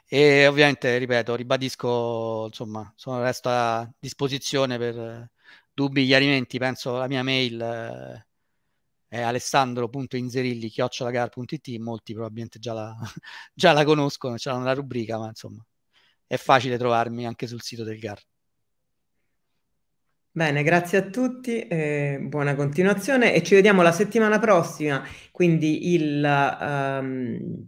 e ovviamente ripeto ribadisco insomma sono resto a disposizione per, dubbi, chiarimenti, penso la mia mail eh, è alessandro.inserilli.it, molti probabilmente già la, già la conoscono, c'è una rubrica, ma insomma è facile trovarmi anche sul sito del GAR. Bene, grazie a tutti, eh, buona continuazione e ci vediamo la settimana prossima, quindi il um, ehm,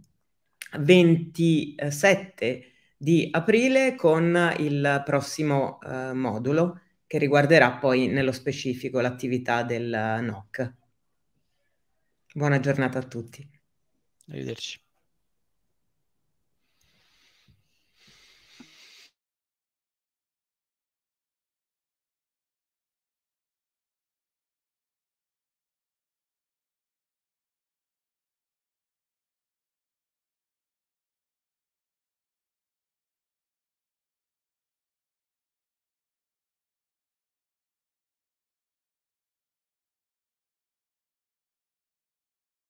27 di aprile con il prossimo uh, modulo che riguarderà poi nello specifico l'attività del eh, NOC. Buona giornata a tutti. Arrivederci.